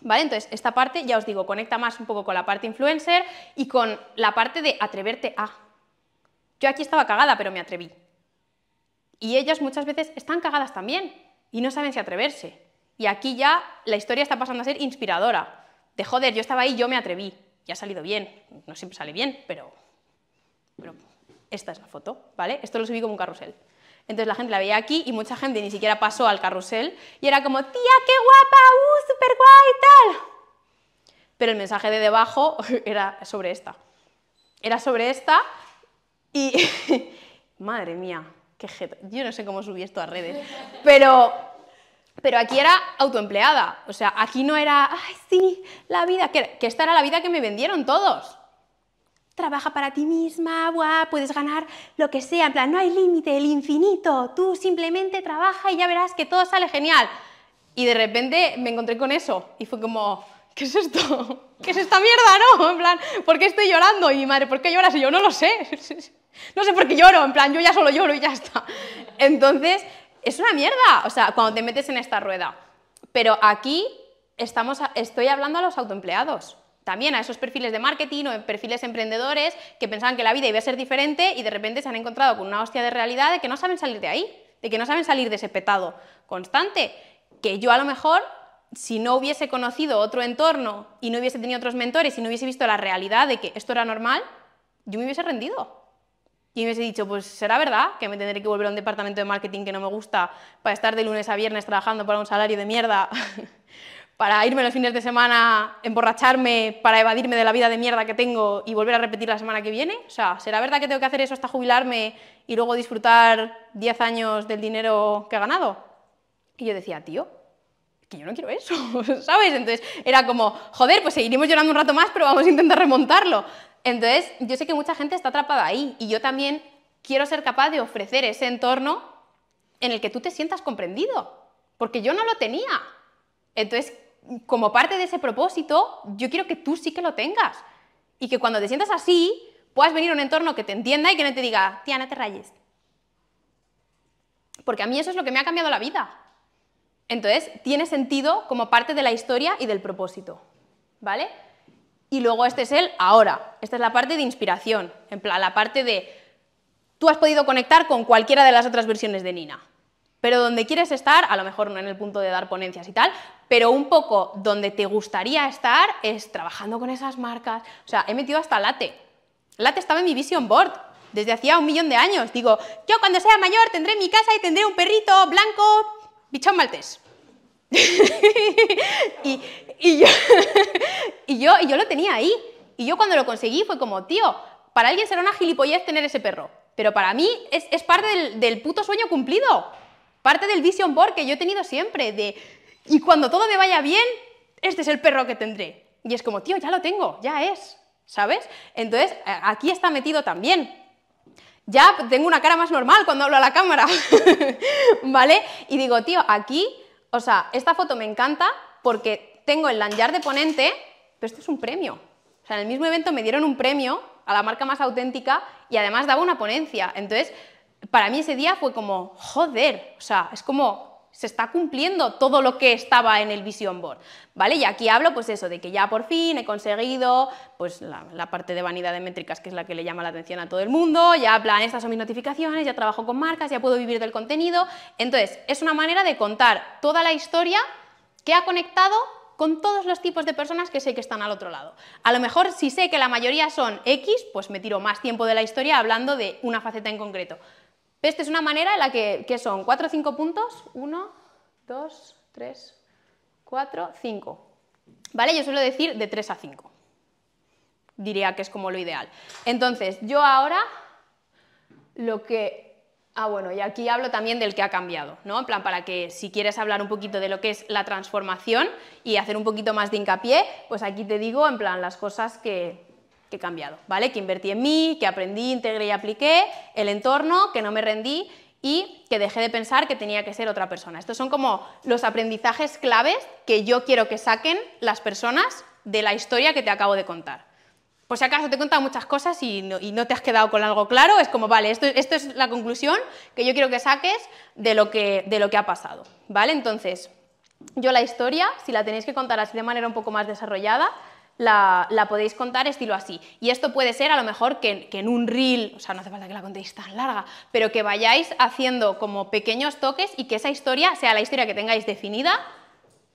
Speaker 1: ¿Vale? Entonces, esta parte, ya os digo, conecta más un poco con la parte influencer y con la parte de atreverte a. Yo aquí estaba cagada, pero me atreví. Y ellas muchas veces están cagadas también y no saben si atreverse. Y aquí ya la historia está pasando a ser inspiradora. De joder, yo estaba ahí, yo me atreví. Ya ha salido bien. No siempre sale bien, pero, pero esta es la foto, ¿vale? Esto lo subí como un carrusel. Entonces la gente la veía aquí y mucha gente ni siquiera pasó al carrusel y era como, tía, qué guapa, uh, super guay, tal. Pero el mensaje de debajo era sobre esta. Era sobre esta y... Madre mía, yo no sé cómo subí esto a redes, pero, pero aquí era autoempleada. O sea, aquí no era, ay, sí, la vida, que, que esta era la vida que me vendieron todos. Trabaja para ti misma, guau, puedes ganar lo que sea, en plan, no hay límite, el infinito, tú simplemente trabaja y ya verás que todo sale genial. Y de repente me encontré con eso y fue como, ¿qué es esto? ¿Qué es esta mierda, no? En plan, ¿por qué estoy llorando? Y mi madre, ¿por qué lloras? Y yo, no lo sé. No sé por qué lloro, en plan, yo ya solo lloro y ya está. Entonces, es una mierda, o sea, cuando te metes en esta rueda. Pero aquí estamos, estoy hablando a los autoempleados, también a esos perfiles de marketing o perfiles emprendedores que pensaban que la vida iba a ser diferente y de repente se han encontrado con una hostia de realidad de que no saben salir de ahí, de que no saben salir de ese petado constante, que yo a lo mejor si no hubiese conocido otro entorno y no hubiese tenido otros mentores y no hubiese visto la realidad de que esto era normal, yo me hubiese rendido y me he dicho, pues será verdad que me tendré que volver a un departamento de marketing que no me gusta para estar de lunes a viernes trabajando para un salario de mierda, para irme los fines de semana, emborracharme, para evadirme de la vida de mierda que tengo y volver a repetir la semana que viene. O sea, ¿será verdad que tengo que hacer eso hasta jubilarme y luego disfrutar 10 años del dinero que he ganado? Y yo decía, tío, que yo no quiero eso, ¿sabes? Entonces era como, joder, pues seguiremos llorando un rato más, pero vamos a intentar remontarlo. Entonces, yo sé que mucha gente está atrapada ahí y yo también quiero ser capaz de ofrecer ese entorno en el que tú te sientas comprendido, porque yo no lo tenía. Entonces, como parte de ese propósito, yo quiero que tú sí que lo tengas y que cuando te sientas así, puedas venir a un entorno que te entienda y que no te diga, tía, no te rayes. Porque a mí eso es lo que me ha cambiado la vida. Entonces, tiene sentido como parte de la historia y del propósito. ¿Vale? Y luego este es el ahora. Esta es la parte de inspiración, en plan, la parte de tú has podido conectar con cualquiera de las otras versiones de Nina. Pero donde quieres estar, a lo mejor no en el punto de dar ponencias y tal, pero un poco donde te gustaría estar es trabajando con esas marcas. O sea, he metido hasta Late. Late estaba en mi vision board desde hacía un millón de años. Digo, yo cuando sea mayor tendré mi casa y tendré un perrito blanco, bichón maltés. y, yo, y, yo, yo lo tenía ahí. Y yo cuando lo conseguí fue como, tío, para alguien será una gilipollez tener ese perro. Pero para mí es, parte del, puto sueño cumplido. Parte del vision board que yo he tenido siempre. De, y cuando todo me vaya bien, este es el perro que tendré. Y es como, tío, ya lo tengo, ya es. ¿Sabes? Entonces, aquí está metido también. Ya tengo una cara más normal cuando hablo a la cámara. ¿Vale? Y digo, tío, aquí o sea, esta foto me encanta porque tengo el lanyard de ponente, pero esto es un premio. O sea, en el mismo evento me dieron un premio a la marca más auténtica y además daba una ponencia. Entonces, para mí ese día fue como, joder, o sea, es como, se está cumpliendo todo lo que estaba en el Vision Board, ¿vale? Y aquí hablo, pues eso, de que ya por fin he conseguido, pues la, parte de vanidad de métricas, que es la que le llama la atención a todo el mundo, ya, plan, estas son mis notificaciones, ya trabajo con marcas, ya puedo vivir del contenido. Entonces, es una manera de contar toda la historia que ha conectado con todos los tipos de personas que sé que están al otro lado. A lo mejor si sé que la mayoría son X, pues me tiro más tiempo de la historia hablando de una faceta en concreto. Esta es una manera en la que, son cuatro o 5 puntos, 1, 2, 3, 4, 5. ¿Vale? Yo suelo decir de 3 a 5. Diría que es como lo ideal. Entonces, yo ahora lo que... Ah, bueno, y aquí hablo también del que ha cambiado, ¿no? En plan, para que si quieres hablar un poquito de lo que es la transformación y hacer un poquito más de hincapié, pues aquí te digo, en plan, las cosas que, que he cambiado, ¿vale? Que invertí en mí, que aprendí, integré y apliqué, el entorno, que no me rendí y que dejé de pensar que tenía que ser otra persona. Estos son como los aprendizajes claves que yo quiero que saquen las personas de la historia que te acabo de contar. Por si acaso te he contado muchas cosas y no, te has quedado con algo claro, es como, vale, esto, es la conclusión que yo quiero que saques de lo que, de lo que ha pasado, ¿vale? Entonces, yo la historia, si la tenéis que contar así de manera un poco más desarrollada, la, podéis contar estilo así. Y esto puede ser a lo mejor que, en un reel, o sea, no hace falta que la contéis tan larga, pero que vayáis haciendo como pequeños toques y que esa historia sea la historia que tengáis definida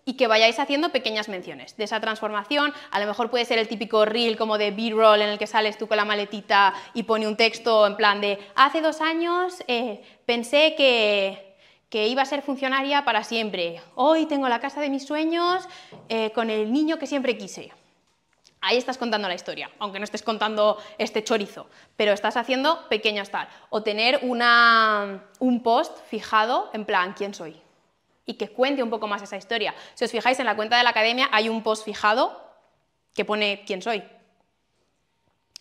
Speaker 1: y que vayáis haciendo pequeñas menciones de esa transformación. A lo mejor puede ser el típico reel como de B-roll en el que sales tú con la maletita y pone un texto en plan de hace dos años eh, pensé que iba a ser funcionaria para siempre. Hoy tengo la casa de mis sueños eh, con el niño que siempre quise ahí estás contando la historia, aunque no estés contando este chorizo, pero estás haciendo pequeñas tal. O tener una, un post fijado en plan, ¿quién soy? Y que cuente un poco más esa historia. Si os fijáis en la cuenta de la academia hay un post fijado que pone ¿quién soy?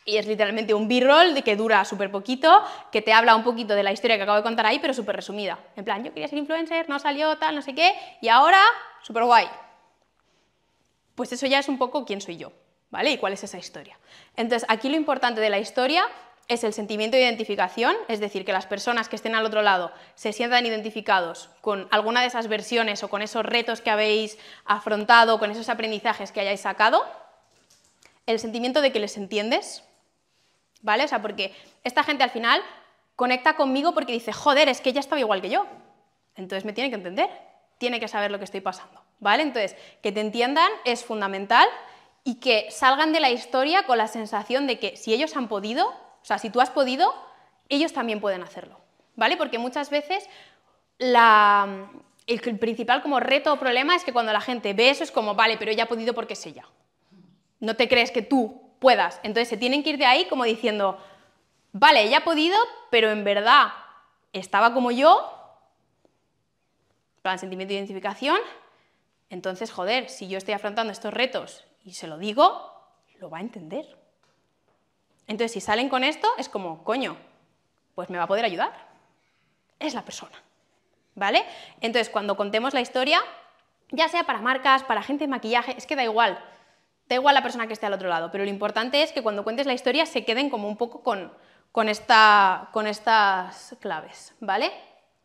Speaker 1: Y es literalmente un b-roll que dura súper poquito, que te habla un poquito de la historia que acabo de contar ahí, pero súper resumida. En plan, yo quería ser influencer, no salió, tal, no sé qué, y ahora, súper guay. Pues eso ya es un poco quién soy yo. ¿vale? ¿Y cuál es esa historia? Entonces, aquí lo importante de la historia es el sentimiento de identificación, es decir, que las personas que estén al otro lado se sientan identificados con alguna de esas versiones o con esos retos que habéis afrontado, con esos aprendizajes que hayáis sacado, el sentimiento de que les entiendes, ¿vale? O sea, porque esta gente al final conecta conmigo porque dice, joder, es que ella estaba igual que yo, entonces me tiene que entender, tiene que saber lo que estoy pasando, ¿vale? Entonces, que te entiendan es fundamental y que salgan de la historia con la sensación de que si ellos han podido, o sea, si tú has podido, ellos también pueden hacerlo, ¿vale? Porque muchas veces el, principal como reto o problema es que cuando la gente ve eso es como, vale, pero ella ha podido porque es ella. No te crees que tú puedas. Entonces se tienen que ir de ahí como diciendo, vale, ella ha podido, pero en verdad estaba como yo, plan sentimiento de identificación, entonces, joder, si yo estoy afrontando estos retos y se lo digo, lo va a entender. Entonces, si salen con esto, es como, coño, pues me va a poder ayudar. Es la persona. ¿Vale? Entonces, cuando contemos la historia, ya sea para marcas, para gente de maquillaje, es que da igual. Da igual la persona que esté al otro lado, pero lo importante es que cuando cuentes la historia se queden como un poco con, esta, con estas claves, ¿vale?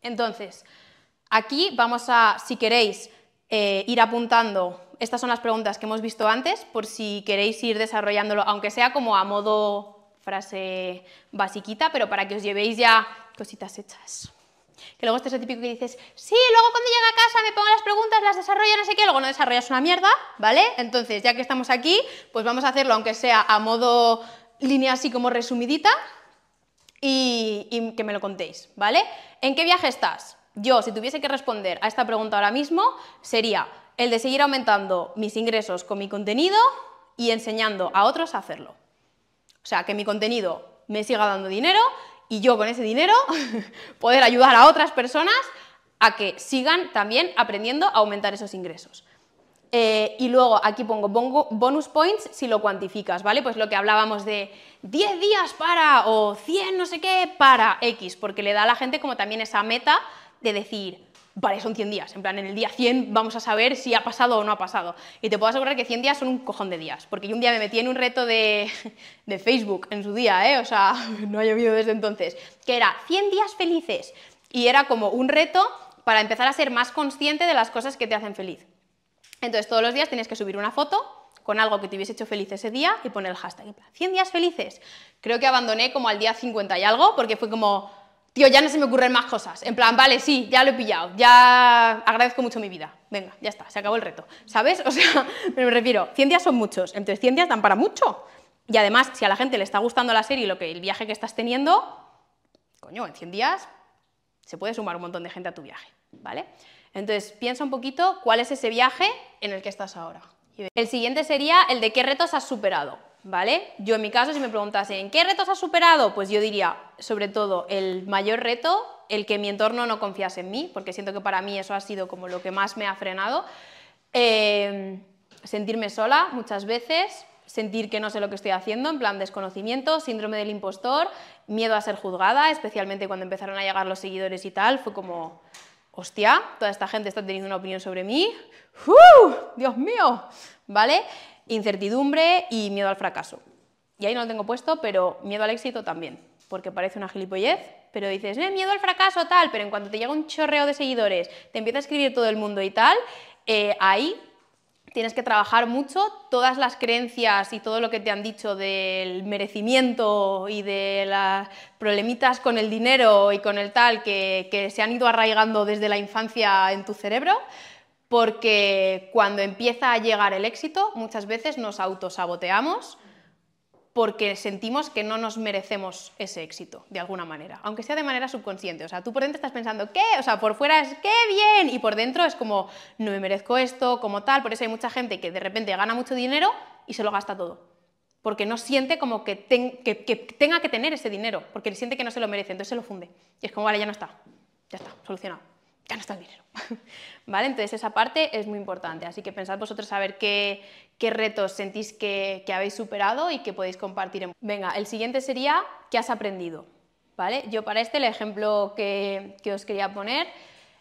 Speaker 1: Entonces, aquí vamos a, si queréis, eh, ir apuntando estas son las preguntas que hemos visto antes, por si queréis ir desarrollándolo, aunque sea como a modo frase basiquita, pero para que os llevéis ya cositas hechas. Que luego este es típico que dices, sí, luego cuando llegue a casa me pongo las preguntas, las desarrollo, no sé qué, luego no desarrollas una mierda, ¿vale? Entonces, ya que estamos aquí, pues vamos a hacerlo, aunque sea a modo línea así como resumidita, y, y que me lo contéis, ¿vale? ¿En qué viaje estás? Yo, si tuviese que responder a esta pregunta ahora mismo, sería, el de seguir aumentando mis ingresos con mi contenido y enseñando a otros a hacerlo. O sea, que mi contenido me siga dando dinero y yo con ese dinero poder ayudar a otras personas a que sigan también aprendiendo a aumentar esos ingresos. Eh, y luego aquí pongo bonus points si lo cuantificas, ¿vale? Pues lo que hablábamos de 10 días para o 100 no sé qué para X, porque le da a la gente como también esa meta de decir, vale, son 100 días, en plan, en el día 100 vamos a saber si ha pasado o no ha pasado. Y te puedo asegurar que 100 días son un cojón de días, porque yo un día me metí en un reto de, de Facebook en su día, ¿eh? o sea, no ha llovido desde entonces, que era 100 días felices. Y era como un reto para empezar a ser más consciente de las cosas que te hacen feliz. Entonces todos los días tienes que subir una foto con algo que te hubiese hecho feliz ese día y poner el hashtag. 100 días felices. Creo que abandoné como al día 50 y algo porque fue como, tío, ya no se me ocurren más cosas. En plan, vale, sí, ya lo he pillado, ya agradezco mucho mi vida. Venga, ya está, se acabó el reto. ¿Sabes? O sea, me refiero, 100 días son muchos, entonces días dan para mucho. Y además, si a la gente le está gustando la serie y lo que, el viaje que estás teniendo, coño, en 100 días se puede sumar un montón de gente a tu viaje, ¿vale? Entonces, piensa un poquito cuál es ese viaje en el que estás ahora. El siguiente sería el de qué retos has superado. ¿vale? Yo en mi caso, si me preguntasen, ¿qué retos has superado? Pues yo diría, sobre todo, el mayor reto, el que mi entorno no confiase en mí, porque siento que para mí eso ha sido como lo que más me ha frenado. Eh, sentirme sola muchas veces, sentir que no sé lo que estoy haciendo, en plan desconocimiento, síndrome del impostor, miedo a ser juzgada, especialmente cuando empezaron a llegar los seguidores y tal, fue como, hostia, toda esta gente está teniendo una opinión sobre mí, ¡Uh! ¡Dios mío! ¿Vale? incertidumbre y miedo al fracaso. Y ahí no lo tengo puesto, pero miedo al éxito también, porque parece una gilipollez, pero dices, eh, miedo al fracaso, tal, pero en cuanto te llega un chorreo de seguidores, te empieza a escribir todo el mundo y tal, eh, ahí tienes que trabajar mucho todas las creencias y todo lo que te han dicho del merecimiento y de las problemitas con el dinero y con el tal que, que se han ido arraigando desde la infancia en tu cerebro, porque cuando empieza a llegar el éxito, muchas veces nos autosaboteamos porque sentimos que no nos merecemos ese éxito, de alguna manera, aunque sea de manera subconsciente. O sea, tú por dentro estás pensando, ¿qué? O sea, por fuera es, ¡qué bien! Y por dentro es como, no me merezco esto, como tal. Por eso hay mucha gente que de repente gana mucho dinero y se lo gasta todo. Porque no siente como que, que tenga que tener ese dinero, porque siente que no se lo merece, entonces se lo funde. Y es como, vale, ya no está. Ya está, solucionado ya no está el dinero. ¿Vale? Entonces esa parte es muy importante, así que pensad vosotros a ver qué, retos sentís que, habéis superado y que podéis compartir. Venga, el siguiente sería ¿qué has aprendido? ¿Vale? Yo para este el ejemplo que, os quería poner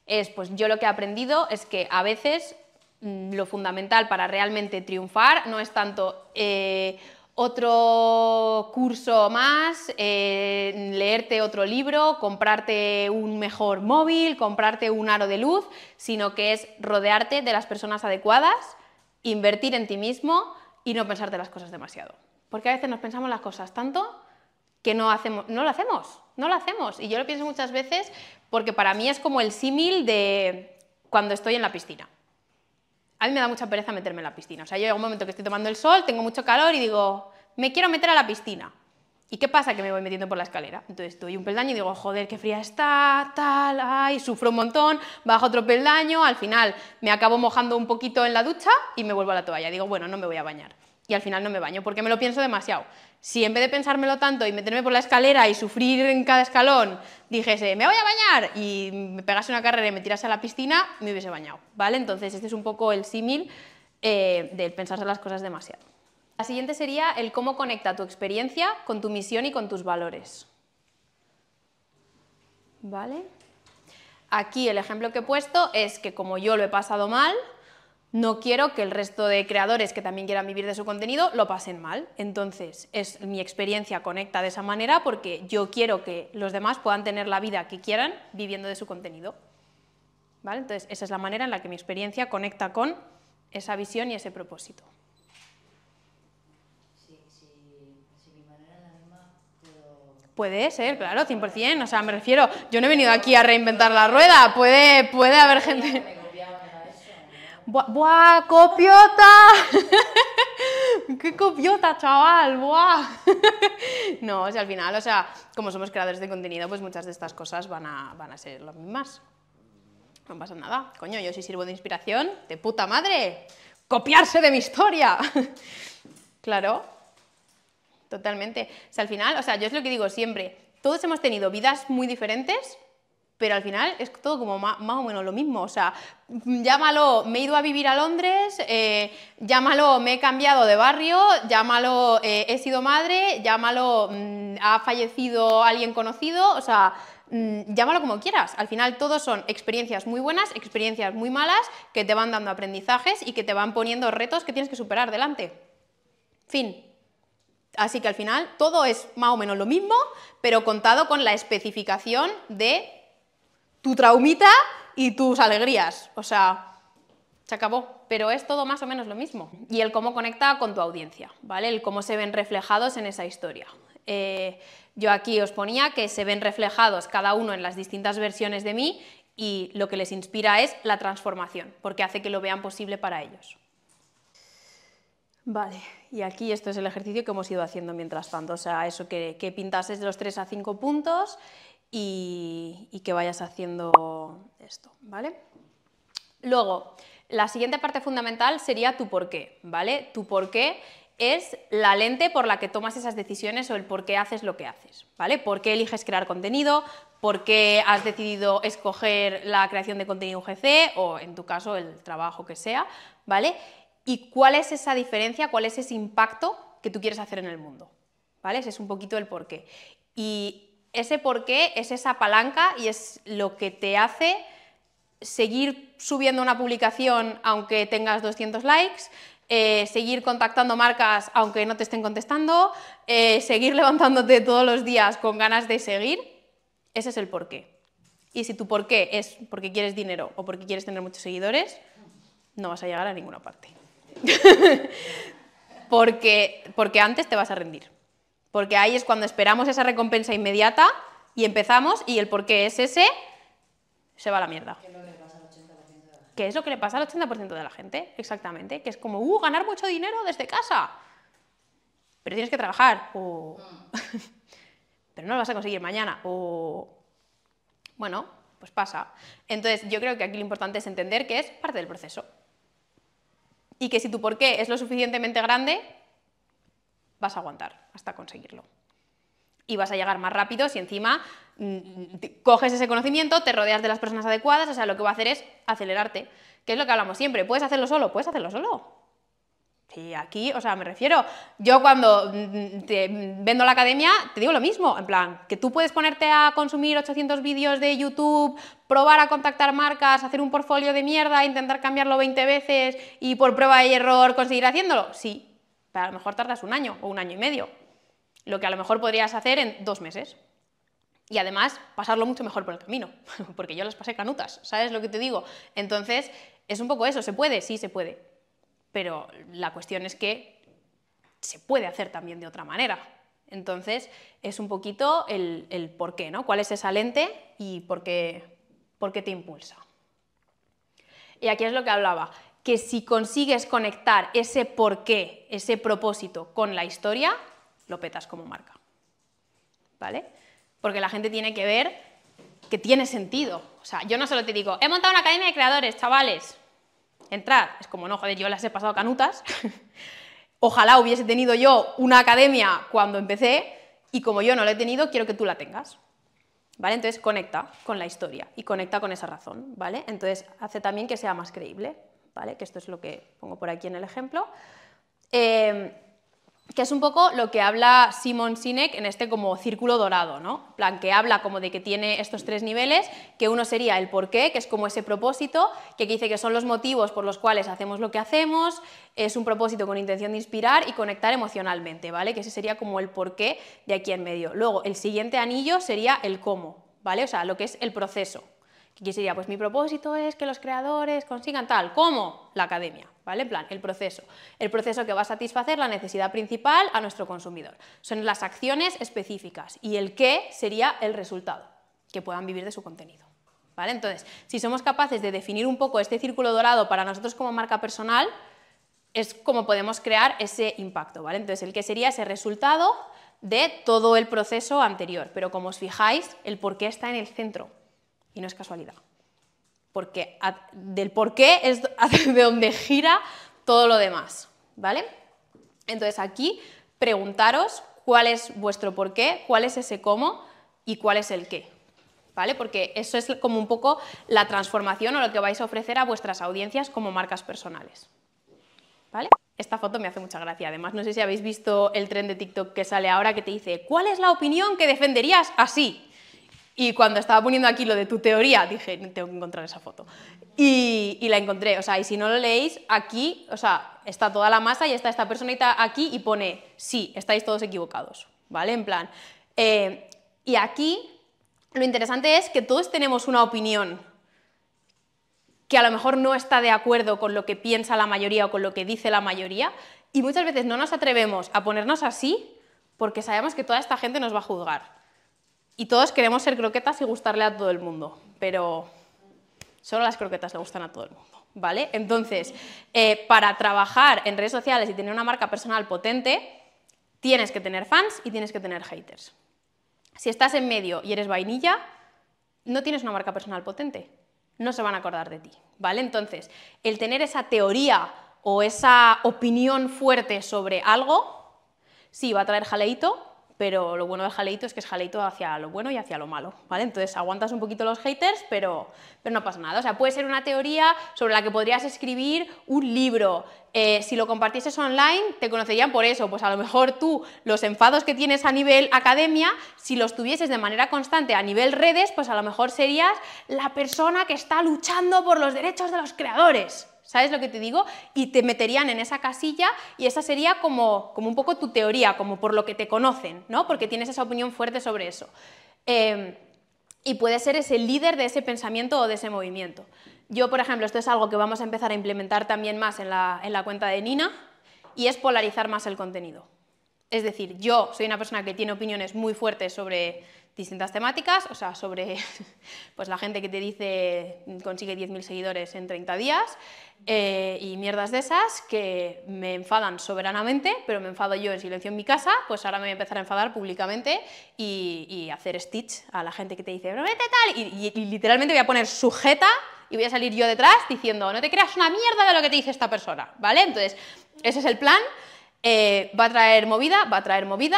Speaker 1: es, pues yo lo que he aprendido es que a veces mm, lo fundamental para realmente triunfar no es tanto eh, otro curso más, eh, leerte otro libro, comprarte un mejor móvil, comprarte un aro de luz, sino que es rodearte de las personas adecuadas, invertir en ti mismo y no pensarte las cosas demasiado. Porque a veces nos pensamos las cosas tanto que no, hacemos, no lo hacemos, no lo hacemos. Y yo lo pienso muchas veces porque para mí es como el símil de cuando estoy en la piscina a mí me da mucha pereza meterme en la piscina. O sea, yo llega un momento que estoy tomando el sol, tengo mucho calor y digo, me quiero meter a la piscina. ¿Y qué pasa? Que me voy metiendo por la escalera. Entonces doy un peldaño y digo, joder, qué fría está, tal, ay, sufro un montón, bajo otro peldaño, al final me acabo mojando un poquito en la ducha y me vuelvo a la toalla. Digo, bueno, no me voy a bañar y al final no me baño, porque me lo pienso demasiado. Si en vez de pensármelo tanto y meterme por la escalera y sufrir en cada escalón, dijese, me voy a bañar, y me pegase una carrera y me tirase a la piscina, me hubiese bañado, ¿vale? Entonces este es un poco el símil eh, del pensarse las cosas demasiado. La siguiente sería el cómo conecta tu experiencia con tu misión y con tus valores. ¿Vale? Aquí el ejemplo que he puesto es que como yo lo he pasado mal, no quiero que el resto de creadores que también quieran vivir de su contenido lo pasen mal. Entonces, es mi experiencia conecta de esa manera porque yo quiero que los demás puedan tener la vida que quieran viviendo de su contenido. Entonces, esa es la manera en la que mi experiencia conecta con esa visión y ese propósito. Puede ser, claro, 100%. O sea, me refiero, yo no he venido aquí a reinventar la rueda, puede, puede haber gente... ¡Buah, copiota! ¡Qué copiota, chaval! ¡Buah! no, o sea, al final, o sea, como somos creadores de contenido, pues muchas de estas cosas van a, van a ser las mismas. No pasa nada. Coño, yo sí sirvo de inspiración. ¡De puta madre! ¡Copiarse de mi historia! claro. Totalmente. O sea, al final, o sea, yo es lo que digo siempre. Todos hemos tenido vidas muy diferentes pero al final es todo como más, o menos lo mismo. O sea, mm, llámalo, me he ido a vivir a Londres, eh, llámalo, me he cambiado de barrio, llámalo, eh, he sido madre, llámalo, mm, ha fallecido alguien conocido, o sea, mm, llámalo como quieras. Al final todos son experiencias muy buenas, experiencias muy malas, que te van dando aprendizajes y que te van poniendo retos que tienes que superar delante. Fin. Así que al final todo es más o menos lo mismo, pero contado con la especificación de tu traumita y tus alegrías. O sea, se acabó. Pero es todo más o menos lo mismo. Y el cómo conecta con tu audiencia, ¿vale? El cómo se ven reflejados en esa historia. Eh, yo aquí os ponía que se ven reflejados cada uno en las distintas versiones de mí y lo que les inspira es la transformación, porque hace que lo vean posible para ellos. Vale, y aquí esto es el ejercicio que hemos ido haciendo mientras tanto, o sea, eso que, que pintases de los tres a cinco puntos y, que vayas haciendo esto, ¿vale? Luego, la siguiente parte fundamental sería tu porqué, qué, ¿vale? Tu por qué es la lente por la que tomas esas decisiones o el por qué haces lo que haces, ¿vale? ¿Por qué eliges crear contenido? ¿Por qué has decidido escoger la creación de contenido UGC o, en tu caso, el trabajo que sea, ¿vale? ¿Y cuál es esa diferencia, cuál es ese impacto que tú quieres hacer en el mundo? ¿Vale? Ese es un poquito el por qué. Y ese porqué es esa palanca y es lo que te hace seguir subiendo una publicación aunque tengas 200 likes, eh, seguir contactando marcas aunque no te estén contestando, eh, seguir levantándote todos los días con ganas de seguir, ese es el porqué. Y si tu porqué es porque quieres dinero o porque quieres tener muchos seguidores, no vas a llegar a ninguna parte. porque, porque antes te vas a rendir porque ahí es cuando esperamos esa recompensa inmediata y empezamos y el por qué es ese, se va a la mierda. Que es lo que le pasa al 80% de la gente, exactamente, que es como, uh, ganar mucho dinero desde casa, pero tienes que trabajar, mm. pero no lo vas a conseguir mañana, o bueno, pues pasa. Entonces yo creo que aquí lo importante es entender que es parte del proceso y que si tu por qué es lo suficientemente grande, vas a aguantar hasta conseguirlo. Y vas a llegar más rápido si encima mm, coges ese conocimiento, te rodeas de las personas adecuadas, o sea, lo que va a hacer es acelerarte, que es lo que hablamos siempre. ¿Puedes hacerlo solo? Puedes hacerlo solo. Sí, aquí, o sea, me refiero, yo cuando mm, te mm, vendo la academia te digo lo mismo, en plan, que tú puedes ponerte a consumir 800 vídeos de YouTube, probar a contactar marcas, hacer un portfolio de mierda, intentar cambiarlo 20 veces y por prueba y error conseguir haciéndolo. Sí, a lo mejor tardas un año o un año y medio, lo que a lo mejor podrías hacer en dos meses. Y además pasarlo mucho mejor por el camino, porque yo las pasé canutas, ¿sabes lo que te digo? Entonces, es un poco eso, ¿se puede? Sí, se puede. Pero la cuestión es que se puede hacer también de otra manera. Entonces, es un poquito el, el por qué, ¿no? ¿Cuál es esa lente y por qué, por qué te impulsa? Y aquí es lo que hablaba que si consigues conectar ese porqué, ese propósito con la historia, lo petas como marca. ¿Vale? Porque la gente tiene que ver que tiene sentido. O sea, yo no solo te digo, he montado una academia de creadores, chavales, entrad. Es como, no, joder, yo las he pasado canutas. Ojalá hubiese tenido yo una academia cuando empecé y como yo no la he tenido, quiero que tú la tengas. ¿Vale? Entonces conecta con la historia y conecta con esa razón, ¿vale? Entonces hace también que sea más creíble. Que esto es lo que pongo por aquí en el ejemplo. Em, que es un poco lo que habla Simon Sinek en este como círculo dorado, ¿no? plan, que habla como de que tiene estos tres niveles, que uno sería el porqué, que es como ese propósito, que dice que son los motivos por los cuales hacemos lo que hacemos, es un propósito con intención de inspirar y conectar emocionalmente, ¿vale? Que ese sería como el porqué de aquí en medio. Luego, el siguiente anillo sería el cómo, ¿vale? O sea, lo que es el proceso, ¿Qué sería, pues mi propósito es que los creadores consigan tal, como la academia, ¿vale? En plan, el proceso. El proceso que va a satisfacer la necesidad principal a nuestro consumidor. Son las acciones específicas y el qué sería el resultado, que puedan vivir de su contenido. ¿Vale? Entonces, si somos capaces de definir un poco este círculo dorado para nosotros como marca personal, es como podemos crear ese impacto, ¿vale? Entonces, el que sería ese resultado de todo el proceso anterior, pero como os fijáis, el por qué está en el centro, y no es casualidad. Porque del por qué es de donde gira todo lo demás. ¿Vale? Entonces aquí preguntaros cuál es vuestro por qué, cuál es ese cómo y cuál es el qué. ¿Vale? Porque eso es como un poco la transformación o lo que vais a ofrecer a vuestras audiencias como marcas personales. ¿Vale? Esta foto me hace mucha gracia. Además, no sé si habéis visto el tren de TikTok que sale ahora que te dice, ¿cuál es la opinión que defenderías así? Y cuando estaba poniendo aquí lo de tu teoría, dije, tengo que encontrar esa foto. Y, la encontré, o sea, y si no lo leéis, aquí, o sea, está toda la masa y está esta personita aquí y pone, sí, estáis todos equivocados, ¿vale? En plan. Eh, y aquí lo interesante es que todos tenemos una opinión que a lo mejor no está de acuerdo con lo que piensa la mayoría o con lo que dice la mayoría, y muchas veces no nos atrevemos a ponernos así porque sabemos que toda esta gente nos va a juzgar. Y todos queremos ser croquetas y gustarle a todo el mundo, pero solo las croquetas le gustan a todo el mundo, ¿vale? Entonces, eh, para trabajar en redes sociales y tener una marca personal potente, tienes que tener fans y tienes que tener haters. Si estás en medio y eres vainilla, no tienes una marca personal potente, no se van a acordar de ti, ¿vale? Entonces, el tener esa teoría o esa opinión fuerte sobre algo, sí, va a traer jaleito, pero lo bueno del jaleito es que es jaleito hacia lo bueno y hacia lo malo, ¿vale? Entonces aguantas un poquito los haters, pero, pero no pasa nada. O sea, puede ser una teoría sobre la que podrías escribir un libro. Eh, si lo compartieses online, te conocerían por eso. Pues a lo mejor tú, los enfados que tienes a nivel academia, si los tuvieses de manera constante a nivel redes, pues a lo mejor serías la persona que está luchando por los derechos de los creadores. ¿sabes lo que te digo? Y te meterían en esa casilla y esa sería como, como un poco tu teoría, como por lo que te conocen, ¿no? Porque tienes esa opinión fuerte sobre eso. Em, y puede ser ese líder de ese pensamiento o de ese movimiento. Yo, por ejemplo, esto es algo que vamos a empezar a implementar también más en la cuenta de Nina y es polarizar más el contenido. Es decir, yo soy una persona que tiene opiniones muy fuertes sobre, distintas temáticas, o sea, sobre pues, la gente que te dice consigue 10.000 seguidores en 30 días eh, y mierdas de esas que me enfadan soberanamente, pero me enfado yo en silencio en mi casa, pues ahora me voy a empezar a enfadar públicamente y, hacer stitch a la gente que te dice, promete tal, y, literalmente voy a poner sujeta y voy a salir yo detrás diciendo, no te creas una mierda de lo que te dice esta persona, ¿vale? Entonces, ese es el plan, eh, va a traer movida, va a traer movida,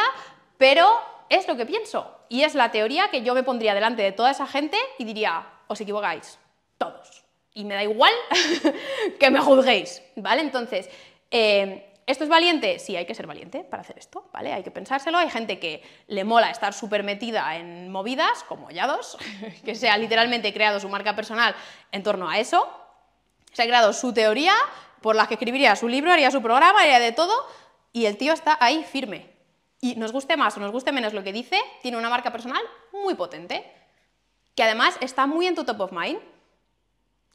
Speaker 1: pero es lo que pienso, y es la teoría que yo me pondría delante de toda esa gente y diría, os equivocáis, todos. Y me da igual que me juzguéis, ¿vale? Entonces, eh, ¿esto es valiente? Sí, hay que ser valiente para hacer esto, ¿vale? Hay que pensárselo. Hay gente que le mola estar súper metida en movidas, como Yados, que se ha literalmente creado su marca personal en torno a eso. Se ha creado su teoría por la que escribiría su libro, haría su programa, haría de todo, y el tío está ahí firme, y nos guste más o nos guste menos lo que dice, tiene una marca personal muy potente, que además está muy en tu top of mind.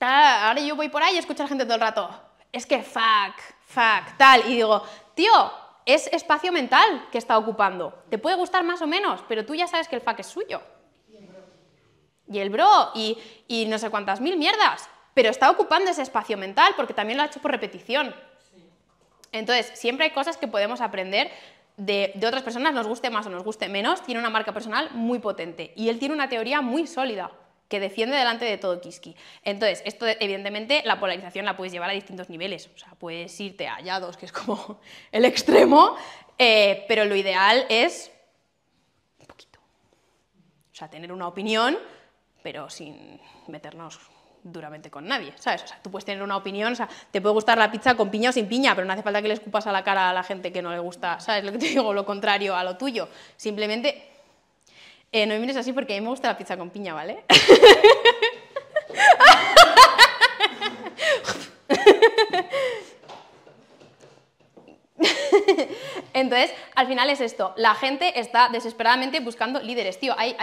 Speaker 1: Ahora yo voy por ahí y escucho a la gente todo el rato, es que fuck, fuck, tal, y digo, tío, es espacio mental que está ocupando. Te puede gustar más o menos, pero tú ya sabes que el fuck es suyo. Y el bro, y, y no sé cuántas mil mierdas, pero está ocupando ese espacio mental porque también lo ha hecho por repetición. Entonces, siempre hay cosas que podemos aprender de, otras personas, nos guste más o nos guste menos, tiene una marca personal muy potente y él tiene una teoría muy sólida que defiende delante de todo Kiski. Entonces, esto evidentemente la polarización la puedes llevar a distintos niveles, o sea, puedes irte a hallados, que es como el extremo, eh, pero lo ideal es un poquito. O sea, tener una opinión, pero sin meternos duramente con nadie, ¿sabes? O sea, tú puedes tener una opinión, o sea, te puede gustar la pizza con piña o sin piña, pero no hace falta que le escupas a la cara a la gente que no le gusta, ¿sabes? Lo que te digo, lo contrario a lo tuyo. Simplemente, eh, no me mires así porque a mí me gusta la pizza con piña, ¿vale? Entonces, al final es esto, la gente está desesperadamente buscando líderes, tío, hay,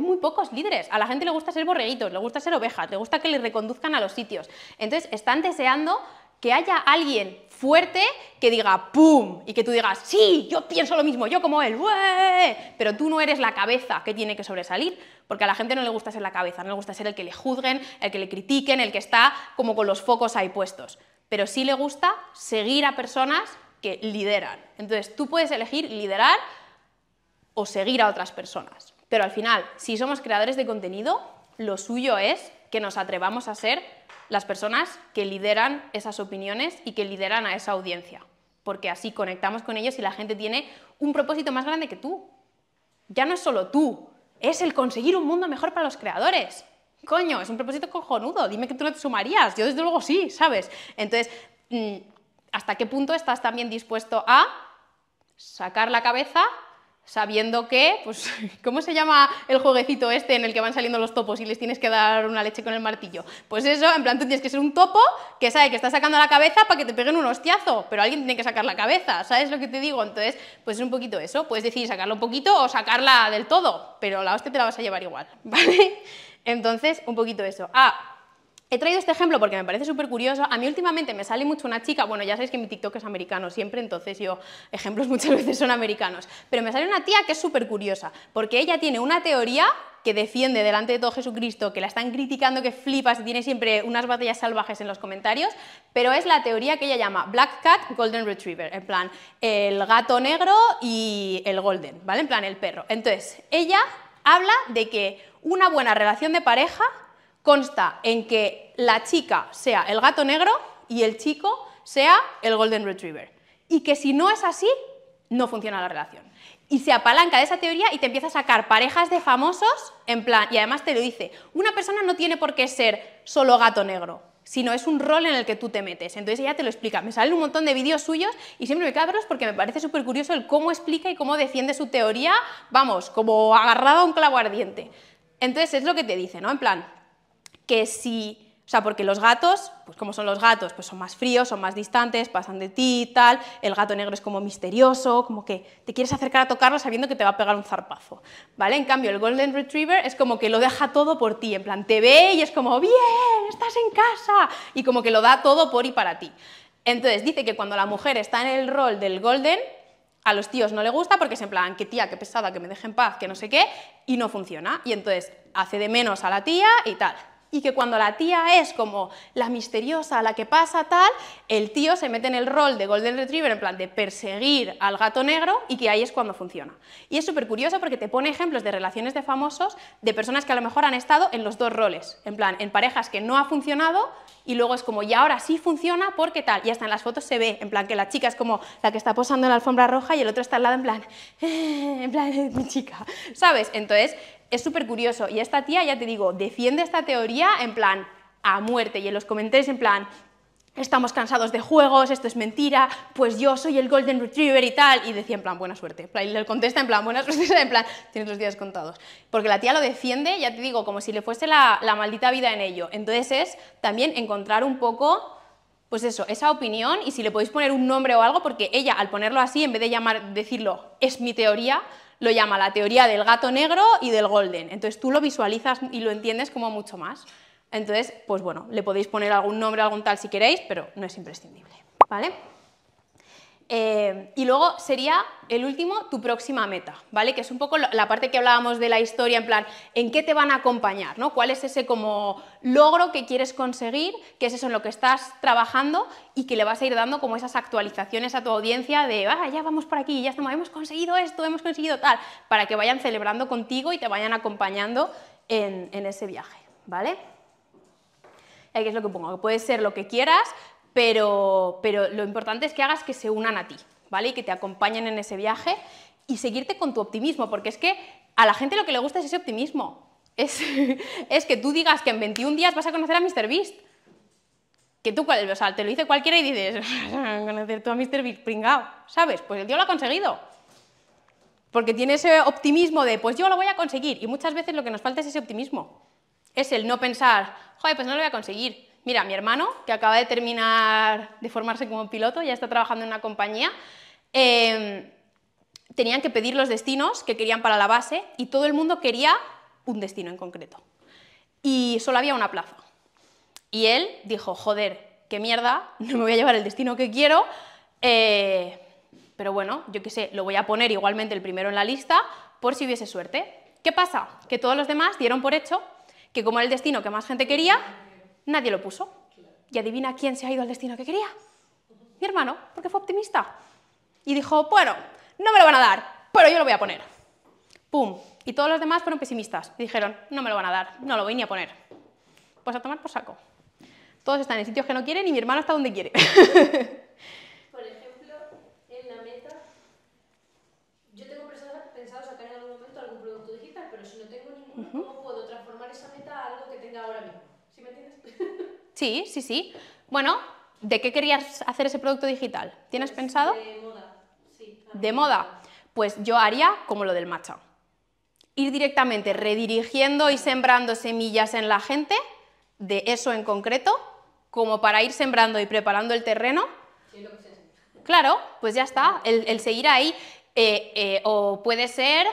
Speaker 1: muy pocos líderes, a la gente le gusta ser borreguitos, le gusta ser ovejas, le gusta que le reconduzcan a los sitios. Entonces, están deseando que haya alguien fuerte que diga ¡pum! y que tú digas ¡sí! Yo pienso lo mismo, yo como él, pero tú no eres la cabeza que tiene que sobresalir, porque a la gente no le gusta ser la cabeza, no le gusta ser el que le juzguen, el que le critiquen, el que está como con los focos ahí puestos, pero sí le gusta seguir a personas que lideran. Entonces, tú puedes elegir liderar o seguir a otras personas. Pero al final, si somos creadores de contenido, lo suyo es que nos atrevamos a ser las personas que lideran esas opiniones y que lideran a esa audiencia. Porque así conectamos con ellos y la gente tiene un propósito más grande que tú. Ya no es solo tú, es el conseguir un mundo mejor para los creadores. Coño, es un propósito cojonudo. Dime que tú no te sumarías. Yo desde luego sí, ¿sabes? Entonces, mm, hasta qué punto estás también dispuesto a sacar la cabeza sabiendo que, pues, ¿cómo se llama el jueguecito este en el que van saliendo los topos y les tienes que dar una leche con el martillo? Pues eso, en plan, tú tienes que ser un topo que sabe que está sacando la cabeza para que te peguen un hostiazo, pero alguien tiene que sacar la cabeza, ¿sabes lo que te digo? Entonces, pues es un poquito eso, puedes decir sacarlo un poquito o sacarla del todo, pero la hostia te la vas a llevar igual, ¿vale? Entonces, un poquito eso. Ah, He traído este ejemplo porque me parece súper curioso. A mí últimamente me sale mucho una chica, bueno, ya sabéis que mi TikTok es americano siempre, entonces yo, ejemplos muchas veces son americanos, pero me sale una tía que es súper curiosa, porque ella tiene una teoría que defiende delante de todo Jesucristo, que la están criticando, que flipas, tiene siempre unas batallas salvajes en los comentarios, pero es la teoría que ella llama Black Cat, Golden Retriever, en plan, el gato negro y el golden, ¿vale? En plan, el perro. Entonces, ella habla de que una buena relación de pareja consta en que la chica sea el gato negro y el chico sea el golden retriever. Y que si no es así, no funciona la relación. Y se apalanca de esa teoría y te empieza a sacar parejas de famosos en plan, y además te lo dice, una persona no tiene por qué ser solo gato negro, sino es un rol en el que tú te metes. Entonces ella te lo explica. Me salen un montón de vídeos suyos y siempre me cabros porque me parece súper curioso el cómo explica y cómo defiende su teoría, vamos, como agarrado a un clavo ardiente. Entonces es lo que te dice, ¿no? En plan, que si... O sea, porque los gatos, pues como son los gatos, pues son más fríos, son más distantes, pasan de ti y tal, el gato negro es como misterioso, como que te quieres acercar a tocarlo sabiendo que te va a pegar un zarpazo, ¿vale? En cambio, el Golden Retriever es como que lo deja todo por ti, en plan, te ve y es como, bien, estás en casa, y como que lo da todo por y para ti. Entonces, dice que cuando la mujer está en el rol del Golden, a los tíos no le gusta porque es en plan, que tía, qué pesada, que me deje en paz, que no sé qué, y no funciona, y entonces hace de menos a la tía y tal y que cuando la tía es como la misteriosa, la que pasa tal, el tío se mete en el rol de Golden Retriever en plan de perseguir al gato negro y que ahí es cuando funciona. Y es súper curioso porque te pone ejemplos de relaciones de famosos de personas que a lo mejor han estado en los dos roles, en plan en parejas que no ha funcionado y luego es como, y ahora sí funciona porque tal, y hasta en las fotos se ve, en plan que la chica es como la que está posando en la alfombra roja y el otro está al lado en plan, en plan, mi chica, ¿sabes? Entonces, es súper curioso. Y esta tía, ya te digo, defiende esta teoría en plan a muerte y en los comentarios en plan... Estamos cansados de juegos, esto es mentira, pues yo soy el Golden Retriever y tal. Y decía en plan, buena suerte. Y le contesta en plan, buena suerte, en plan, tienes los días contados. Porque la tía lo defiende, ya te digo, como si le fuese la, la maldita vida en ello. Entonces es también encontrar un poco pues eso, esa opinión y si le podéis poner un nombre o algo, porque ella al ponerlo así, en vez de llamar, decirlo, es mi teoría, lo llama la teoría del gato negro y del golden. Entonces tú lo visualizas y lo entiendes como mucho más. Entonces, pues bueno, le podéis poner algún nombre, algún tal si queréis, pero no es imprescindible. ¿Vale? Eh, y luego sería el último, tu próxima meta, ¿vale? Que es un poco la parte que hablábamos de la historia, en plan, ¿en qué te van a acompañar? ¿no? ¿Cuál es ese como logro que quieres conseguir? ¿Qué es eso en lo que estás trabajando? Y que le vas a ir dando como esas actualizaciones a tu audiencia de, ah, ya vamos por aquí, ya estamos, hemos conseguido esto, hemos conseguido tal, para que vayan celebrando contigo y te vayan acompañando en, ese viaje, ¿vale? Aquí es lo que pongo, puede ser lo que quieras, pero, lo importante es que hagas que se unan a ti, ¿vale? Y que te acompañen en ese viaje y seguirte con tu optimismo, porque es que a la gente lo que le gusta es ese optimismo. Es, que tú digas que en 21 días vas a conocer a Mr. Beast. Que tú, o sea, te lo dice cualquiera y dices, conocer tú a Mr. Beast pringao, ¿sabes? Pues el tío lo ha conseguido. Porque tiene ese optimismo de, pues yo lo voy a conseguir. Y muchas veces lo que nos falta es ese optimismo. Es el no pensar, joder, pues no lo voy a conseguir. Mira, mi hermano, que acaba de terminar de formarse como piloto, ya está trabajando en una compañía, em, tenían que pedir los destinos que querían para la base y todo el mundo quería un destino en concreto. Y solo había una plaza. Y él dijo, joder, qué mierda, no me voy a llevar el destino que quiero, eh, pero bueno, yo qué sé, lo voy a poner igualmente el primero en la lista por si hubiese suerte. ¿Qué pasa? Que todos los demás dieron por hecho que como era el destino que más gente quería, Nadie lo puso. Y adivina quién se ha ido al destino que quería. Mi hermano, porque fue optimista. Y dijo, bueno, no me lo van a dar, pero yo lo voy a poner. ¡Pum! Y todos los demás fueron pesimistas. dijeron, no me lo van a dar, no lo voy ni a poner. Pues a tomar por saco. Todos están en sitios que no quieren y mi hermano está donde quiere. Sí, sí, sí. Bueno, ¿de qué querías hacer ese producto digital? ¿Tienes pues pensado?
Speaker 2: De moda,
Speaker 1: sí. De moda. Pues yo haría como lo del matcha. Ir directamente redirigiendo y sembrando semillas en la gente de eso en concreto, como para ir sembrando y preparando el terreno. Sí, lo que sea. Claro, pues ya está, el, seguir ahí. Eh, eh, o puede ser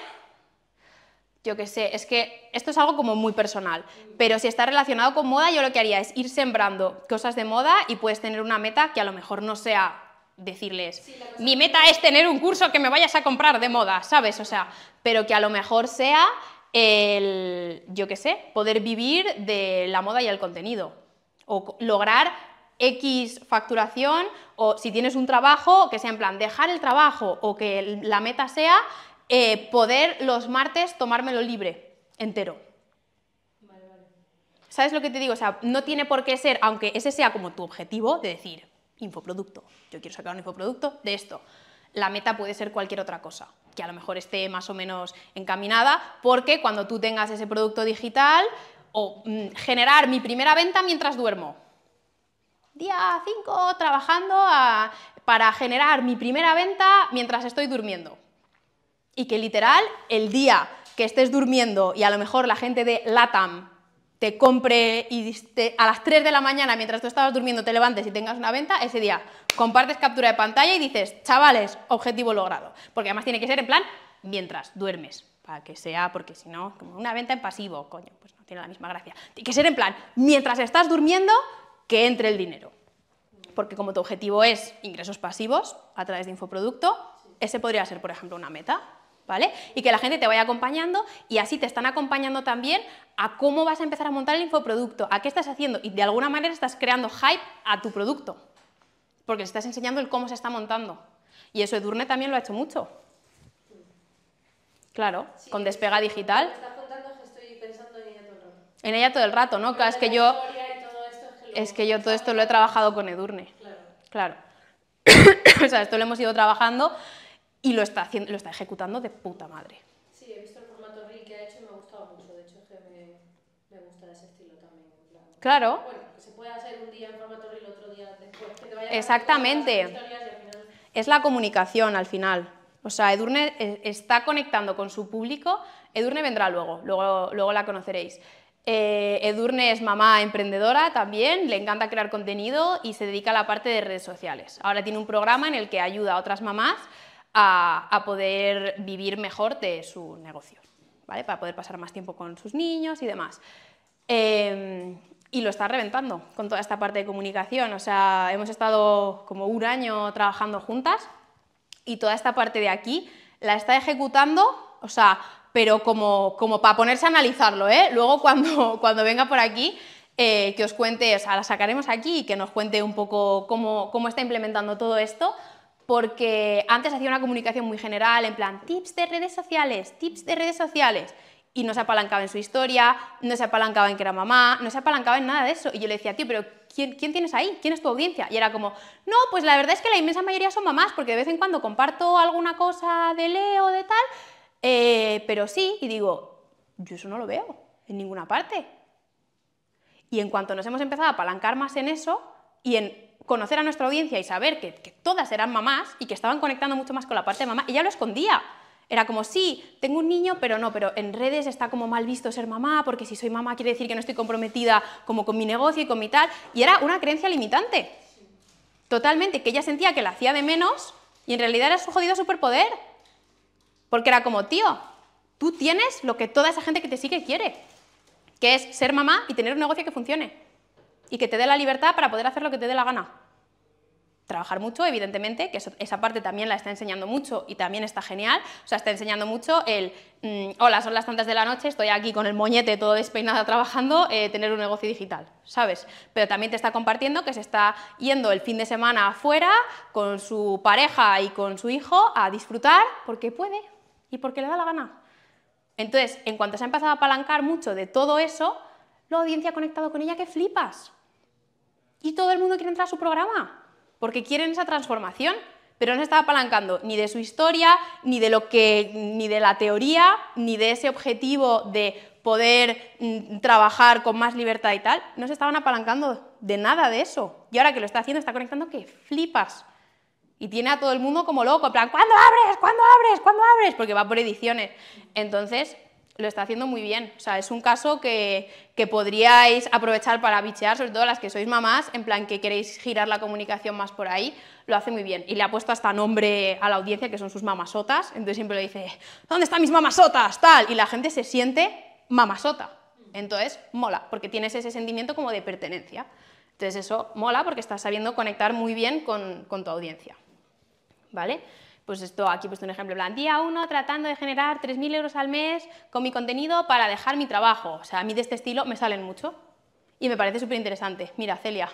Speaker 1: yo qué sé, es que esto es algo como muy personal, pero si está relacionado con moda, yo lo que haría es ir sembrando cosas de moda y puedes tener una meta que a lo mejor no sea decirles, mi meta es tener un curso que me vayas a comprar de moda, ¿sabes? O sea, pero que a lo mejor sea el, yo qué sé, poder vivir de la moda y el contenido, o lograr X facturación, o si tienes un trabajo, que sea en plan dejar el trabajo, o que la meta sea eh, poder los martes tomármelo libre, entero. ¿Sabes lo que te digo? O sea, no tiene por qué ser, aunque ese sea como tu objetivo, de decir, infoproducto, yo quiero sacar un infoproducto de esto. La meta puede ser cualquier otra cosa, que a lo mejor esté más o menos encaminada, porque cuando tú tengas ese producto digital o mm, generar mi primera venta mientras duermo. Día 5 trabajando ah, para generar mi primera venta mientras estoy durmiendo y que literal el día que estés durmiendo y a lo mejor la gente de LATAM te compre y a las 3 de la mañana mientras tú estabas durmiendo te levantes y tengas una venta, ese día compartes captura de pantalla y dices, chavales, objetivo logrado. Porque además tiene que ser en plan mientras duermes, para que sea, porque si no, como una venta en pasivo, coño, pues no tiene la misma gracia. Tiene que ser en plan, mientras estás durmiendo, que entre el dinero. Porque como tu objetivo es ingresos pasivos a través de infoproducto, ese podría ser, por ejemplo, una meta. Y que la gente te vaya acompañando y así te están acompañando también a cómo vas a empezar a montar el infoproducto, a qué estás haciendo y de alguna manera estás creando hype a tu producto, porque le estás enseñando el cómo se está montando. Y eso Edurne también lo ha hecho mucho. Claro, con despega digital.
Speaker 2: estás contando que estoy
Speaker 1: pensando en ella todo el rato. ¿no? es que yo es que yo todo esto lo he trabajado con Edurne. Claro. claro. o sea, esto lo hemos ido trabajando y lo está, haciendo, lo está ejecutando de puta madre.
Speaker 2: Sí, he visto el formato reel que ha hecho y me ha gustado mucho. De hecho, es que me, gusta ese estilo también. Claro. Bueno, se puede hacer un día en formato reel, otro día después. Que vaya Exactamente.
Speaker 1: Es la comunicación al final. O sea, Edurne eh, está conectando con su público. Edurne vendrá luego, luego, luego la conoceréis. Eh, Edurne es mamá emprendedora también, le encanta crear contenido y se dedica a la parte de redes sociales. Ahora tiene un programa en el que ayuda a otras mamás a, poder vivir mejor de su negocio, ¿vale? Para poder pasar más tiempo con sus niños y demás. Em, y lo está reventando con toda esta parte de comunicación. O sea, hemos estado como un año trabajando juntas y toda esta parte de aquí la está ejecutando, o sea, pero como, como para ponerse a analizarlo, ¿eh? Luego cuando, cuando venga por aquí, eh, que os cuente, o sea, la sacaremos aquí y que nos cuente un poco cómo, cómo está implementando todo esto, porque antes hacía una comunicación muy general, en plan, tips de redes sociales, tips de redes sociales, y no se apalancaba en su historia, no se apalancaba en que era mamá, no se apalancaba en nada de eso. Y yo le decía, tío, pero ¿quién, tienes ahí? ¿Quién es tu audiencia? Y era como, no, pues la verdad es que la inmensa mayoría son mamás, porque de vez en cuando comparto alguna cosa de Leo, de tal, eh, pero sí, y digo, yo eso no lo veo en ninguna parte. Y en cuanto nos hemos empezado a apalancar más en eso y en conocer a nuestra audiencia y saber que, todas eran mamás y que estaban conectando mucho más con la parte de mamá, ella lo escondía. Era como, sí, tengo un niño, pero no, pero en redes está como mal visto ser mamá, porque si soy mamá quiere decir que no estoy comprometida como con mi negocio y con mi tal. Y era una creencia limitante. Totalmente, que ella sentía que la hacía de menos y en realidad era su jodido superpoder. Porque era como, tío, tú tienes lo que toda esa gente que te sigue quiere, que es ser mamá y tener un negocio que funcione y que te dé la libertad para poder hacer lo que te dé la gana. Trabajar mucho, evidentemente, que esa parte también la está enseñando mucho y también está genial. O sea, está enseñando mucho el, mm, hola, son las tantas de la noche, estoy aquí con el moñete todo despeinado trabajando, eh, tener un negocio digital, ¿sabes? Pero también te está compartiendo que se está yendo el fin de semana afuera con su pareja y con su hijo a disfrutar porque puede y porque le da la gana. Entonces, en cuanto se ha empezado a apalancar mucho de todo eso, la audiencia ha conectado con ella que flipas y todo el mundo quiere entrar a su programa porque quieren esa transformación, pero no se está apalancando ni de su historia, ni de lo que ni de la teoría, ni de ese objetivo de poder mm, trabajar con más libertad y tal, no se estaban apalancando de nada de eso. Y ahora que lo está haciendo, está conectando que flipas. Y tiene a todo el mundo como loco, en plan, ¿cuándo abres? ¿Cuándo abres? ¿Cuándo abres? Porque va por ediciones. Entonces, lo está haciendo muy bien. O sea, es un caso que, podríais aprovechar para bichear, sobre todo las que sois mamás, en plan que queréis girar la comunicación más por ahí, lo hace muy bien. Y le ha puesto hasta nombre a la audiencia, que son sus mamasotas, entonces siempre le dice, ¿dónde están mis mamasotas? Tal, y la gente se siente mamasota. Entonces, mola, porque tienes ese sentimiento como de pertenencia. Entonces, eso mola porque estás sabiendo conectar muy bien con, con tu audiencia. ¿Vale? Pues esto, aquí he puesto un ejemplo, plan, día uno tratando de generar 3.000 euros al mes con mi contenido para dejar mi trabajo. O sea, a mí de este estilo me salen mucho y me parece súper interesante. Mira, Celia.